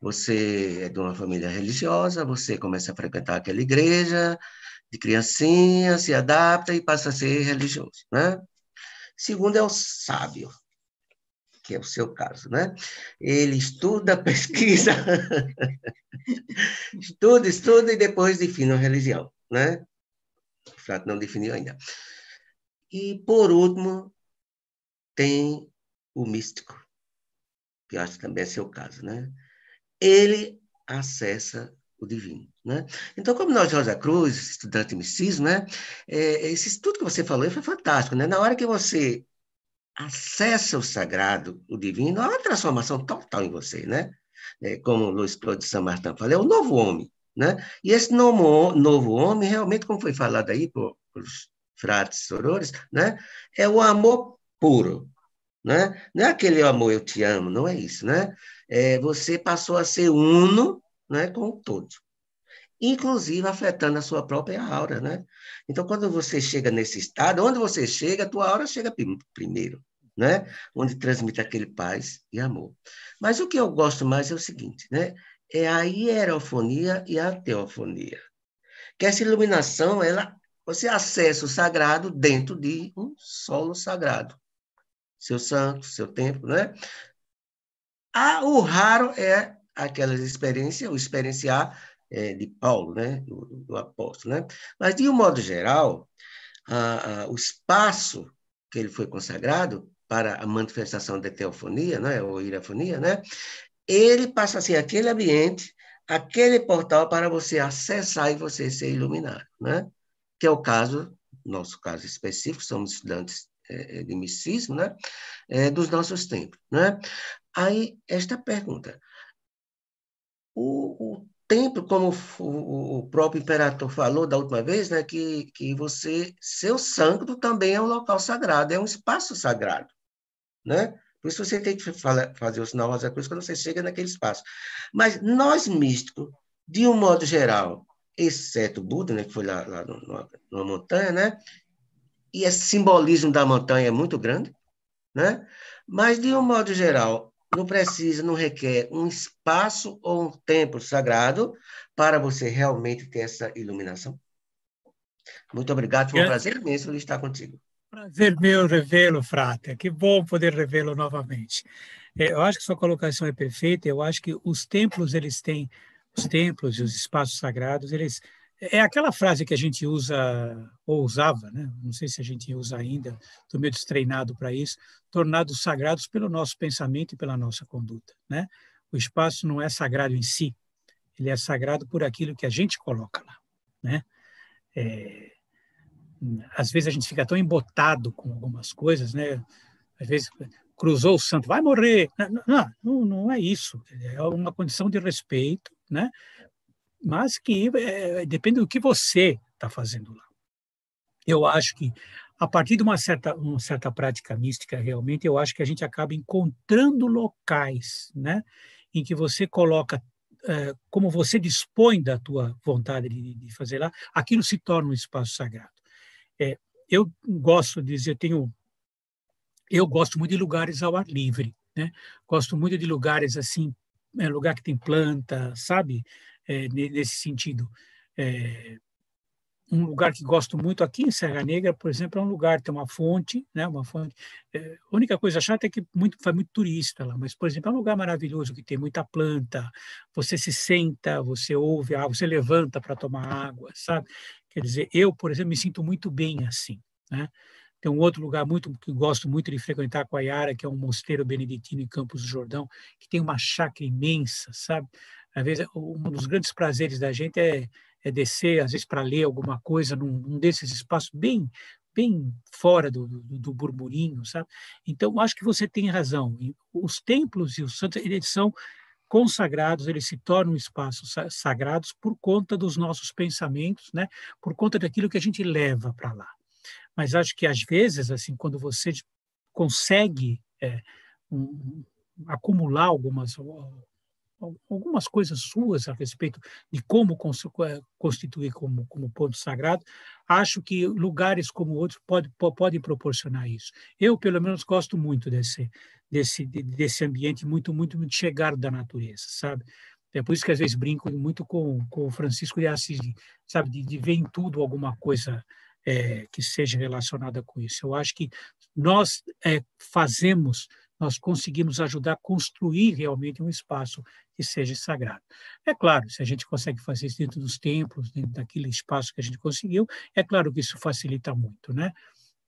Você é de uma família religiosa, você começa a frequentar aquela igreja, de criancinha, se adapta e passa a ser religioso, né? Segundo é o sábio, que é o seu caso, né? Ele estuda, *laughs* pesquisa, estuda, estuda e depois define a religião, né? O fato não definiu ainda. E, por último, tem o místico, que acho que também é seu caso, né? Ele acessa o divino, né? Então, como nós, Rosa Cruz, estudante de misticismo, né? É, esse, tudo que você falou foi fantástico, né? Na hora que você acessa o sagrado, o divino, há uma transformação total em você, né? É, como Luiz Cláudio de San Martin falou, é o novo homem, né? E esse novo, novo homem, realmente, como foi falado aí por, os frates sorores, né? É o amor puro, né? Não é aquele amor, eu te amo, não é isso, né? É, você passou a ser uno né, com o todo, inclusive afetando a sua própria aura, né? Então, quando você chega nesse estado, onde você chega, a tua aura chega primeiro, né? Onde transmite aquele paz e amor. Mas o que eu gosto mais é o seguinte, né? É a hierofonia e a teofonia. Que essa iluminação, ela, você acessa o sagrado dentro de um solo sagrado seu santo, seu templo, né? Ah, o raro é aquelas experiências, o experienciar é, de Paulo, né? Do, do, apóstolo, né? Mas, de um modo geral, o espaço que ele foi consagrado para a manifestação da teofonia, né? Ou irafonia, né? Ele passa assim, aquele ambiente, aquele portal para você acessar e você ser iluminado, né? Que é o caso, nosso caso específico, somos estudantes é, é, de misticismo, né? É, dos nossos tempos. Né? Aí, esta pergunta. O, o templo, como o, o próprio imperador falou da última vez, né? que, que você, seu santo também é um local sagrado, é um espaço sagrado. Né? Por isso você tem que fazer o sinal da cruz quando você chega naquele espaço. Mas nós místicos, de um modo geral, exceto Buda, né, que foi lá, lá numa, numa montanha, né, e esse simbolismo da montanha é muito grande, né? Mas, de um modo geral, não precisa, não requer um espaço ou um templo sagrado para você realmente ter essa iluminação. Muito obrigado, foi um é. prazer imenso estar contigo. Prazer meu revê-lo, Frater. Que bom poder revê-lo novamente. É, eu acho que sua colocação é perfeita. Eu acho que os templos, eles têm, os templos e os espaços sagrados, eles é aquela frase que a gente usa, ou usava, né? não sei se a gente usa ainda, estou meio destreinado para isso, tornados sagrados pelo nosso pensamento e pela nossa conduta. Né? O espaço não é sagrado em si, ele é sagrado por aquilo que a gente coloca lá. Né? É, às vezes a gente fica tão embotado com algumas coisas, né? às vezes cruzou o santo, vai morrer. Não, não, não é isso. É uma condição de respeito, né? mas que é, depende do que você está fazendo lá. Eu acho que a partir de uma certa, uma certa prática mística, realmente, eu acho que a gente acaba encontrando locais, né, em que você coloca é, como você dispõe da tua vontade de, de, fazer lá, aquilo se torna um espaço sagrado. É, eu gosto de dizer, tenho, eu gosto muito de lugares ao ar livre, né? Gosto muito de lugares assim, é, lugar que tem planta, sabe? é, nesse sentido. É, um lugar que gosto muito aqui em Serra Negra, por exemplo, é um lugar tem uma fonte, né? Uma fonte. É, a única coisa chata é que muito faz muito turista lá, mas por exemplo é um lugar maravilhoso que tem muita planta. Você se senta, você ouve, ah, você levanta para tomar água, sabe? Quer dizer, eu por exemplo me sinto muito bem assim, né? Tem um outro lugar muito que gosto muito de frequentar com a Yara, que é um mosteiro beneditino em Campos do Jordão, que tem uma chácara imensa, sabe? Às vezes, um dos grandes prazeres da gente é, é descer, às vezes, para ler alguma coisa num, num desses espaços bem bem fora do, do, do, burburinho, sabe? Então, acho que você tem razão. Os templos e os santos, eles são consagrados, eles se tornam espaços sagrados por conta dos nossos pensamentos, né? Por conta daquilo que a gente leva para lá. Mas acho que às vezes, assim, quando você consegue é, um, acumular algumas algumas coisas suas a respeito de como eh, constituir como, como ponto sagrado, acho que lugares como outros podem pode proporcionar isso. Eu, pelo menos, gosto muito desse, desse, desse ambiente muito, muito, muito chegado da natureza, sabe? É por isso que às vezes brinco muito com, com o Francisco de Assis, sabe? De, de ver em tudo alguma coisa é, que seja relacionada com isso. Eu acho que nós é, fazemos nós conseguimos ajudar a construir realmente um espaço que seja sagrado. É claro, se a gente consegue fazer isso dentro dos templos, dentro daquele espaço que a gente conseguiu, é claro que isso facilita muito, né?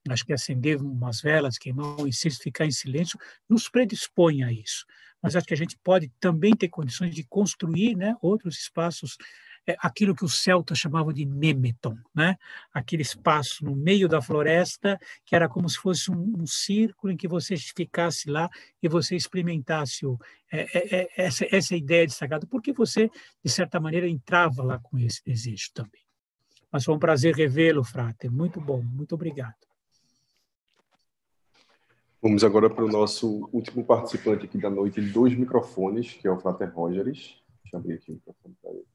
Acho que acender umas velas, queimar um incenso, ficar em silêncio, nos predispõe a isso. Mas acho que a gente pode também ter condições de construir né, outros espaços é aquilo que o celta chamava de Nemeton, né? aquele espaço no meio da floresta que era como se fosse um, um círculo em que você ficasse lá e você experimentasse o, é, é, é, essa, essa ideia de sagrado, porque você, de certa maneira, entrava lá com esse desejo também. Mas foi um prazer revê-lo, Frater. Muito bom, muito obrigado. Vamos agora para o nosso último participante aqui da noite, dois microfones, que é o Frater rogers. Deixa eu abrir aqui o microfone para ele.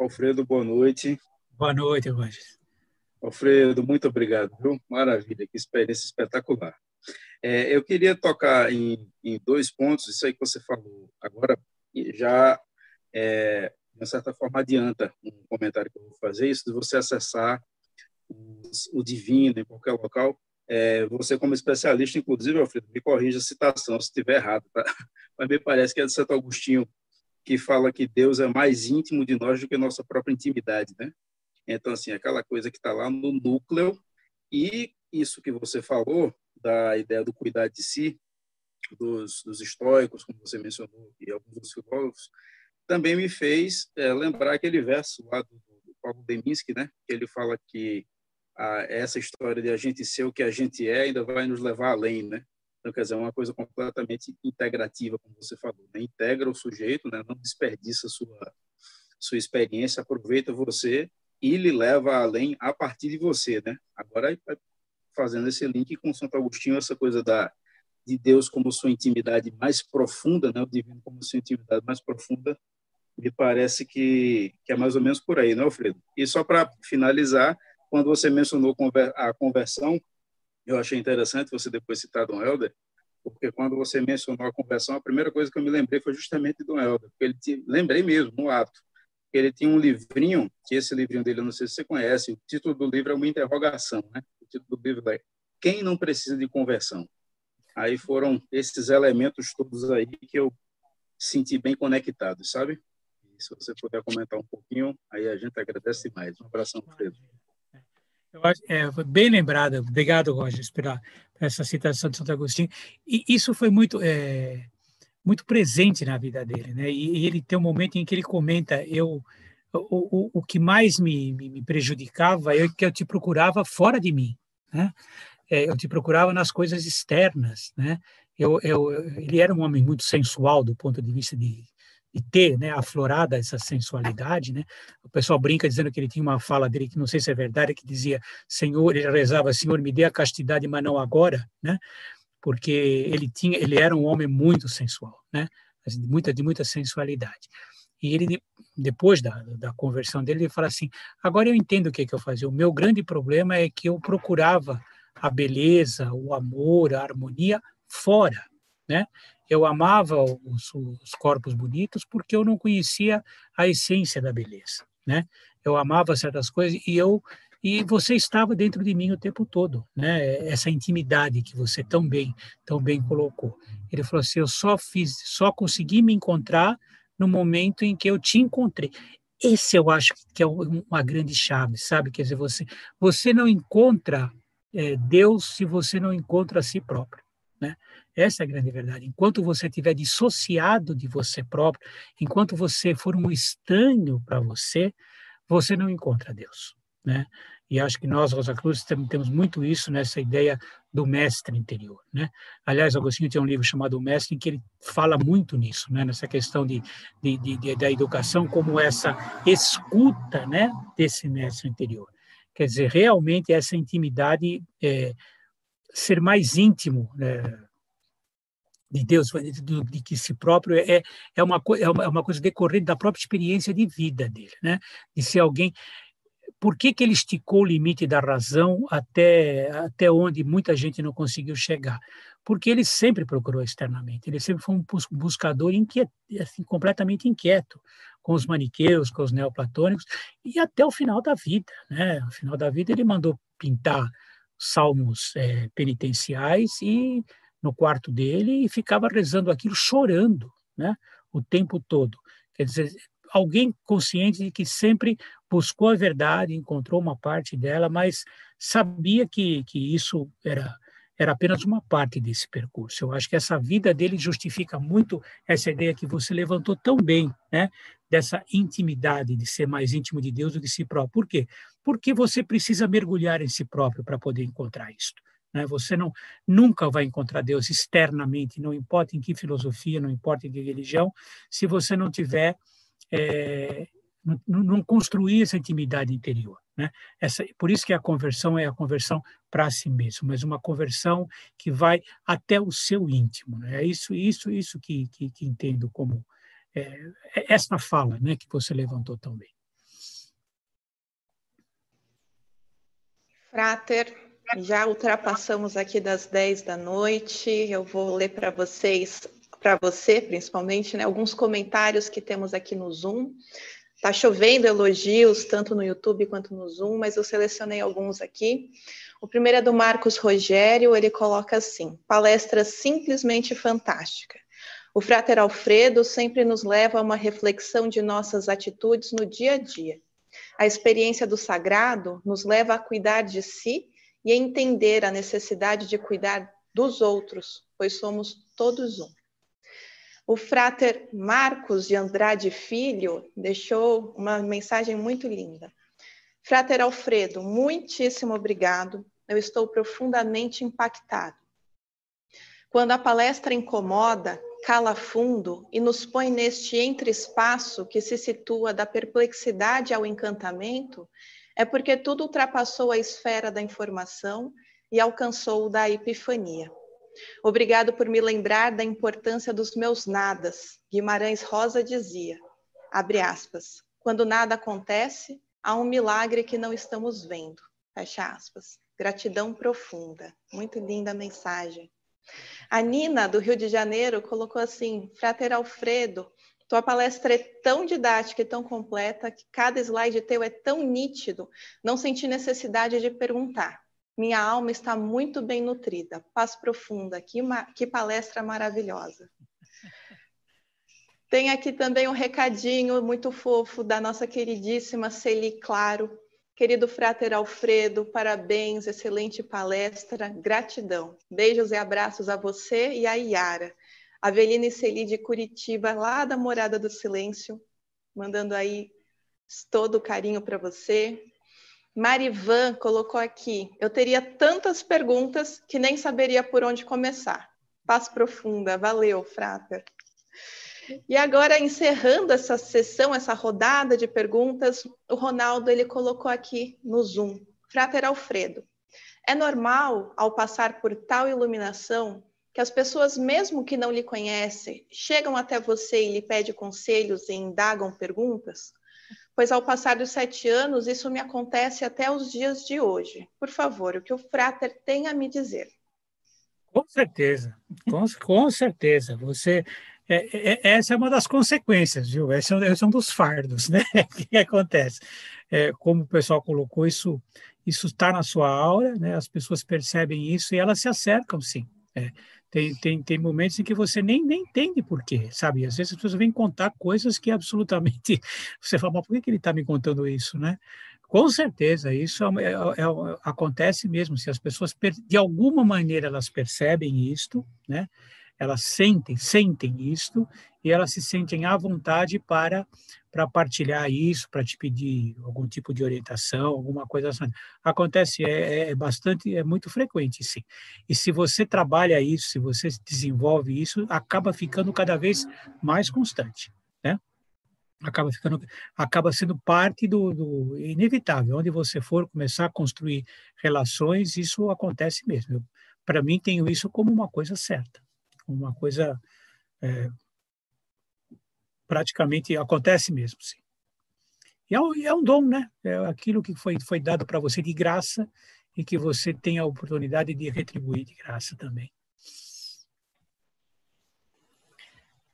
Alfredo, boa noite. Boa noite, Roger. Alfredo, muito obrigado, viu? Maravilha, que experiência espetacular. É, eu queria tocar em, em, dois pontos, isso aí que você falou agora, já, é, de certa forma, adianta um comentário que eu vou fazer, isso de você acessar os, o divino em qualquer local. É, você, como especialista, inclusive, Alfredo, me corrija a citação se tá estiver errado, tá? *laughs* mas me parece que é de Santo Agostinho, que fala que Deus é mais íntimo de nós do que a nossa própria intimidade, né? Então, assim, aquela coisa que está lá no núcleo e isso que você falou da ideia do cuidar de si, dos, dos estoicos, como você mencionou, e alguns dos filósofos, também me fez é, lembrar aquele verso lá do, do Paulo Deminsky, né? Ele fala que a, ah, essa história de a gente ser o que a gente é ainda vai nos levar além, né? Então, quer dizer, é uma coisa completamente integrativa, como você falou, né? integra o sujeito, né? não desperdiça sua, sua experiência, aproveita você e lhe leva além a partir de você. Né? Agora, é, fazendo esse link com Santo Agostinho, essa coisa da, de Deus como sua intimidade mais profunda, né? o divino como sua intimidade mais profunda, me parece que, que é mais ou menos por aí, não, é, Alfredo? E só para finalizar, quando você mencionou a conversão, eu achei interessante você depois citar Dom Helder, porque quando você mencionou a conversão, a primeira coisa que eu me lembrei foi justamente de Dom Helder, porque ele tinha, lembrei mesmo, no ato, que ele tinha um livrinho, que esse livrinho dele, eu não sei se você conhece, o título do livro é uma interrogação, né? O título do livro é Quem não precisa de conversão? Aí foram esses elementos todos aí que eu senti bem conectados, sabe? E se você puder comentar um pouquinho, aí a gente agradece mais. Um abração, Pedro. Acho, é, bem lembrada, obrigado, Rogers, pela, essa citação de Santo Agostinho. E isso foi muito, é, muito presente na vida dele, né? E, e, ele tem um momento em que ele comenta: eu, o, o, o que mais me, me, me prejudicava é que eu te procurava fora de mim, né? É, eu te procurava nas coisas externas, né? Eu, eu, ele era um homem muito sensual do ponto de vista de e ter né, aflorada essa sensualidade, né? O pessoal brinca dizendo que ele tinha uma fala dele que não sei se é verdade, que dizia Senhor, ele rezava Senhor me dê a castidade, mas não agora, né? Porque ele tinha, ele era um homem muito sensual, né? De muita de muita sensualidade. E ele depois da, da conversão dele ele fala assim: agora eu entendo o que é que eu fazia. O meu grande problema é que eu procurava a beleza, o amor, a harmonia fora né? Eu amava os, os corpos bonitos porque eu não conhecia a essência da beleza, né? Eu amava certas coisas e eu e você estava dentro de mim o tempo todo, né? Essa intimidade que você tão bem, tão bem colocou. Ele falou assim: "Eu só fiz, só consegui me encontrar no momento em que eu te encontrei". Esse eu acho que é uma grande chave, sabe? Quer dizer, você você não encontra é, Deus se você não encontra a si próprio. Né? Essa é a grande verdade. Enquanto você estiver dissociado de você próprio, enquanto você for um estranho para você, você não encontra Deus. Né? E acho que nós, Rosa Cruz, temos muito isso nessa ideia do mestre interior, né? Aliás, Agostinho tem um livro chamado O Mestre em que ele fala muito nisso, né? Nessa questão de, de, de, da educação como essa escuta, né? Desse mestre interior. Quer dizer, realmente essa intimidade é, ser mais íntimo né, de Deus, do, de que si próprio, é, é, é, uma, é uma coisa decorrente da própria experiência de vida dele, né? de ser alguém. Por que, que ele esticou o limite da razão até, até onde muita gente não conseguiu chegar? Porque ele sempre procurou externamente, ele sempre foi um buscador inquieto, assim, completamente inquieto, com os maniqueus, com os neoplatônicos, e até o final da vida. Né? No final da vida, ele mandou pintar salmos é, penitenciais e no quarto dele e ficava rezando aquilo chorando, né? O tempo todo. Quer dizer, alguém consciente de que sempre buscou a verdade, encontrou uma parte dela, mas sabia que, que isso era era apenas uma parte desse percurso. Eu acho que essa vida dele justifica muito essa ideia que você levantou tão bem, né? Dessa intimidade de ser mais íntimo de Deus do que si próprio. Por quê? porque você precisa mergulhar em si próprio para poder encontrar isto. Né? Você não nunca vai encontrar Deus externamente, não importa em que filosofia, não importa em que religião, se você não tiver é, não, não, construir essa intimidade interior. Né? Essa, por isso que a conversão é a conversão para si mesmo, mas uma conversão que vai até o seu íntimo. Né? É isso, isso, isso que, que, que entendo como é, eh, esta fala, né, que você levantou também. Frater, já ultrapassamos aqui das 10 da noite. Eu vou ler para vocês, para você principalmente, né, alguns comentários que temos aqui no Zoom. Está chovendo elogios, tanto no YouTube quanto no Zoom, mas eu selecionei alguns aqui. O primeiro é do Marcos Rogério, ele coloca assim: palestra simplesmente fantástica. O Frater Alfredo sempre nos leva a uma reflexão de nossas atitudes no dia a dia. A experiência do sagrado nos leva a cuidar de si e a entender a necessidade de cuidar dos outros, pois somos todos um. O frater Marcos de Andrade Filho deixou uma mensagem muito linda. Frater Alfredo, muitíssimo obrigado. Eu estou profundamente impactado. Quando a palestra incomoda, cala fundo e nos põe neste entre-espaço que se situa da perplexidade ao encantamento, é porque tudo ultrapassou a esfera da informação e alcançou o da epifania. Obrigado por me lembrar da importância dos meus nadas. Guimarães Rosa dizia, abre aspas, quando nada acontece, há um milagre que não estamos vendo. Fecha aspas. Gratidão profunda. Muito linda a mensagem. A Nina, do Rio de Janeiro, colocou assim: Frater Alfredo, tua palestra é tão didática e tão completa que cada slide teu é tão nítido, não senti necessidade de perguntar. Minha alma está muito bem nutrida. Paz profunda, que, que palestra maravilhosa. Tem aqui também um recadinho muito fofo da nossa queridíssima Celi Claro, Querido Frater Alfredo, parabéns, excelente palestra, gratidão. Beijos e abraços a você e a Iara. Avelina e Celi de Curitiba, lá da Morada do Silêncio, mandando aí todo o carinho para você. Marivan colocou aqui: eu teria tantas perguntas que nem saberia por onde começar. Paz profunda, valeu, Frater. E agora, encerrando essa sessão, essa rodada de perguntas, o Ronaldo ele colocou aqui no Zoom. Frater Alfredo, é normal, ao passar por tal iluminação, que as pessoas, mesmo que não lhe conhecem, chegam até você e lhe pedem conselhos e indagam perguntas? Pois ao passar dos sete anos, isso me acontece até os dias de hoje. Por favor, o que o Frater tem a me dizer? Com certeza, com, com certeza. Você é, é, é, essa é uma das consequências, viu? Esse é, esse é um dos fardos, né? *laughs* O que acontece. É, como o pessoal colocou, isso isso está na sua aura, né? As pessoas percebem isso e elas se acercam, sim. É. Tem, tem, tem momentos em que você nem, nem entende por quê, sabe? Às vezes as pessoas vêm contar coisas que absolutamente *laughs* você fala, mas por que, que ele está me contando isso, né? Com certeza, isso é, é, é, acontece mesmo. Se as pessoas, de alguma maneira, elas percebem isto, né? elas sentem, sentem isto e elas se sentem à vontade para para partilhar isso, para te pedir algum tipo de orientação, alguma coisa assim. Acontece, é, é, é, bastante, é muito frequente, sim. E se você trabalha isso, se você desenvolve isso, acaba ficando cada vez mais constante, né? Acaba ficando, acaba sendo parte do, do inevitável. Onde você for começar a construir relações, isso acontece mesmo. Para mim, tenho isso como uma coisa certa uma coisa é, praticamente acontece mesmo, sim. E é um, é um dom, né? É aquilo que foi, foi dado para você de graça e que você tem a oportunidade de retribuir de graça também.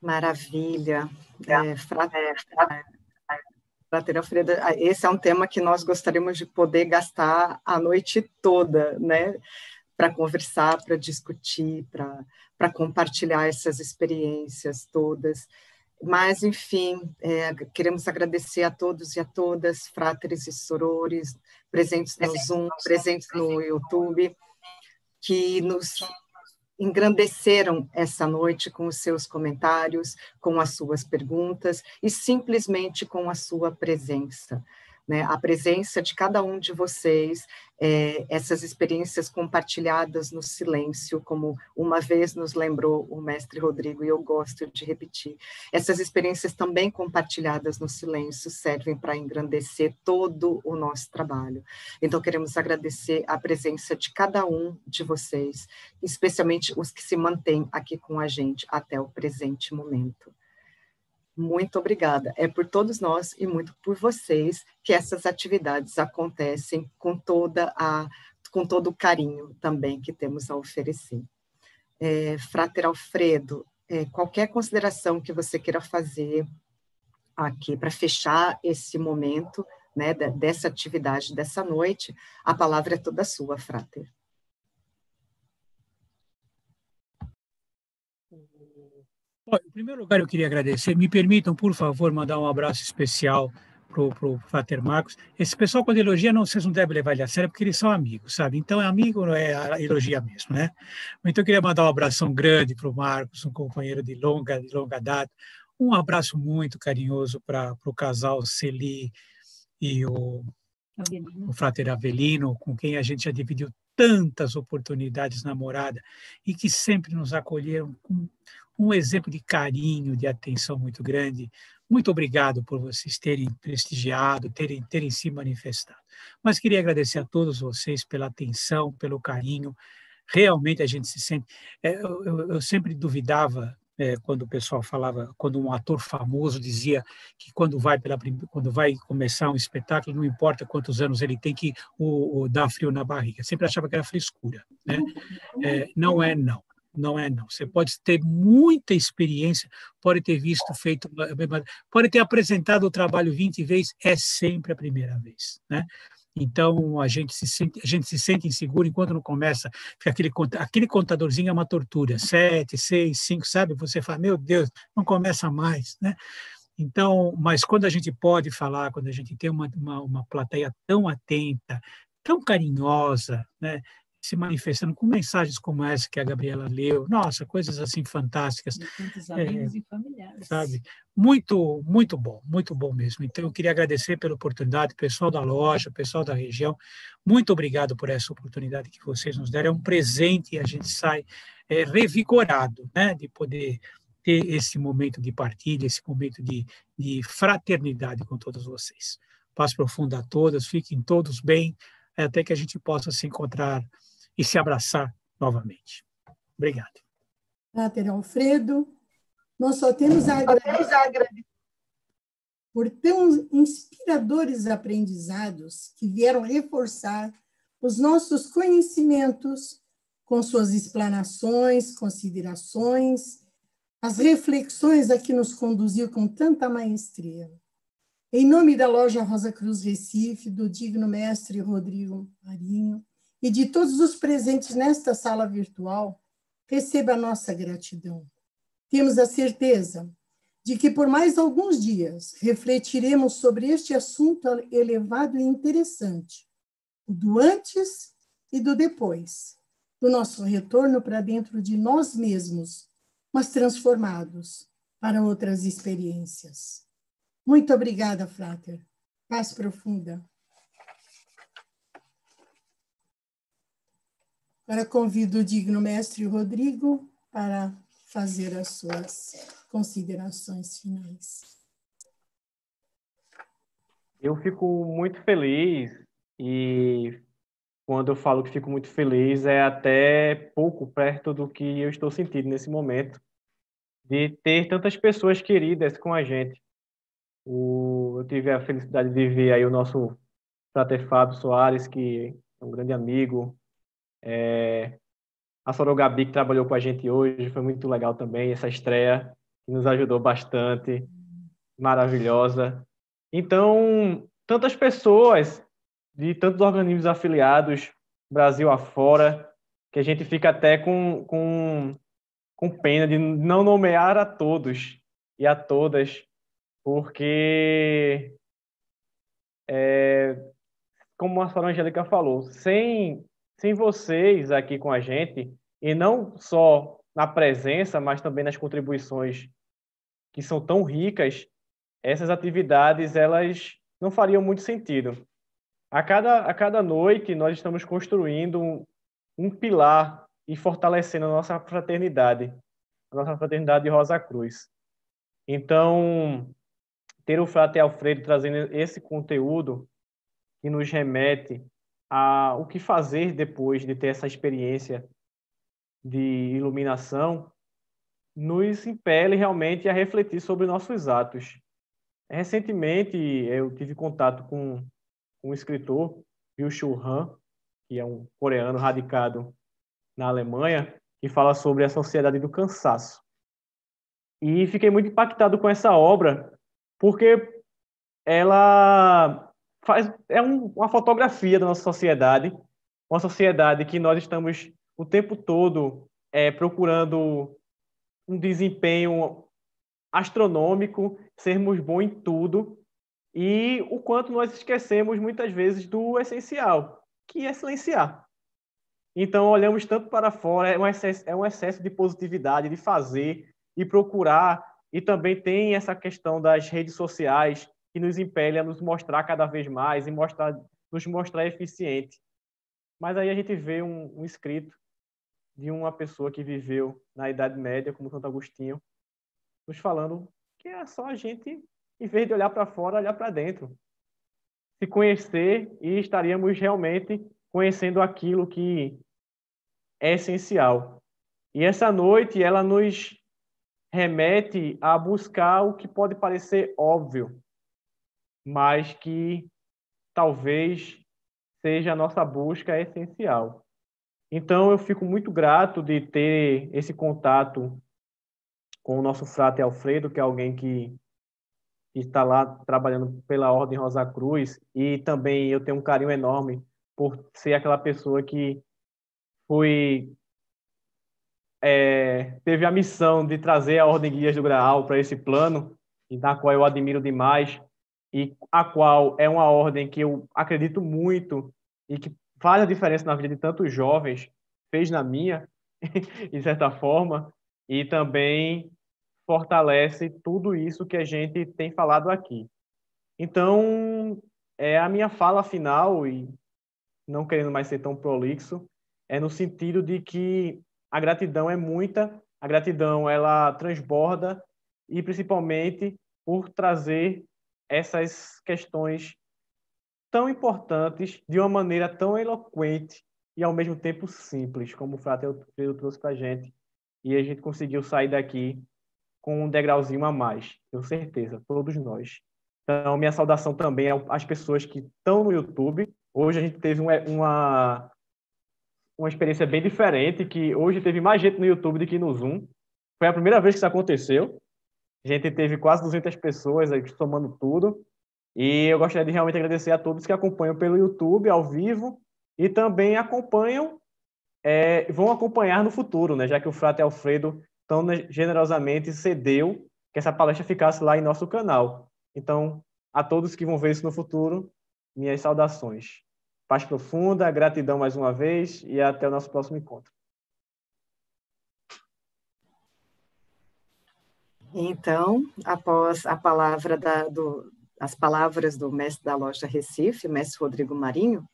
Maravilha. É, é. frater, é, é, frater Alfredo, ah, esse é um tema que nós gostaríamos de poder gastar a noite toda, né? para conversar, para discutir, para compartilhar essas experiências todas. Mas, enfim, é, queremos agradecer a todos e a todas, fráteres e sorores, presentes no Zoom, presentes no YouTube, que nos engrandeceram essa noite com os seus comentários, com as suas perguntas e simplesmente com a sua presença né, a presença de cada um de vocês, é, essas experiências compartilhadas no silêncio, como uma vez nos lembrou o mestre Rodrigo, e eu gosto de repetir. Essas experiências também compartilhadas no silêncio servem para engrandecer todo o nosso trabalho. Então, queremos agradecer a presença de cada um de vocês, especialmente os que se mantêm aqui com a gente até o presente momento. Muito obrigada. É por todos nós e muito por vocês que essas atividades acontecem com toda a com todo o carinho também que temos a oferecer. É, Frater Alfredo, é, qualquer consideração que você queira fazer aqui para fechar esse momento né, dessa atividade dessa noite, a palavra é toda sua, Frater. Bom, em primeiro lugar, eu queria agradecer. Me permitam, por favor, mandar um abraço especial pro, o Frater Marcos. Esse pessoal, quando elogia, não, vocês não devem levar ele a sério, porque eles são amigos, sabe? Então, é amigo, não é elogia mesmo, né? Então, eu queria mandar um abração grande para o Marcos, um companheiro de longa, de longa data. Um abraço muito carinhoso para o casal Celi e o, o Frater Avelino, com quem a gente já dividiu tantas oportunidades na morada e que sempre nos acolheram com um exemplo de carinho, de atenção muito grande. Muito obrigado por vocês terem prestigiado, terem, terem se manifestado. Mas queria agradecer a todos vocês pela atenção, pelo carinho. Realmente a gente se sente. Eh, eu, eu, eu sempre duvidava é, quando o pessoal falava, quando um ator famoso dizia que quando vai pela quando vai começar um espetáculo, não importa quantos anos ele tem que o, o dar frio na barriga. Sempre achava que era frescura, né? É, *laughs* não é não. Não é não. Você pode ter muita experiência, pode ter visto, feito, pode ter apresentado o trabalho 20 vezes, é sempre a primeira vez, né? Então a gente se sente, a gente se sente inseguro enquanto não começa, fica aquele aquele contadorzinho é uma tortura, sete, seis, cinco, sabe? Você fala, meu Deus, não começa mais, né? Então, mas quando a gente pode falar, quando a gente tem uma, uma, uma plateia tão atenta, tão carinhosa, né? se manifestando com mensagens como essa que a Gabriela leu, nossa, coisas assim fantásticas. Muitos é, amigos é, e familiares. Sabe? Muito, muito bom, muito bom mesmo. Então, eu queria agradecer pela oportunidade, pessoal da loja, pessoal da região, muito obrigado por essa oportunidade que vocês nos deram. É um presente e a gente sai é, revigorado né, de poder ter esse momento de partilha, esse momento de, de fraternidade com todos vocês. Paz profunda a todas, fiquem todos bem, até que a gente possa se encontrar e se abraçar novamente. Obrigado. Pater Alfredo, nós só temos a agradecer por tão inspiradores aprendizados que vieram reforçar os nossos conhecimentos com suas explanações, considerações, as reflexões a que nos conduziu com tanta maestria. Em nome da loja Rosa Cruz Recife, do digno mestre Rodrigo Marinho, e de todos os presentes nesta sala virtual, receba a nossa gratidão. Temos a certeza de que por mais alguns dias refletiremos sobre este assunto elevado e interessante, o do antes e do depois, do nosso retorno para dentro de nós mesmos, mas transformados para outras experiências. Muito obrigada, Frater. Paz profunda. Agora convido o digno mestre Rodrigo para fazer as suas considerações finais. Eu fico muito feliz e quando eu falo que fico muito feliz é até pouco perto do que eu estou sentindo nesse momento de ter tantas pessoas queridas com a gente. O, eu tive a felicidade de ver aí o nosso frater Fábio Soares, que é um grande amigo, é, a Sorol Gabi, que trabalhou com a gente hoje, foi muito legal também, essa estreia, que nos ajudou bastante, maravilhosa. Então, tantas pessoas de tantos organismos afiliados, Brasil afora, que a gente fica até com, com, com pena de não nomear a todos e a todas, porque, é, como a Sra. Angélica falou, sem sem vocês aqui com a gente, e não só na presença, mas também nas contribuições que são tão ricas, essas atividades elas não fariam muito sentido. A cada, a cada noite, nós estamos construindo um, um pilar e fortalecendo a nossa fraternidade, a nossa fraternidade Rosa Cruz. Então, ter o Frate Alfredo trazendo esse conteúdo que nos remete a o que fazer depois de ter essa experiência de iluminação nos impele realmente a refletir sobre nossos atos. Recentemente, eu tive contato com um escritor, Ryu Shu Han, que é um coreano radicado na Alemanha, que fala sobre a sociedade do cansaço. E fiquei muito impactado com essa obra, porque ela faz, é um, uma fotografia da nossa sociedade, uma sociedade que nós estamos o tempo todo é, procurando um desempenho astronômico, sermos bons em tudo e o quanto nós esquecemos muitas vezes do essencial, que é silenciar. Então, olhamos tanto para fora, é um excesso, é um excesso de positividade, de fazer e procurar, e também tem essa questão das redes sociais que nos impele a nos mostrar cada vez mais e mostrar, nos mostrar eficiente. Mas aí a gente vê um, um escrito de uma pessoa que viveu na Idade Média, como Santo Agostinho, nos falando que é só a gente, em vez de olhar para fora, olhar para dentro. Se conhecer e estaríamos realmente conhecendo aquilo que é essencial. E essa noite ela nos remete a buscar o que pode parecer óbvio, mas que talvez seja a nossa busca essencial. Então, eu fico muito grato de ter esse contato com o nosso frate Alfredo, que é alguém que está lá trabalhando pela Ordem Rosa Cruz, e também eu tenho um carinho enorme por ser aquela pessoa que foi é, teve a missão de trazer a Ordem Guias do Graal para esse plano, e da qual eu admiro demais, e a qual é uma ordem que eu acredito muito e que faz a diferença na vida de tantos jovens, fez na minha, *laughs* de certa forma, e também fortalece tudo isso que a gente tem falado aqui. Então, é a minha fala final, e não querendo mais ser tão prolixo, é no sentido de que a gratidão é muita, a gratidão ela transborda, e principalmente por trazer essas questões tão importantes de uma maneira tão eloquente e ao mesmo tempo simples, como o Frater trouxe para a gente. E a gente conseguiu sair daqui com um degrauzinho a mais, tenho certeza, todos nós. Então, minha saudação também às pessoas que estão no YouTube. Hoje a gente teve uma, uma experiência bem diferente, que hoje teve mais gente no YouTube do que no Zoom. Foi a primeira vez que isso aconteceu. A gente teve quase 200 pessoas aí somando tudo. E eu gostaria de realmente agradecer a todos que acompanham pelo YouTube ao vivo e também acompanham, é, vão acompanhar no futuro, né? Já que o Frate Alfredo tão generosamente cedeu que essa palestra ficasse lá em nosso canal. Então, a todos que vão ver isso no futuro, minhas saudações. Paz profunda, gratidão mais uma vez e até o nosso próximo encontro. Então, após a palavra da, do, as palavras do mestre da loja Recife, mestre Rodrigo Marinho,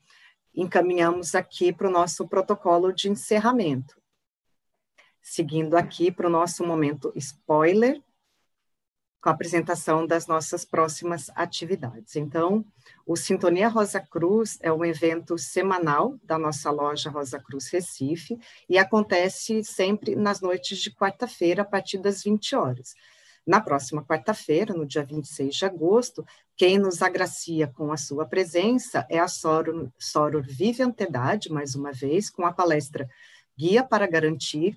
encaminhamos aqui para o nosso protocolo de encerramento. Seguindo aqui para o nosso momento spoiler, com a apresentação das nossas próximas atividades. Então, o Sintonia Rosa Cruz é um evento semanal da nossa loja Rosa Cruz Recife e acontece sempre nas noites de quarta-feira, a partir das 20 horas. Na próxima quarta-feira, no dia 26 de agosto, quem nos agracia com a sua presença é a Soror, Soror Vivian Tedade, mais uma vez, com a palestra Guia para Garantir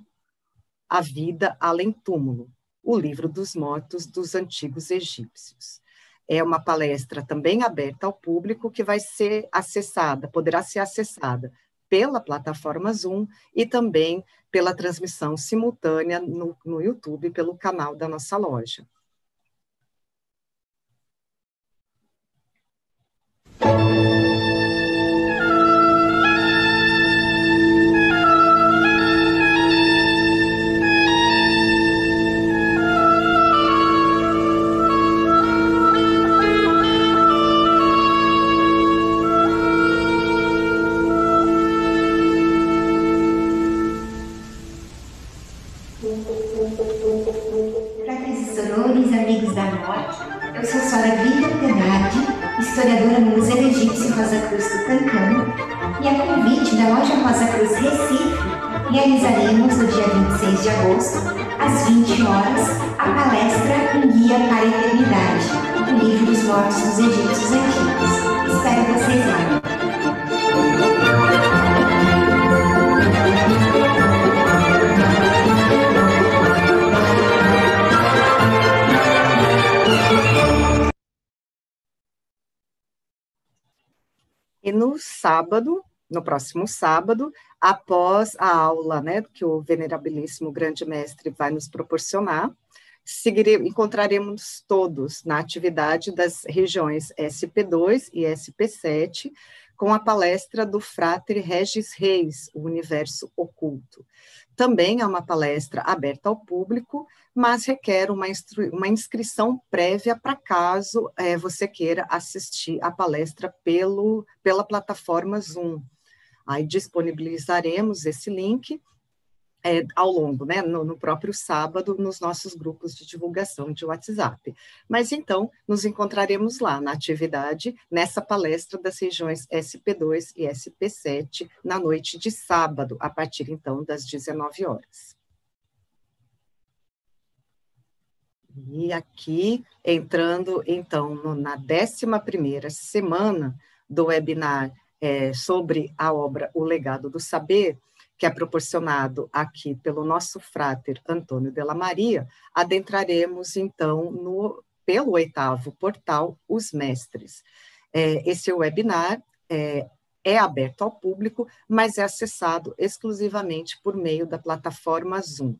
a Vida Além Túmulo o Livro dos Mortos dos Antigos Egípcios. É uma palestra também aberta ao público que vai ser acessada, poderá ser acessada pela plataforma Zoom e também pela transmissão simultânea no, no YouTube pelo canal da nossa loja. próximo sábado, após a aula né, que o Venerabilíssimo Grande Mestre vai nos proporcionar. Seguire, encontraremos todos na atividade das regiões SP2 e SP7, com a palestra do Frater Regis Reis, O Universo Oculto. Também é uma palestra aberta ao público, mas requer uma, uma inscrição prévia para caso é, você queira assistir a palestra pelo, pela plataforma Zoom. Aí disponibilizaremos esse link é, ao longo, né, no, no, próprio sábado, nos nossos grupos de divulgação de WhatsApp. Mas então, nos encontraremos lá na atividade, nessa palestra das regiões SP2 e SP7, na noite de sábado, a partir então das 19 horas. E aqui, entrando então no, na 11 primeira semana do webinar é, sobre a obra O Legado do Saber, que é proporcionado aqui pelo nosso fráter Antônio Della Maria, adentraremos então no, pelo oitavo portal Os Mestres. É, esse webinar é, é aberto ao público, mas é acessado exclusivamente por meio da plataforma Zoom.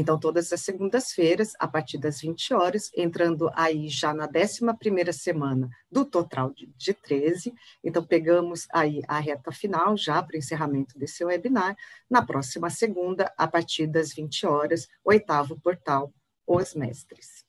Então, todas as segundas-feiras, a partir das 20 horas, entrando aí já na 11 semana do total de, de 13. Então, pegamos aí a reta final já para o encerramento desse webinar. Na próxima segunda, a partir das 20 horas, oitavo portal Os Mestres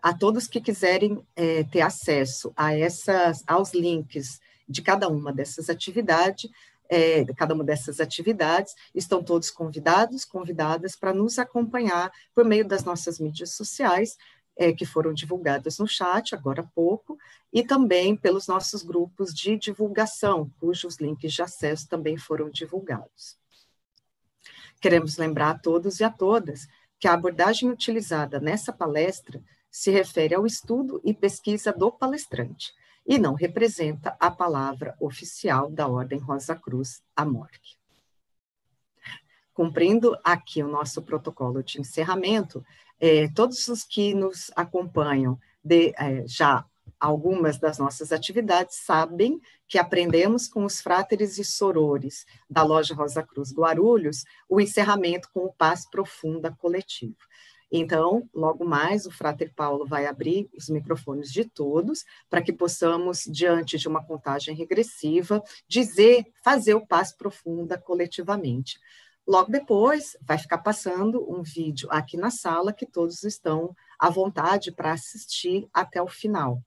a todos que quiserem é, ter acesso a essas, aos links de cada uma dessas atividades, é, cada uma dessas atividades, estão todos convidados, convidadas para nos acompanhar por meio das nossas mídias sociais, é, que foram divulgadas no chat agora há pouco, e também pelos nossos grupos de divulgação, cujos links de acesso também foram divulgados. Queremos lembrar a todos e a todas que a abordagem utilizada nessa palestra se refere ao estudo e pesquisa do palestrante e não representa a palavra oficial da Ordem Rosa Cruz, a Cumprindo aqui o nosso protocolo de encerramento, é, todos os que nos acompanham de, é, já algumas das nossas atividades sabem que aprendemos com os fráteres e sorores da loja Rosa Cruz Guarulhos o encerramento com o Paz Profunda Coletivo. Então, logo mais, o Frater Paulo vai abrir os microfones de todos para que possamos, diante de uma contagem regressiva, dizer, fazer o passo profunda coletivamente. Logo depois, vai ficar passando um vídeo aqui na sala que todos estão à vontade para assistir até o final.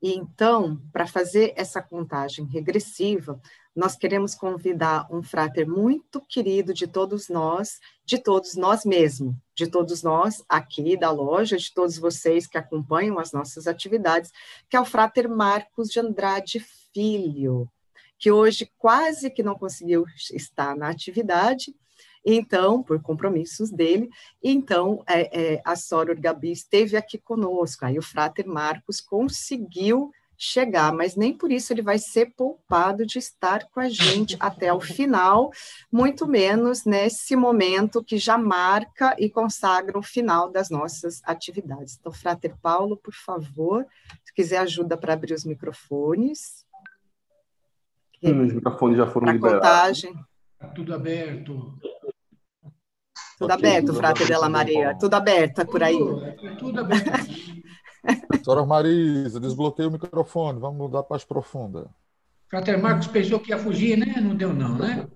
E então, para fazer essa contagem regressiva, nós queremos convidar um frater muito querido de todos nós, de todos nós mesmos, de todos nós aqui da loja, de todos vocês que acompanham as nossas atividades, que é o frater Marcos de Andrade Filho, que hoje quase que não conseguiu estar na atividade, então, por compromissos dele, então é, é, a Soror Gabi esteve aqui conosco, aí o frater Marcos conseguiu chegar, mas nem por isso ele vai ser poupado de estar com a gente *laughs* até o final, muito menos nesse momento que já marca e consagra o final das nossas atividades. Então, Frater Paulo, por favor, se quiser ajuda para abrir os microfones. Os microfones já foram liberados. contagem. Tá tudo aberto. Tudo okay, aberto, Frater Della Maria. Tudo aberto é por aí. Tudo, é tudo aberto. Doutora Marisa, desbloqueia o microfone, vamos mudar para as profundas. Frater Marcos pensou que ia fugir, né? Não deu não, né?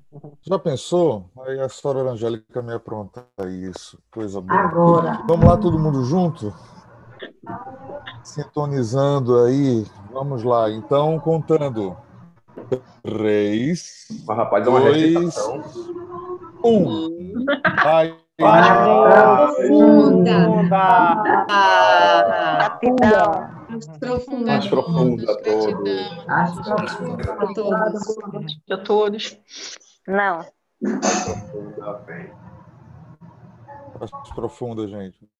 Já pensou? Aí a senhora Angélica me apronta é isso. Coisa boa. Agora. Vamos lá, todo mundo junto? Sintonizando aí. Vamos lá. Então, contando. Três. Mas, rapaz, é uma dois, Um. *laughs* Vai. Ah, profunda. Profunda. Ah, mais profunda. Mais profunda a todos. Mais profunda a todos. Não. Mais profunda, gente.